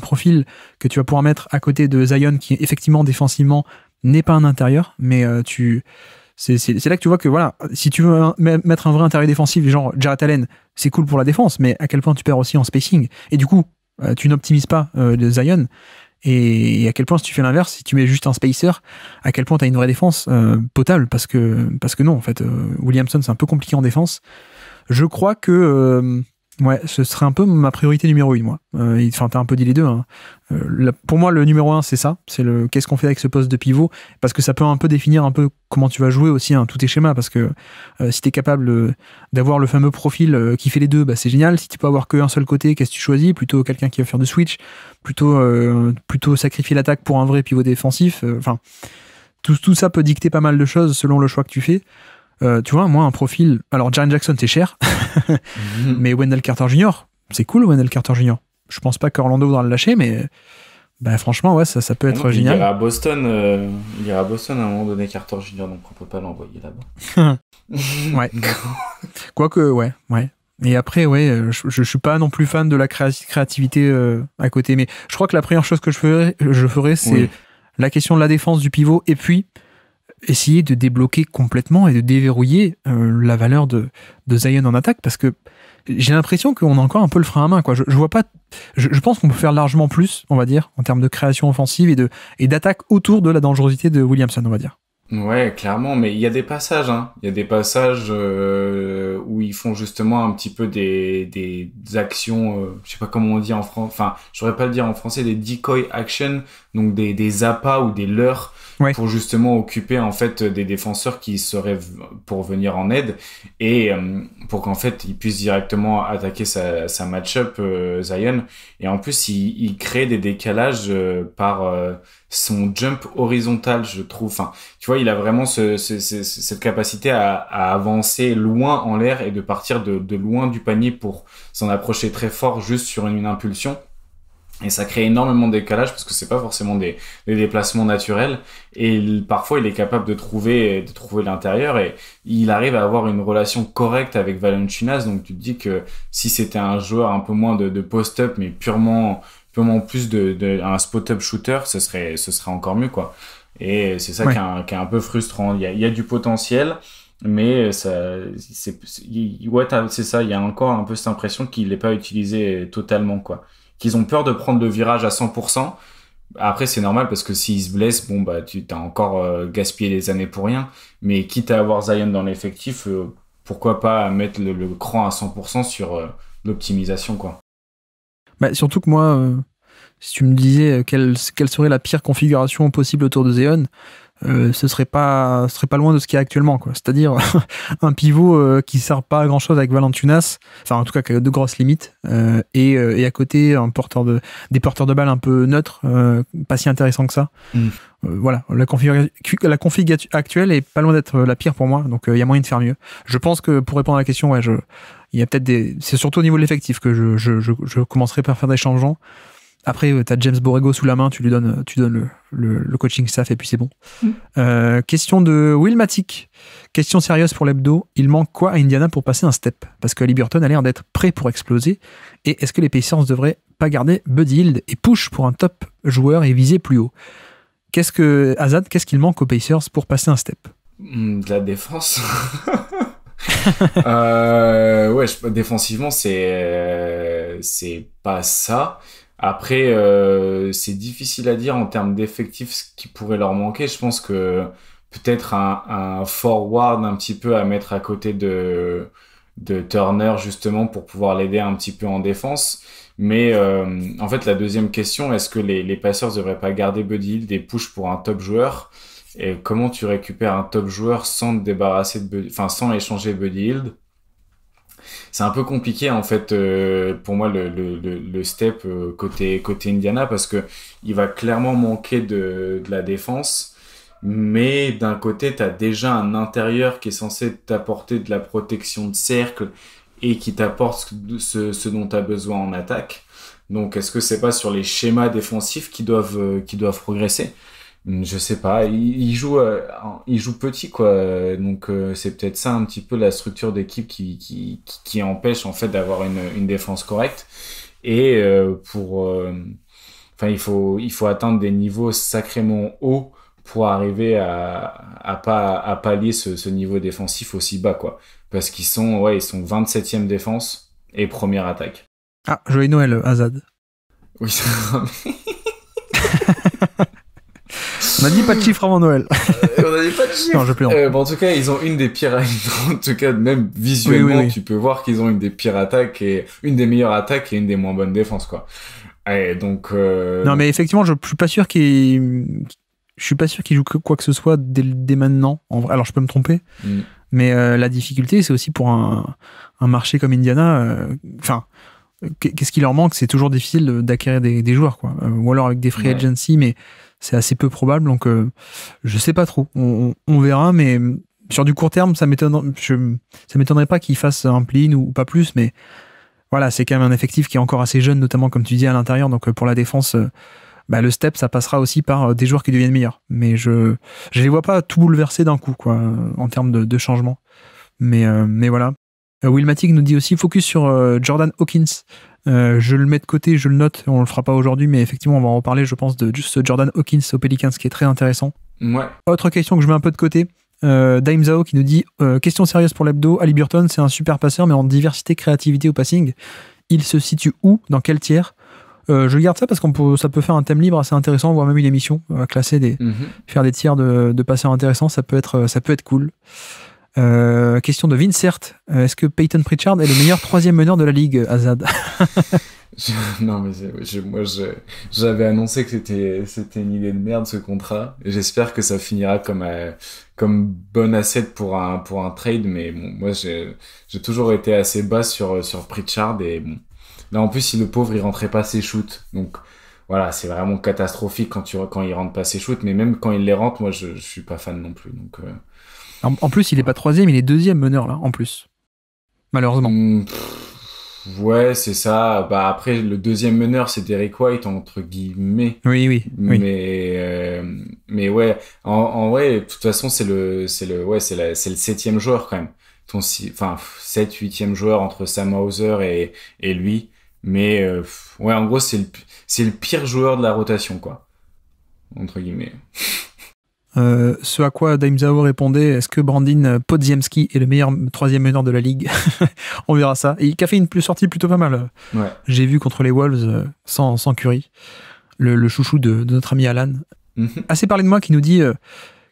profil que tu vas pouvoir mettre à côté de Zion, qui effectivement défensivement n'est pas un intérieur, mais euh, tu c'est là que tu vois que voilà, si tu veux mettre un vrai intérieur défensif, genre Jarrett Allen, c'est cool pour la défense, mais à quel point tu perds aussi en spacing. Et du coup, euh, tu n'optimises pas de euh, Zion. Et, à quel point, si tu fais l'inverse, si tu mets juste un spacer, à quel point tu as une vraie défense potable Parce que, parce que non, en fait, Williamson, c'est un peu compliqué en défense. Je crois que Ouais, ce serait un peu ma priorité numéro 8 moi. Euh, enfin, t'as un peu dit les deux. Hein. Euh, pour moi, le numéro 1 c'est ça. C'est le qu'est-ce qu'on fait avec ce poste de pivot, parce que ça peut un peu définir un peu comment tu vas jouer aussi, tout hein, tous tes schémas. Parce que euh, si tu es capable d'avoir le fameux profil qui fait les deux, bah, c'est génial. Si tu peux avoir qu'un seul côté, qu'est-ce que tu choisis Plutôt quelqu'un qui va faire du switch, plutôt plutôt sacrifier l'attaque pour un vrai pivot défensif. Enfin, tout ça peut dicter pas mal de choses selon le choix que tu fais. Euh, tu vois, moi, un profil. Alors, Jaren Jackson, c'est cher. Mhm. Mais Wendell Carter Jr., c'est cool, Wendell Carter Jr. Je pense pas qu'Orlando voudra le lâcher, mais ben franchement, ouais, ça, ça peut être génial. Il ira à Boston, euh, il ira à Boston à un moment donné, Carter Jr., donc on peut pas l'envoyer là-bas. ouais. Quoique, ouais, ouais. Et après, ouais, euh, je, je, suis pas non plus fan de la créativité à côté, mais je crois que la première chose que je ferais, je ferai c'est la question de la défense du pivot et puis essayer de débloquer complètement et de déverrouiller euh, la valeur de, de Zion en attaque parce que j'ai l'impression qu'on a encore un peu le frein à main. Quoi. Je, vois pas. Je, pense qu'on peut faire largement plus, on va dire, en termes de création offensive et de et d'attaque autour de la dangerosité de Williamson, on va dire. Ouais, clairement, mais il y a des passages, hein. Il y a des passages euh, où ils font justement un petit peu des, des actions, euh, je sais pas comment on dit en français, enfin, je pas le dire en français, des decoy actions, donc des, des appâts ou des leurres pour justement occuper en fait des défenseurs qui seraient pour venir en aide et euh, pour qu'en fait il puisse directement attaquer sa, match-up euh, Zion. Et en plus, il, crée des décalages euh, par son jump horizontal, je trouve. Enfin, tu vois, il a vraiment cette capacité à, avancer loin en l'air et de partir de, loin du panier pour s'en approcher très fort juste sur une, une impulsion. Et ça crée énormément de décalage parce que c'est pas forcément des, des, déplacements naturels. Et parfois, il est capable de trouver, de trouver l'intérieur et il arrive à avoir une relation correcte avec Valentinas. Donc, tu te dis que si c'était un joueur un peu moins de, de post-up, mais purement, purement plus de, un spot-up shooter, ce serait, ce serait encore mieux, quoi. Et c'est ça qui, est un, qui, est un, peu frustrant. Il y a, il y a du potentiel, mais ça, c'est, ouais, c'est ça. Il y a encore un peu cette impression qu'il n'est pas utilisé totalement, quoi qu'ils ont peur de prendre le virage à 100%. Après, c'est normal parce que s'ils se blessent, bon, bah, tu as encore euh, gaspillé des années pour rien. Mais quitte à avoir Zion dans l'effectif, euh, pourquoi pas mettre le, cran à 100% sur euh, l'optimisation, quoi. Bah, surtout que moi, si tu me disais quelle, quelle, serait la pire configuration possible autour de Zion, euh, ce serait pas serait pas loin de ce qu'il y a actuellement quoi c'est-à-dire un pivot euh, qui sert pas à grand chose avec Valentunas enfin en tout cas qui a de grosses limites euh, et, à côté un porteur de des porteurs de balles un peu neutres pas si intéressant que ça mm. voilà la configuration la config actuelle est pas loin d'être la pire pour moi donc il y a moyen de faire mieux je pense que pour répondre à la question je il y peut-être c'est surtout au niveau de l'effectif que je, je, je commencerai par faire des changements après, euh, tu as James Borrego sous la main, tu lui donnes, euh, tu donnes le, le, coaching staff et puis c'est bon. Mm. Euh, question de Will Matic. Question sérieuse pour l'hebdo. Il manque quoi à Indiana pour passer un step Parce que Liburton a l'air d'être prêt pour exploser. Et est-ce que les Pacers devraient pas garder Buddy Hield et push pour un top joueur et viser plus haut Qu'est-ce que, Azad, qu'est-ce qu'il manque aux Pacers pour passer un step mm, De la défense. ouais, défensivement, c'est, c'est pas ça. Après, euh, c'est difficile à dire en termes d'effectifs ce qui pourrait leur manquer. Je pense que peut-être un, forward un petit peu à mettre à côté de, de Turner justement pour pouvoir l'aider un petit peu en défense. Mais euh, en fait, la deuxième question, est-ce que les, les passeurs ne devraient pas garder Buddy Hill des pushes pour un top joueur Et comment tu récupères un top joueur sans te débarrasser de enfin sans échanger Buddy Hill c'est un peu compliqué en fait euh, pour moi le, step euh, côté Indiana parce que il va clairement manquer de, la défense mais d'un côté tu as déjà un intérieur qui est censé t'apporter de la protection de cercle et qui t'apporte ce, dont tu as besoin en attaque donc est-ce que c'est pas sur les schémas défensifs qui doivent euh, qui doivent progresser Mm, je sais pas, il, jouent joue, jouent euh, il joue petit quoi, donc euh, c'est peut-être ça un petit peu la structure d'équipe qui, qui, qui, empêche en fait d'avoir une, une, défense correcte. Et euh, pour, enfin il faut, il faut atteindre des niveaux sacrément hauts pour arriver à, à pas à pallier ce, niveau défensif aussi bas quoi, parce qu'ils sont, ouais, ils sont 27e défense et première attaque. Ah, joyeux Noël, Azad. Oui. On a dit pas de chiffre avant Noël. Euh, on a dit pas de chiffre. Non, je plaisante. Euh, en tout cas, ils ont une des pires. en tout cas, même visuellement, tu peux voir qu'ils ont une des pires attaques et une des meilleures attaques et une des moins bonnes défenses, quoi. Et donc. Euh... Non, mais effectivement, je suis pas sûr qu'ils. Je suis pas sûr qu'ils jouent quoi que ce soit dès, dès, maintenant. Alors, je peux me tromper. Mm. Mais euh, la difficulté, c'est aussi pour un, un, marché comme Indiana. Enfin qu'est-ce qui leur manque C'est toujours difficile d'acquérir des, des, joueurs, quoi. Ou alors avec des free agency, mais c'est assez peu probable. Donc, je euh, je sais pas trop. On, verra, mais euh, sur du court terme, ça m'étonnerait pas qu'il fasse un plein ou, pas plus, mais voilà, c'est quand même un effectif qui est encore assez jeune, notamment comme tu dis à l'intérieur. Donc, euh, pour la défense. Bah, le step, ça passera aussi par des joueurs qui deviennent meilleurs. Mais je ne les vois pas tout bouleverser d'un coup, quoi, en termes de, changement. Mais, mais voilà. Will nous dit aussi focus sur Jordan Hawkins, euh, je le mets de côté, je le note, on le fera pas aujourd'hui, mais effectivement, on va en reparler, je pense, de ce Jordan Hawkins au Pelicans qui est très intéressant. Ouais. Autre question que je mets un peu de côté, euh, qui nous dit euh, Question sérieuse pour l'hebdo, Ali Burton, c'est un super passeur, mais en diversité, créativité ou passing, il se situe où Dans quel tiers euh, je garde ça parce qu'on peut, ça peut faire un thème libre assez intéressant, voire même une émission, classer mhm. faire des tiers de, de passeurs intéressants, ça peut être, ça peut être cool. Euh, question de Vincert. Euh, est-ce que Peyton Pritchard est le meilleur troisième meneur de la ligue, Azad Non, mais moi, j'avais annoncé que c'était, une idée de merde ce contrat. J'espère que ça finira comme, euh, comme bon asset pour un, pour un trade, mais bon, moi, j'ai, toujours été assez bas sur, sur Pritchard et bon. Là, en plus, si le pauvre, il rentrait pas ses shoots. Donc, voilà, c'est vraiment catastrophique quand, tu, quand il rentre pas ses shoots, mais même quand il les rentre, moi, je, je suis pas fan non plus. Donc, en, plus, il n'est pas troisième, il est deuxième meneur, là, en plus. Malheureusement. Hmm, ouais, c'est ça. Bah, après, le deuxième meneur, c'est Derek White, entre guillemets. Oui, oui. Mais, euh, mais ouais, en, en, vrai, de toute façon, c'est le, c'est le, ouais, c'est le septième joueur, quand même. Ton, enfin, sept, huitième joueur entre Sam Hauser et, lui. Mais euh, ouais, en gros, c'est le, c'est le pire joueur de la rotation, quoi. Entre guillemets. Euh, ce à quoi Dame répondait est-ce que Brandin Podziemski est le meilleur troisième meneur de la ligue On verra ça. il a fait une plus sortie plutôt pas mal. J'ai vu contre les Wolves euh, sans, sans Curry, le, chouchou de, notre ami Alan. Mhm. Assez parlé de moi qui nous dit euh,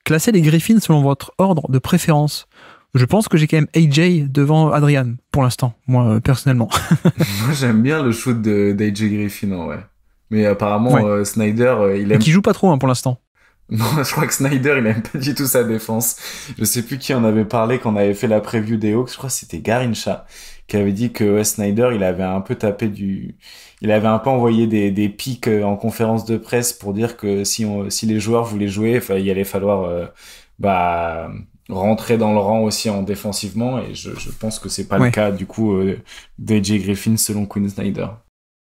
classer classez les Griffins selon votre ordre de préférence. Je pense que j'ai quand même AJ devant Adrian pour l'instant, moi personnellement. moi j'aime bien le shoot d'AJ Griffin, ouais. Mais apparemment Snyder, il aime. qui joue pas trop hein, pour l'instant. Non, je crois que Snyder, il n'aime pas du tout sa défense. Je sais plus qui en avait parlé quand on avait fait la preview des Hawks. Je crois que c'était Garincha qui avait dit que Snyder, il avait un peu tapé du, il avait un peu envoyé des, des pics euh, en conférence de presse pour dire que si on, si les joueurs voulaient jouer, il allait falloir, euh, bah, rentrer dans le rang aussi en défensivement et je, je pense que c'est pas le cas du coup euh, d'AJ Griffin selon Quinn Snyder.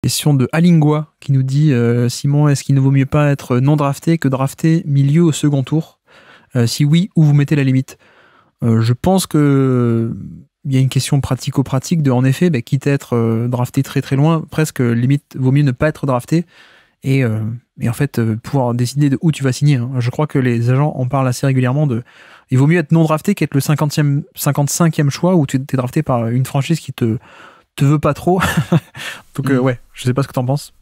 Question de Alingua qui nous dit euh, Simon, est-ce qu'il ne vaut mieux pas être non drafté que drafté milieu au second tour euh, Si oui, où vous mettez la limite euh, Je pense que il y a une question pratico-pratique de en effet, bah, quitte à être drafté très très loin, presque limite vaut mieux ne pas être drafté et, en fait pouvoir décider de où tu vas signer. Hein. Je crois que les agents en parlent assez régulièrement de il vaut mieux être non drafté qu'être le 50e, 55e choix où tu es drafté par une franchise qui te te veut pas trop. Donc, euh, mm. ouais, je sais pas ce que t'en penses.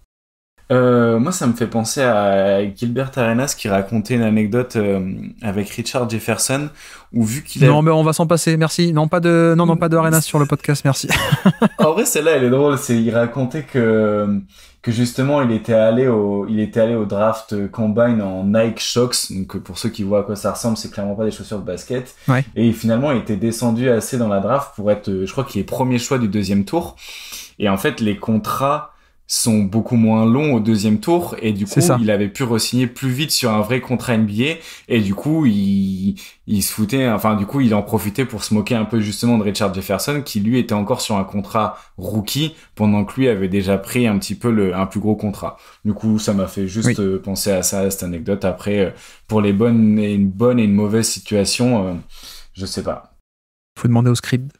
Euh, moi, ça me fait penser à Gilbert Arenas qui racontait une anecdote euh, avec Richard Jefferson où vu qu'il non mais on va s'en passer. Merci. Non pas de non non pas de Arenas sur le podcast. Merci. en vrai, celle-là, elle est drôle. C'est il racontait que que justement il était allé au il était allé au draft euh, combine en Nike Shox donc euh, pour ceux qui voient à quoi ça ressemble c'est clairement pas des chaussures de basket et finalement il était descendu assez dans la draft pour être euh, je crois qu'il est premier choix du deuxième tour et en fait les contrats sont beaucoup moins longs au deuxième tour et du coup il avait pu re-signer plus vite sur un vrai contrat NBA et du coup il, il se foutait enfin du coup il en profitait pour se moquer un peu justement de Richard Jefferson qui lui était encore sur un contrat rookie pendant que lui avait déjà pris un petit peu le un plus gros contrat du coup ça m'a fait juste euh, penser à ça à cette anecdote après euh, pour les bonnes et une bonne et une mauvaise situation euh, je sais pas faut demander au script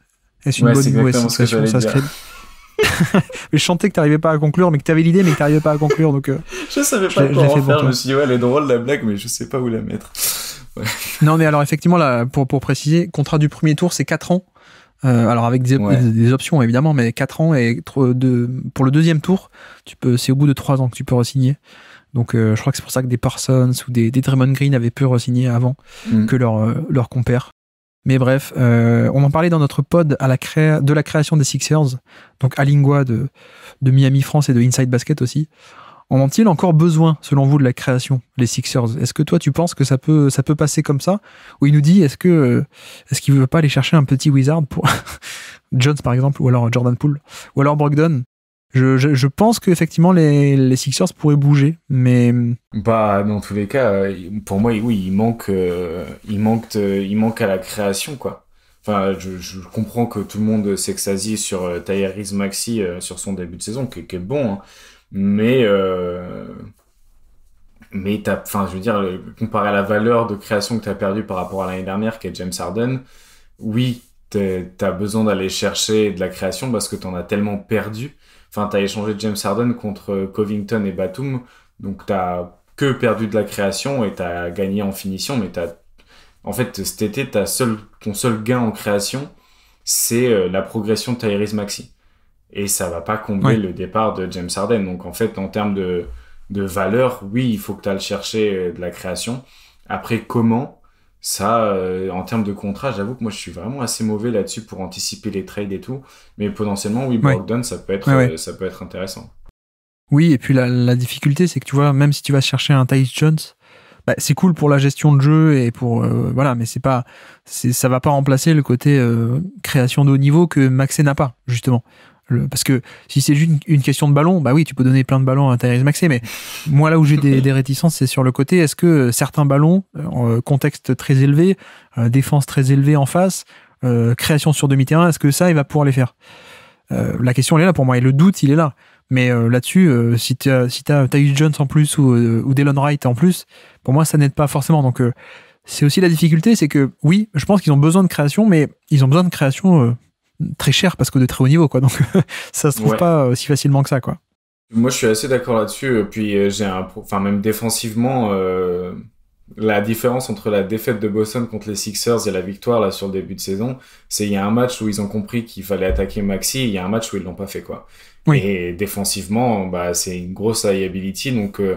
est-ce une ouais, bonne ou mauvaise situation ça script Je chantais que t'arrivais pas à conclure, mais que t'avais l'idée, mais que t'arrivais pas à conclure. Donc, euh, je savais pas comment faire. Je me suis dit, ouais, elle est drôle la blague, mais je sais pas où la mettre. Non, mais alors, effectivement, pour, pour préciser, contrat du premier tour, c'est 4 ans. Euh, alors, avec des, options, évidemment, mais 4 ans et pour le deuxième tour, tu peux, c'est au bout de 3 ans que tu peux re Donc, euh, je crois que c'est pour ça que des Parsons ou des, des Draymond Green avaient pu re avant mm. que leur, leur compère. Mais bref, euh, on en parlait dans notre pod à la de la création des Sixers, donc à Lingua de, Miami France et de Inside Basket aussi. En ont-ils encore besoin, selon vous, de la création, les Sixers Est-ce que toi, tu penses que ça peut, ça peut passer comme ça Ou il nous dit, est-ce que euh, est-ce qu'il veut pas aller chercher un petit wizard pour Jones, par exemple, ou alors Jordan Poole, ou alors Brogdon je, pense qu'effectivement les, les Sixers pourraient bouger, mais bah dans tous les cas, euh, pour moi oui, il manque, euh, il manque, il manque à la création quoi. Enfin, je, comprends que tout le monde s'extasie sur euh, Tyrese Maxi sur son début de saison, qui, est bon, hein. mais mais enfin je veux dire, comparé à la valeur de création que t'as perdue par rapport à l'année dernière, qui est James Harden, oui, t'as besoin d'aller chercher de la création parce que t'en as tellement perdu Enfin, tu as échangé James Harden contre Covington et Batum. Donc, tu que perdu de la création et tu as gagné en finition. Mais t'as en fait, cet été, seul... ton seul gain en création, c'est euh, la progression de Tyrese Maxi. Et ça va pas combler le départ de James Harden. Donc, en fait, en termes de, de valeur, oui, il faut que tu ailles chercher euh, de la création. Après, comment ça, euh, en termes de contrat, j'avoue que moi, je suis vraiment assez mauvais là-dessus pour anticiper les trades et tout. Mais potentiellement, oui, Brogdon, ça, peut être, euh, ça peut être intéressant. Oui, et puis la, difficulté, c'est que tu vois, même si tu vas chercher un Tyus Jones, bah, c'est cool pour la gestion de jeu et pour euh, voilà, mais c'est pas, ça va pas remplacer le côté création de haut niveau que Maxé n'a pas justement parce que si c'est juste une, question de ballon, bah oui, tu peux donner plein de ballons à Tyrese Maxey mais moi là où j'ai des, réticences, c'est sur le côté, est-ce que euh, certains ballons, euh, en euh, contexte très élevé, défense très élevée en face, création sur demi-terrain, est-ce que ça, il va pouvoir les faire La question, elle est là pour moi, et le doute, il est là. Mais là-dessus, si tu as, as Jones en plus ou, euh, ou Wright en plus, pour moi, ça n'aide pas forcément. Donc, c'est aussi la difficulté, c'est que oui, je pense qu'ils ont besoin de création, mais ils ont besoin de création très cher parce que de très haut niveau, quoi. Donc, ça se trouve pas aussi euh, facilement que ça, quoi. Moi, je suis assez d'accord là-dessus. Euh, puis, euh, j'ai un, enfin, même défensivement, la différence entre la défaite de Boston contre les Sixers et la victoire là sur le début de saison, c'est il y a un match où ils ont compris qu'il fallait attaquer Maxi, il y a un match où ils l'ont pas fait, quoi. Et défensivement, bah, c'est une grosse liability, donc. tu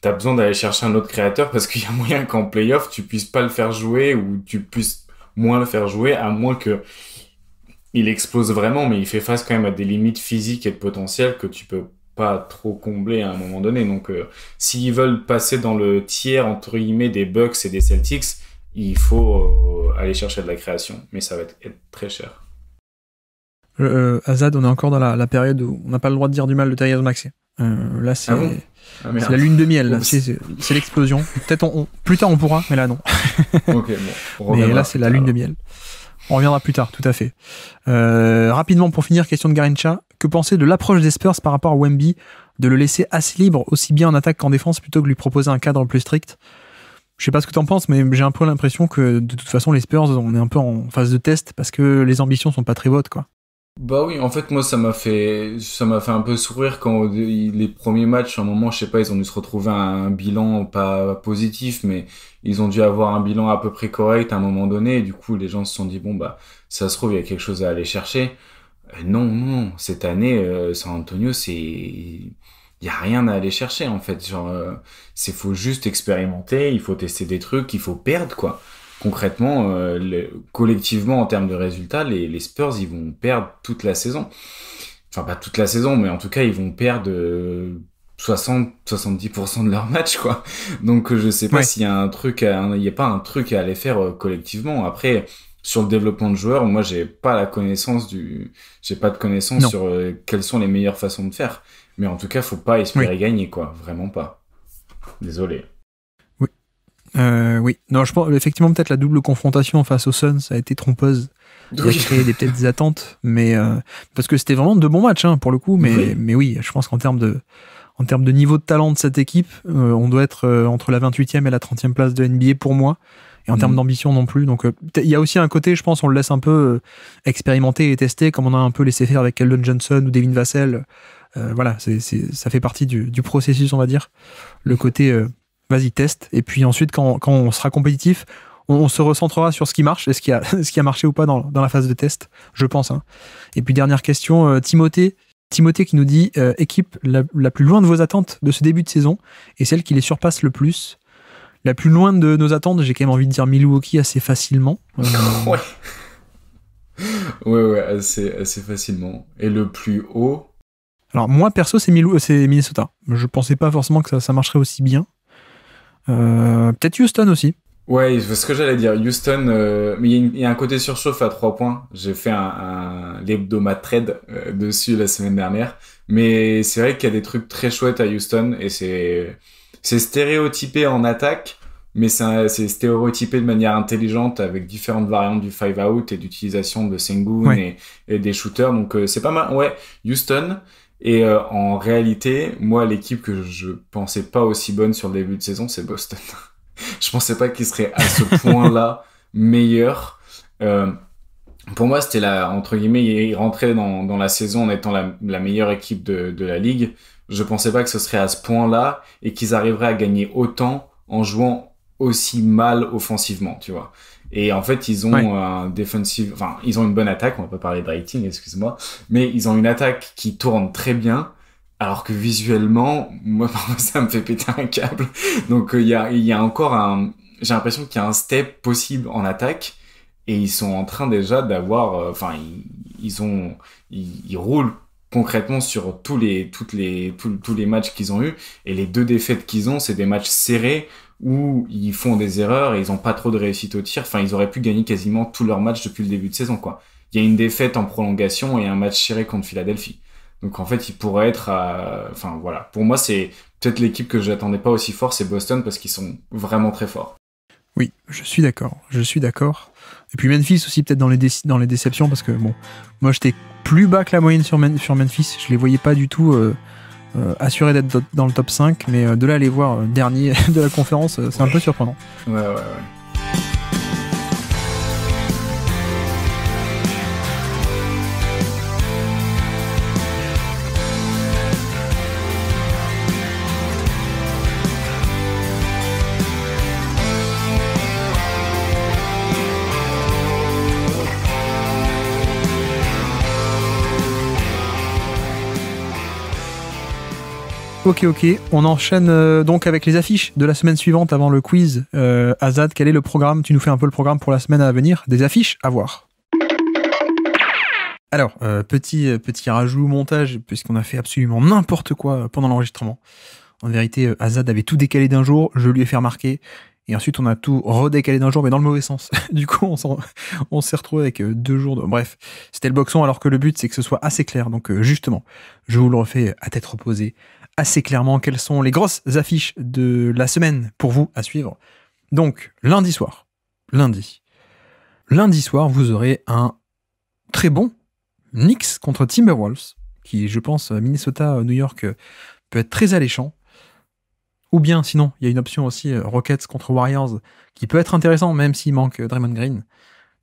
t'as besoin d'aller chercher un autre créateur parce qu'il y a moyen qu'en playoff, tu puisses pas le faire jouer ou tu puisses moins le faire jouer, à moins que il explose vraiment, mais il fait face quand même à des limites physiques et de potentiel que tu peux pas trop combler à un moment donné. Donc, euh, s'ils veulent passer dans le tiers, entre guillemets, des Bucks et des Celtics, il faut euh, aller chercher de la création, mais ça va être, très cher. Euh, Azad, on est encore dans la, période où on n'a pas le droit de dire du mal de Thérèse Maxi. là, ah ah, c'est la lune de miel, c'est l'explosion. Peut-être plus tard on pourra, mais là non. mais là, c'est la lune de miel. On reviendra plus tard, tout à fait. Euh, rapidement, pour finir, question de Garincha. Que penser de l'approche des Spurs par rapport à Wemby De le laisser assez libre, aussi bien en attaque qu'en défense, plutôt que lui proposer un cadre plus strict je sais pas ce que t'en penses, mais j'ai un peu l'impression que de toute façon les Spurs, on est un peu en phase de test parce que les ambitions sont pas très hautes, quoi. Bah oui, en fait moi ça m'a fait ça m'a fait un peu sourire quand les premiers matchs, à un moment je sais pas, ils ont dû se retrouver à un bilan pas positif, mais ils ont dû avoir un bilan à peu près correct à un moment donné. Et du coup les gens se sont dit bon bah ça se trouve il y a quelque chose à aller chercher. Euh, non non, cette année euh, San Antonio c'est il y a rien à aller chercher en fait. Genre euh, c'est faut juste expérimenter, il faut tester des trucs, il faut perdre quoi concrètement, euh, collectivement, en termes de résultats, les, les, Spurs, ils vont perdre toute la saison. Enfin, pas toute la saison, mais en tout cas, ils vont perdre 60-70% euh, de leur match, quoi. Donc, je sais pas s'il y a un truc, il n'y a pas un truc à aller faire euh, collectivement. Après, sur le développement de joueurs, moi, j'ai pas la connaissance du, j'ai pas de connaissance sur quelles sont les meilleures façons de faire. Mais en tout cas, faut pas espérer gagner, quoi. Vraiment pas. Désolé. Euh, oui, non, je pense effectivement peut-être la double confrontation face aux Suns a été trompeuse. a créé des peut-être des attentes, mais euh, parce que c'était vraiment de bons matchs hein, pour le coup. Mais oui. mais oui, je pense qu'en termes de en termes de niveau de talent de cette équipe, euh, on doit être euh, entre la 28e et la 30e place de NBA pour moi. Et en termes mm. d'ambition non plus. Donc il y a aussi un côté, je pense, on le laisse un peu expérimenter et tester, comme on a un peu laissé faire avec Eldon Johnson ou Devin Vassell. voilà, c'est ça fait partie du, du, processus, on va dire. Le côté vas-y, teste. Et puis ensuite, quand, on sera compétitif, on, se recentrera sur ce qui marche et ce qui a, ce qui a marché ou pas dans, la phase de test, je pense. Hein. Et puis, dernière question, euh, Timothée. Timothée qui nous dit euh, équipe la, plus loin de vos attentes de ce début de saison et celle qui les surpasse le plus. La plus loin de nos attentes, j'ai quand même envie de dire Milwaukee assez facilement. Euh, ouais. ouais, assez, facilement. Et le plus haut, alors moi perso c'est Minnesota. Je pensais pas forcément que ça marcherait aussi bien. Euh, peut-être Houston aussi. Ouais, ce que j'allais dire, Houston, euh, mais il y, a un côté surchauffe à 3 points. J'ai fait un, un trade euh, dessus la semaine dernière, mais c'est vrai qu'il y a des trucs très chouettes à Houston et c'est c'est stéréotypé en attaque, mais c'est stéréotypé de manière intelligente avec différentes variantes du five out et d'utilisation de Sengun et, des shooters. Donc c'est pas mal. Ouais, Houston. Et euh, en réalité, moi, l'équipe que je pensais pas aussi bonne sur le début de saison, c'est Boston. je pensais pas qu'ils seraient à ce point-là meilleurs. Euh, pour moi, c'était la, entre guillemets, ils rentraient dans, dans la saison en étant la, la meilleure équipe de, de, la ligue. Je pensais pas que ce serait à ce point-là et qu'ils arriveraient à gagner autant en jouant aussi mal offensivement, tu vois. Et en fait, ils ont un defensive, enfin, ils ont une bonne attaque. On va pas parler de rating, excuse-moi, mais ils ont une attaque qui tourne très bien. Alors que visuellement, moi, ça me fait péter un câble. Donc, euh, il y, a, y a encore un, j'ai l'impression qu'il y a un step possible en attaque et ils sont en train déjà d'avoir, euh, enfin, ils, ont, ils, roulent concrètement sur tous les, toutes les, tous les matchs qu'ils ont eu et les deux défaites qu'ils ont, c'est des matchs serrés où ils font des erreurs et ils n'ont pas trop de réussite au tir. Enfin, ils auraient pu gagner quasiment tous leurs matchs depuis le début de saison, quoi. Il y a une défaite en prolongation et un match tiré contre Philadelphie. Donc en fait, ils pourraient être à... Enfin voilà, pour moi, c'est peut-être l'équipe que j'attendais pas aussi fort, c'est Boston, parce qu'ils sont vraiment très forts. Oui, je suis d'accord, je suis d'accord. Et puis Memphis aussi, peut-être dans, les dans les déceptions, parce que bon, moi j'étais plus bas que la moyenne sur, Memphis, je les voyais pas du tout... Euh, euh, assuré d'être dans le top 5, mais euh, de là voir euh, dernier de la conférence, c'est un peu surprenant. Ouais, ouais, ouais. Ok, ok. On enchaîne euh, donc avec les affiches de la semaine suivante avant le quiz. Euh, Azad, quel est le programme Tu nous fais un peu le programme pour la semaine à venir Des affiches à voir. Alors, euh, petit, petit rajout montage, puisqu'on a fait absolument n'importe quoi pendant l'enregistrement. En vérité, Azad avait tout décalé d'un jour, je lui ai fait remarquer. Et ensuite, on a tout redécalé d'un jour, mais dans le mauvais sens. du coup, on s'est retrouvé avec deux jours de... Bref, c'était le boxon, alors que le but, c'est que ce soit assez clair. Donc, justement, je vous le refais à tête reposée assez clairement quelles sont les grosses affiches de la semaine pour vous à suivre. Donc, lundi soir, lundi, lundi soir, vous aurez un très bon Knicks contre Timberwolves, qui, je pense, Minnesota, euh, New York, euh, peut être très alléchant. Ou bien, sinon, il y a une option aussi, euh, Rockets contre Warriors, qui peut être intéressant, même s'il manque Draymond Green.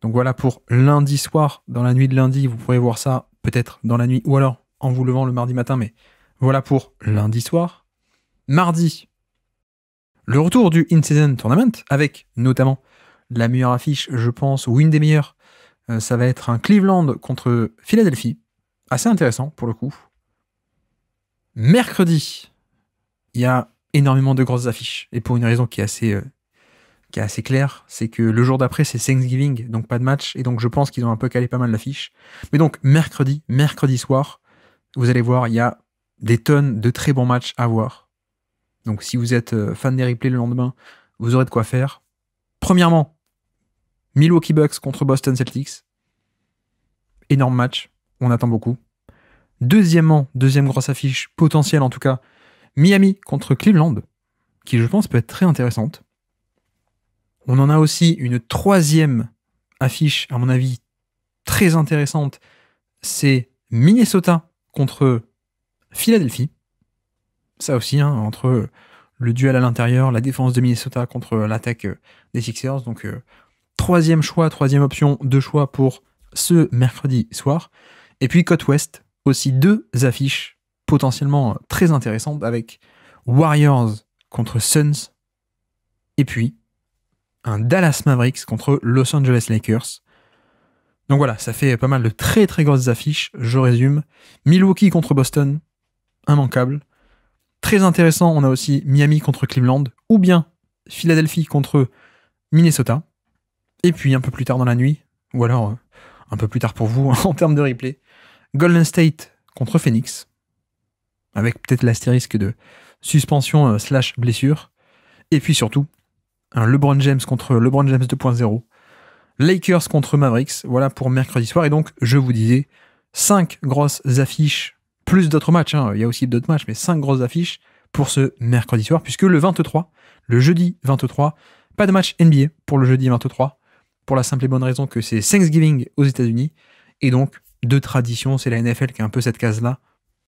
Donc voilà pour lundi soir, dans la nuit de lundi, vous pourrez voir ça peut-être dans la nuit, ou alors en vous levant le mardi matin, mais voilà pour lundi soir. Mardi, le retour du In-Season Tournament avec notamment la meilleure affiche, je pense, ou une des meilleures. Euh, ça va être un Cleveland contre Philadelphie. Assez intéressant pour le coup. Mercredi, il y a énormément de grosses affiches. Et pour une raison qui est assez, euh, qui est assez claire, c'est que le jour d'après, c'est Thanksgiving, donc pas de match. Et donc je pense qu'ils ont un peu calé pas mal d'affiches. Mais donc mercredi, mercredi soir, vous allez voir, il y a des tonnes de très bons matchs à voir. Donc si vous êtes euh, fan des replays le lendemain, vous aurez de quoi faire. Premièrement, Milwaukee Bucks contre Boston Celtics. Énorme match, on attend beaucoup. Deuxièmement, deuxième grosse affiche potentielle en tout cas, Miami contre Cleveland, qui je pense peut être très intéressante. On en a aussi une troisième affiche, à mon avis, très intéressante. C'est Minnesota contre Philadelphie, ça aussi, hein, entre le duel à l'intérieur, la défense de Minnesota contre l'attaque euh, des Sixers. Donc, euh, troisième choix, troisième option, deux choix pour ce mercredi soir. Et puis, côte ouest, aussi deux affiches potentiellement euh, très intéressantes avec Warriors contre Suns. Et puis, un Dallas Mavericks contre Los Angeles Lakers. Donc voilà, ça fait pas mal de très très grosses affiches. Je résume. Milwaukee contre Boston, immanquable. Très intéressant, on a aussi Miami contre Cleveland, ou bien Philadelphie contre Minnesota. Et puis un peu plus tard dans la nuit, ou alors euh, un peu plus tard pour vous en termes de replay, Golden State contre Phoenix, avec peut-être l'astérisque de suspension euh, slash blessure. Et puis surtout, LeBron James contre LeBron James 2.0, Lakers contre Mavericks, voilà pour mercredi soir. Et donc, je vous disais, 5 grosses affiches plus d'autres matchs, hein. il y a aussi d'autres matchs, mais cinq grosses affiches pour ce mercredi soir, puisque le 23, le jeudi 23, pas de match NBA pour le jeudi 23, pour la simple et bonne raison que c'est Thanksgiving aux États-Unis, et donc de tradition, c'est la NFL qui a un peu cette case-là.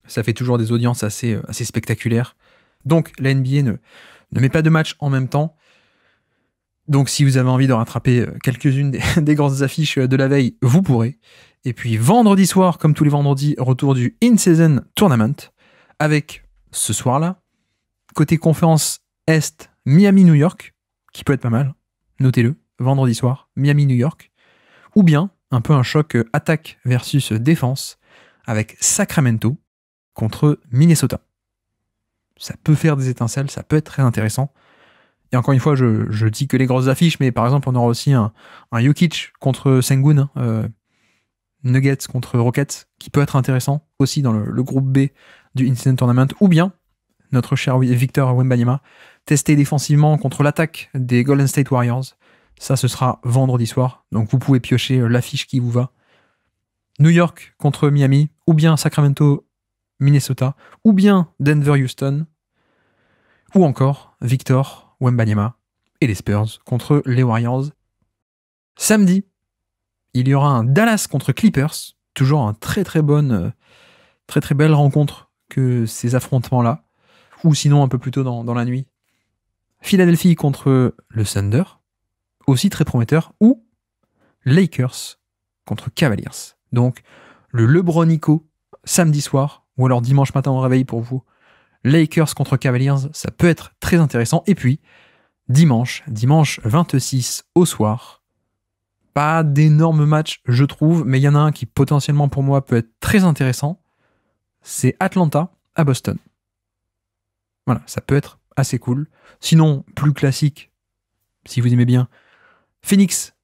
Ça fait toujours des audiences assez, euh, assez spectaculaires. Donc la NBA ne, met pas de match en même temps. Donc si vous avez envie de rattraper euh, quelques-unes des, grosses affiches euh, de la veille, vous pourrez. Et puis vendredi soir, comme tous les vendredis, retour du In-Season Tournament avec ce soir-là, côté conférence Est, Miami-New York, qui peut être pas mal, notez-le, vendredi soir, Miami-New York, ou bien un peu un choc euh, attaque versus euh, défense avec Sacramento contre Minnesota. Ça peut faire des étincelles, ça peut être très intéressant. Et encore une fois, je, dis que les grosses affiches, mais par exemple, on aura aussi un, un contre Sengun, hein, euh, Nuggets contre Rockets, qui peut être intéressant aussi dans le, groupe B du Incident Tournament, ou bien notre cher Victor Wembanyama, testé défensivement contre l'attaque des Golden State Warriors. Ça, ce sera vendredi soir, donc vous pouvez piocher euh, l'affiche qui vous va. New York contre Miami, ou bien Sacramento, Minnesota, ou bien Denver, Houston, ou encore Victor Wembanyama et les Spurs contre les Warriors. Samedi, il y aura un Dallas contre Clippers, toujours un très très bonne, euh, très très belle rencontre que ces affrontements-là, ou sinon un peu plus tôt dans, dans la nuit. Philadelphie contre le Thunder, aussi très prometteur, ou Lakers contre Cavaliers. Donc le Lebronico samedi soir, ou alors dimanche matin au réveil pour vous, Lakers contre Cavaliers, ça peut être très intéressant. Et puis, dimanche, dimanche 26 au soir, pas d'énormes matchs, je trouve, mais il y en a un qui potentiellement pour moi peut être très intéressant. C'est Atlanta à Boston. Voilà, ça peut être assez cool. Sinon, plus classique, si vous aimez bien, Phoenix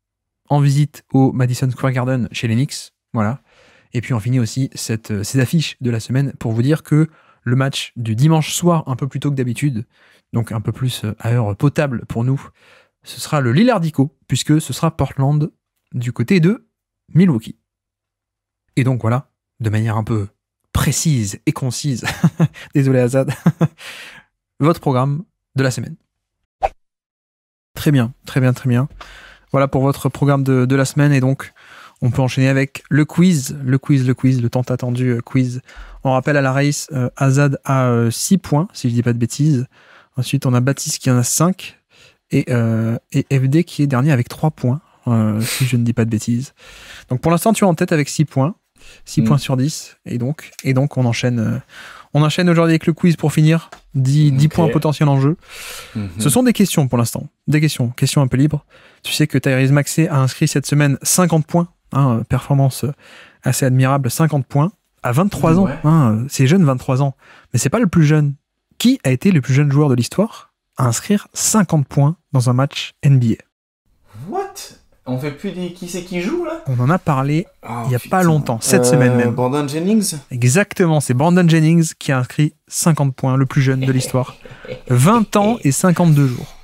en visite au Madison Square Garden chez les Knicks. Voilà. Et puis on finit aussi cette, euh, ces affiches de la semaine pour vous dire que le match du dimanche soir, un peu plus tôt que d'habitude, donc un peu plus euh, à heure potable pour nous, ce sera le Lillardico, puisque ce sera Portland du côté de Milwaukee. Et donc voilà, de manière un peu précise et concise, désolé Azad, votre programme de la semaine. Très bien, très bien, très bien. Voilà pour votre programme de, la semaine et donc on peut enchaîner avec le quiz, le quiz, le quiz, le tant attendu euh, quiz. On rappelle à la race, euh, Azad a 6 euh, points, si je dis pas de bêtises. Ensuite, on a Baptiste qui en a 5 et, et FD qui est dernier avec 3 points. Euh, si je ne dis pas de bêtises. Donc pour l'instant, tu es en tête avec 6 points. 6 mm. points sur 10. Et donc, et donc on enchaîne. Euh, on enchaîne aujourd'hui avec le quiz pour finir. 10, 10 points potentiels en jeu. Mm-hmm. Ce sont des questions pour l'instant. Des questions. Questions un peu libres. Tu sais que Tyrese Maxey a inscrit cette semaine 50 points. Hein, euh, performance assez admirable. 50 points à 23 ans. Hein, c'est jeune, 23 ans. Mais c'est pas le plus jeune. Qui a été le plus jeune joueur de l'histoire à inscrire 50 points dans un match NBA What on fait plus des... qui c'est qui joue là On en a parlé ah, il n'y a pas longtemps, cette semaine euh, même. Brandon Jennings Exactement, c'est Brandon Jennings qui a inscrit 50 points, le plus jeune de l'histoire. 20 ans et 52 jours.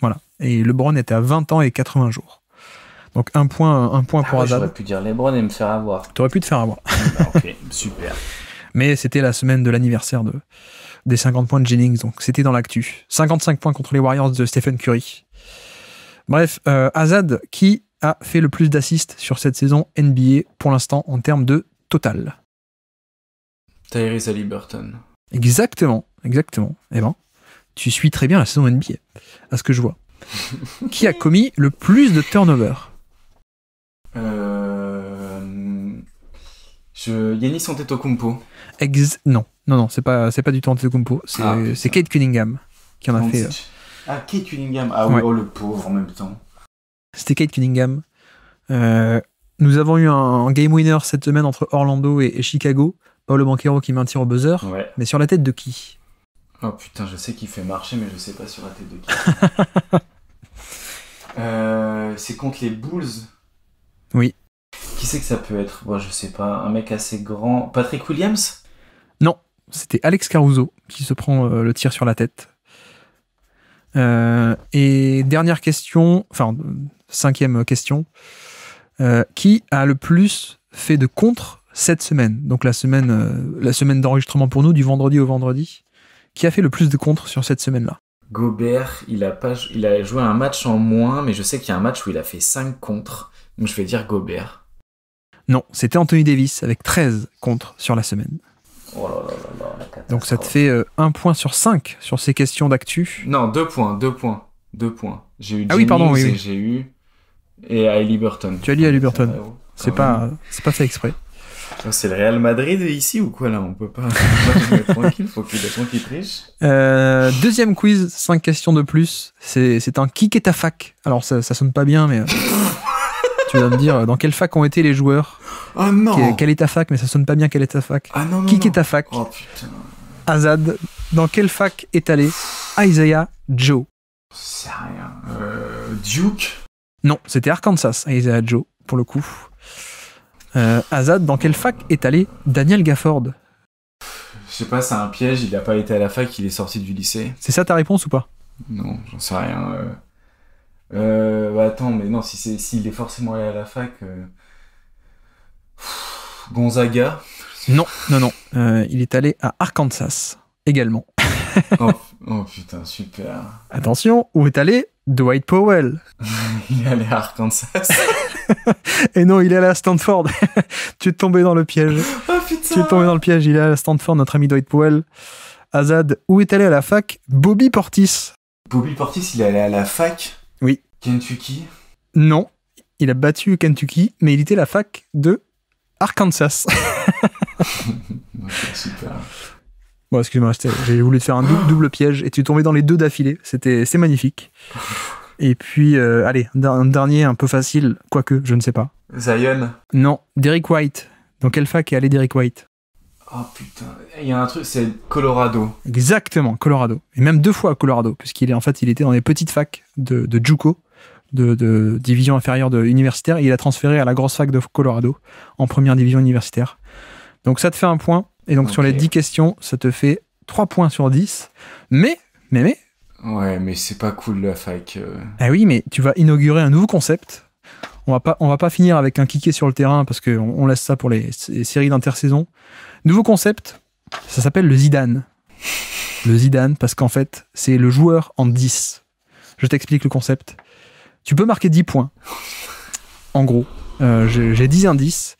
Voilà. Et LeBron était à 20 ans et 80 jours. Donc un point, un point ah pour ouais, J'aurais pu dire LeBron et me faire avoir. Tu aurais pu te faire avoir. Ah, bah, ok, super. Mais c'était la semaine de l'anniversaire de, des 50 points de Jennings, donc c'était dans l'actu. 55 points contre les Warriors de Stephen Curry. Bref, euh, Azad qui a fait le plus d'assists sur cette saison NBA pour l'instant en termes de total Tyrese Burton. Exactement, exactement. Eh ben, tu suis très bien la saison NBA, à ce que je vois. qui a commis le plus de turnovers euh, Yannis je... Antetokounmpo. Non, non, non, c'est pas, c'est pas du tout Antetokounmpo. C'est, ah, c'est Kate Cunningham qui en a fait. Ah, Kate Cunningham. Ah oh, le pauvre en même temps. C'était Kate Cunningham. Euh, nous avons eu un, game winner cette semaine entre Orlando et, Chicago. Oh, le Banquero qui maintient au buzzer. Mais sur la tête de qui Oh putain, je sais qu'il fait marcher, mais je sais pas sur la tête de qui. Euh, c'est contre les Bulls Oui. Qui c'est que ça peut être Moi, Je sais pas. Un mec assez grand. Patrick Williams Non, c'était Alex Caruso qui se prend euh, le tir sur la tête. Euh, et dernière question, enfin cinquième question, euh, qui a le plus fait de contre cette semaine Donc la semaine, euh, la semaine d'enregistrement pour nous du vendredi au vendredi, qui a fait le plus de contre sur cette semaine-là Gobert, il a, il a joué un match en moins, mais je sais qu'il y a un match où il a fait 5 contre, donc je vais dire Gobert. Non, c'était Anthony Davis avec 13 contre sur la semaine. Oh Donc ça te fait euh, un point sur 5 sur ces questions d'actu. Non, deux points, deux points, deux points. J'ai eu ah oui, pardon, oui, j'ai eu et Hailey Burton. Tu as dit Hailey Burton. Ah c'est ah pas, c'est pas fait exprès. C'est le Real Madrid ici ou quoi là On peut pas. tranquille, faut qu'il triche. Euh, deuxième quiz, cinq questions de plus. C'est un kick est ta fac. Alors ça, ça sonne pas bien, mais. Euh, tu vas me dire euh, dans quelle fac ont été les joueurs. Ah oh, non Quelle est ta fac Mais ça sonne pas bien, quelle est ta fac Ah non, Qui est ta fac Oh putain. Azad, dans quelle fac est allé Isaiah Joe C'est rien. Euh, Duke Non, c'était Arkansas, Isaiah Joe, pour le coup. Euh, Azad, dans quelle fac est allé Daniel Gafford Je sais pas, c'est un piège, il n'a pas été à la fac, il est sorti du lycée. C'est ça ta réponse ou pas Non, j'en sais rien. Euh, bah attends, mais non, si c'est, s'il est forcément allé à la fac. Euh, Gonzaga. Non, non, non. Euh, il est allé à Arkansas également. Oh, oh, putain, super. Attention, où est allé Dwight Powell Il est allé à Arkansas. Et non, il est allé à Stanford. tu es tombé dans le piège. Oh, tu es tombé dans le piège. Il est allé à Stanford, notre ami Dwight Powell. Azad, où est allé à la fac Bobby Portis. Bobby Portis, il est allé à la fac Kentucky Non, il a battu Kentucky, mais il était la fac de Arkansas. super. Bon, excuse-moi, j'ai voulu te faire un double, piège et tu es tombé dans les deux d'affilée. C'était, c'est magnifique. Et puis, euh, allez, un dernier un peu facile, quoique, je ne sais pas. Zion Non, Derek White. Dans quelle fac est allé Derek White Oh putain, il y a un truc, c'est Colorado. Exactement, Colorado. Et même deux fois Colorado, puisqu'il est en fait, il était dans les petites facs de, de Juco de, division inférieure de universitaire il a transféré à la grosse fac de Colorado en première division universitaire. Donc ça te fait un point. Et donc sur les 10 questions, ça te fait 3 points sur 10. Mais, mais, mais. Ouais, mais c'est pas cool la fac. Euh. Ah oui, mais tu vas inaugurer un nouveau concept. On va pas, on va pas finir avec un kické sur le terrain parce qu'on on laisse ça pour les, les séries d'intersaison. Nouveau concept, ça s'appelle le Zidane. Le Zidane, parce qu'en fait, c'est le joueur en 10. Je t'explique le concept. Tu peux marquer 10 points. En gros, euh, j'ai 10 indices.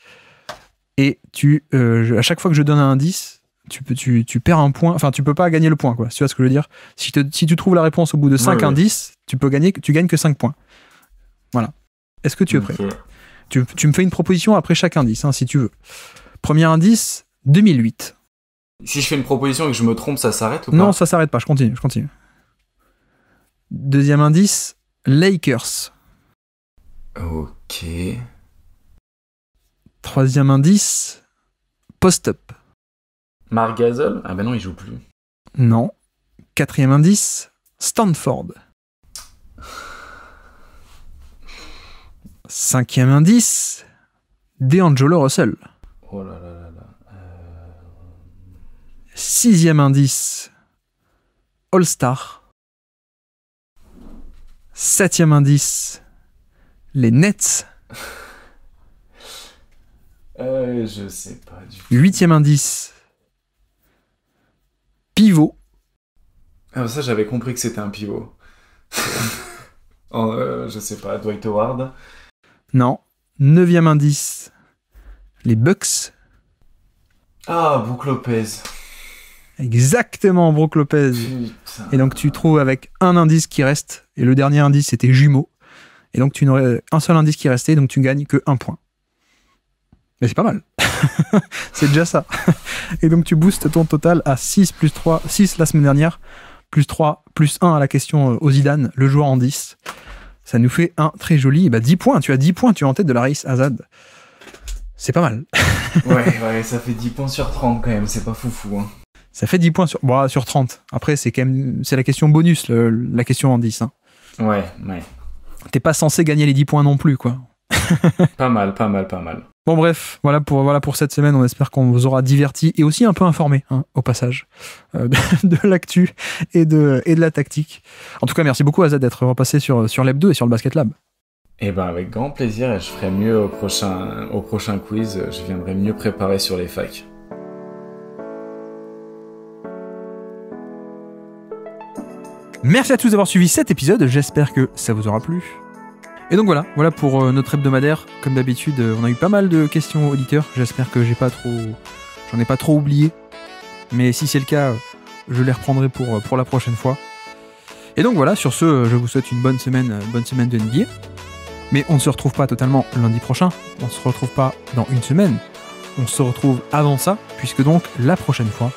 Et tu, euh, à chaque fois que je donne un indice, tu, peux, tu, perds un point. Enfin, tu peux pas gagner le point, quoi. Tu vois ce que je veux dire si, tu trouves la réponse au bout de 5 indices, tu peux gagner, tu gagnes que 5 points. Voilà. Est-ce que tu es prêt tu, me fais une proposition après chaque indice, hein, si tu veux. Premier indice, 2008. Si je fais une proposition et que je me trompe, ça s'arrête ou pas Non, ça s'arrête pas, je continue, je continue. Deuxième indice, Lakers. Ok. Troisième indice, post-up. Marc Gasol Ah ben non, il joue plus. Non. Quatrième indice, Stanford. Cinquième indice, DeAngelo Russell. Oh là euh. Sixième indice, All-Star. Septième indice, les Nets. Euh, je sais pas du tout. Huitième indice, pivot. Ah, ça, j'avais compris que c'était un pivot. Euh, je sais pas, Dwight Howard. Non. Neuvième indice, les Bucks. Ah, Brook Lopez. Exactement, Brook Lopez. Et donc tu trouves avec un indice qui reste et le dernier indice, c'était jumeau. Et donc, tu n'aurais un seul indice qui restait, donc tu gagnes que 1 point. Mais c'est pas mal. c'est déjà ça. Et donc, tu boostes ton total à 6 plus 3, 6 la semaine dernière, plus 3, plus 1 à la question euh, aux le joueur en 10. Ça nous fait un très joli bah, 10 points. Tu as 10 points, tu es en tête de la race Azad. C'est pas mal. ouais, ouais, ça fait 10 points sur 30 quand même, c'est pas foufou. Hein. Ça fait 10 points sur, bah, sur 30. Après, c'est quand même la question bonus, la question en 10. Ouais, ouais. T'es pas censé gagner les 10 points non plus, quoi. pas mal, pas mal, pas mal. Bon bref, voilà pour, voilà pour cette semaine, on espère qu'on vous aura diverti et aussi un peu informé hein, au passage euh, de, l'actu et de, et de la tactique. En tout cas, merci beaucoup Azad d'être repassé sur, sur 2 et sur le Basket Lab. Eh ben avec grand plaisir et je ferai mieux au prochain, au prochain quiz, je viendrai mieux préparer sur les facs. Merci à tous d'avoir suivi cet épisode, j'espère que ça vous aura plu. Et donc voilà, voilà pour euh, notre hebdomadaire. Comme d'habitude, euh, on a eu pas mal de questions auditeurs. J'espère que j'ai pas trop, j'en ai pas trop oublié. Mais si c'est le cas, je les reprendrai pour, euh, pour la prochaine fois. Et donc voilà, sur ce, je vous souhaite une bonne semaine, bonne semaine de lundi. Mais on ne se retrouve pas totalement lundi prochain. On ne se retrouve pas dans une semaine. On se retrouve avant ça, puisque donc la prochaine fois,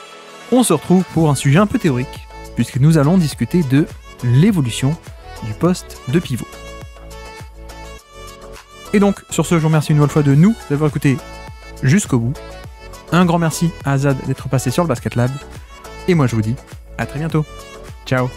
on se retrouve pour un sujet un peu théorique puisque nous allons discuter de l'évolution du poste de pivot. Et donc, sur ce, je vous remercie une nouvelle fois de nous d'avoir écouté jusqu'au bout. Un grand merci à Azad d'être passé sur le Basket Lab. Et moi, je vous dis à très bientôt. Ciao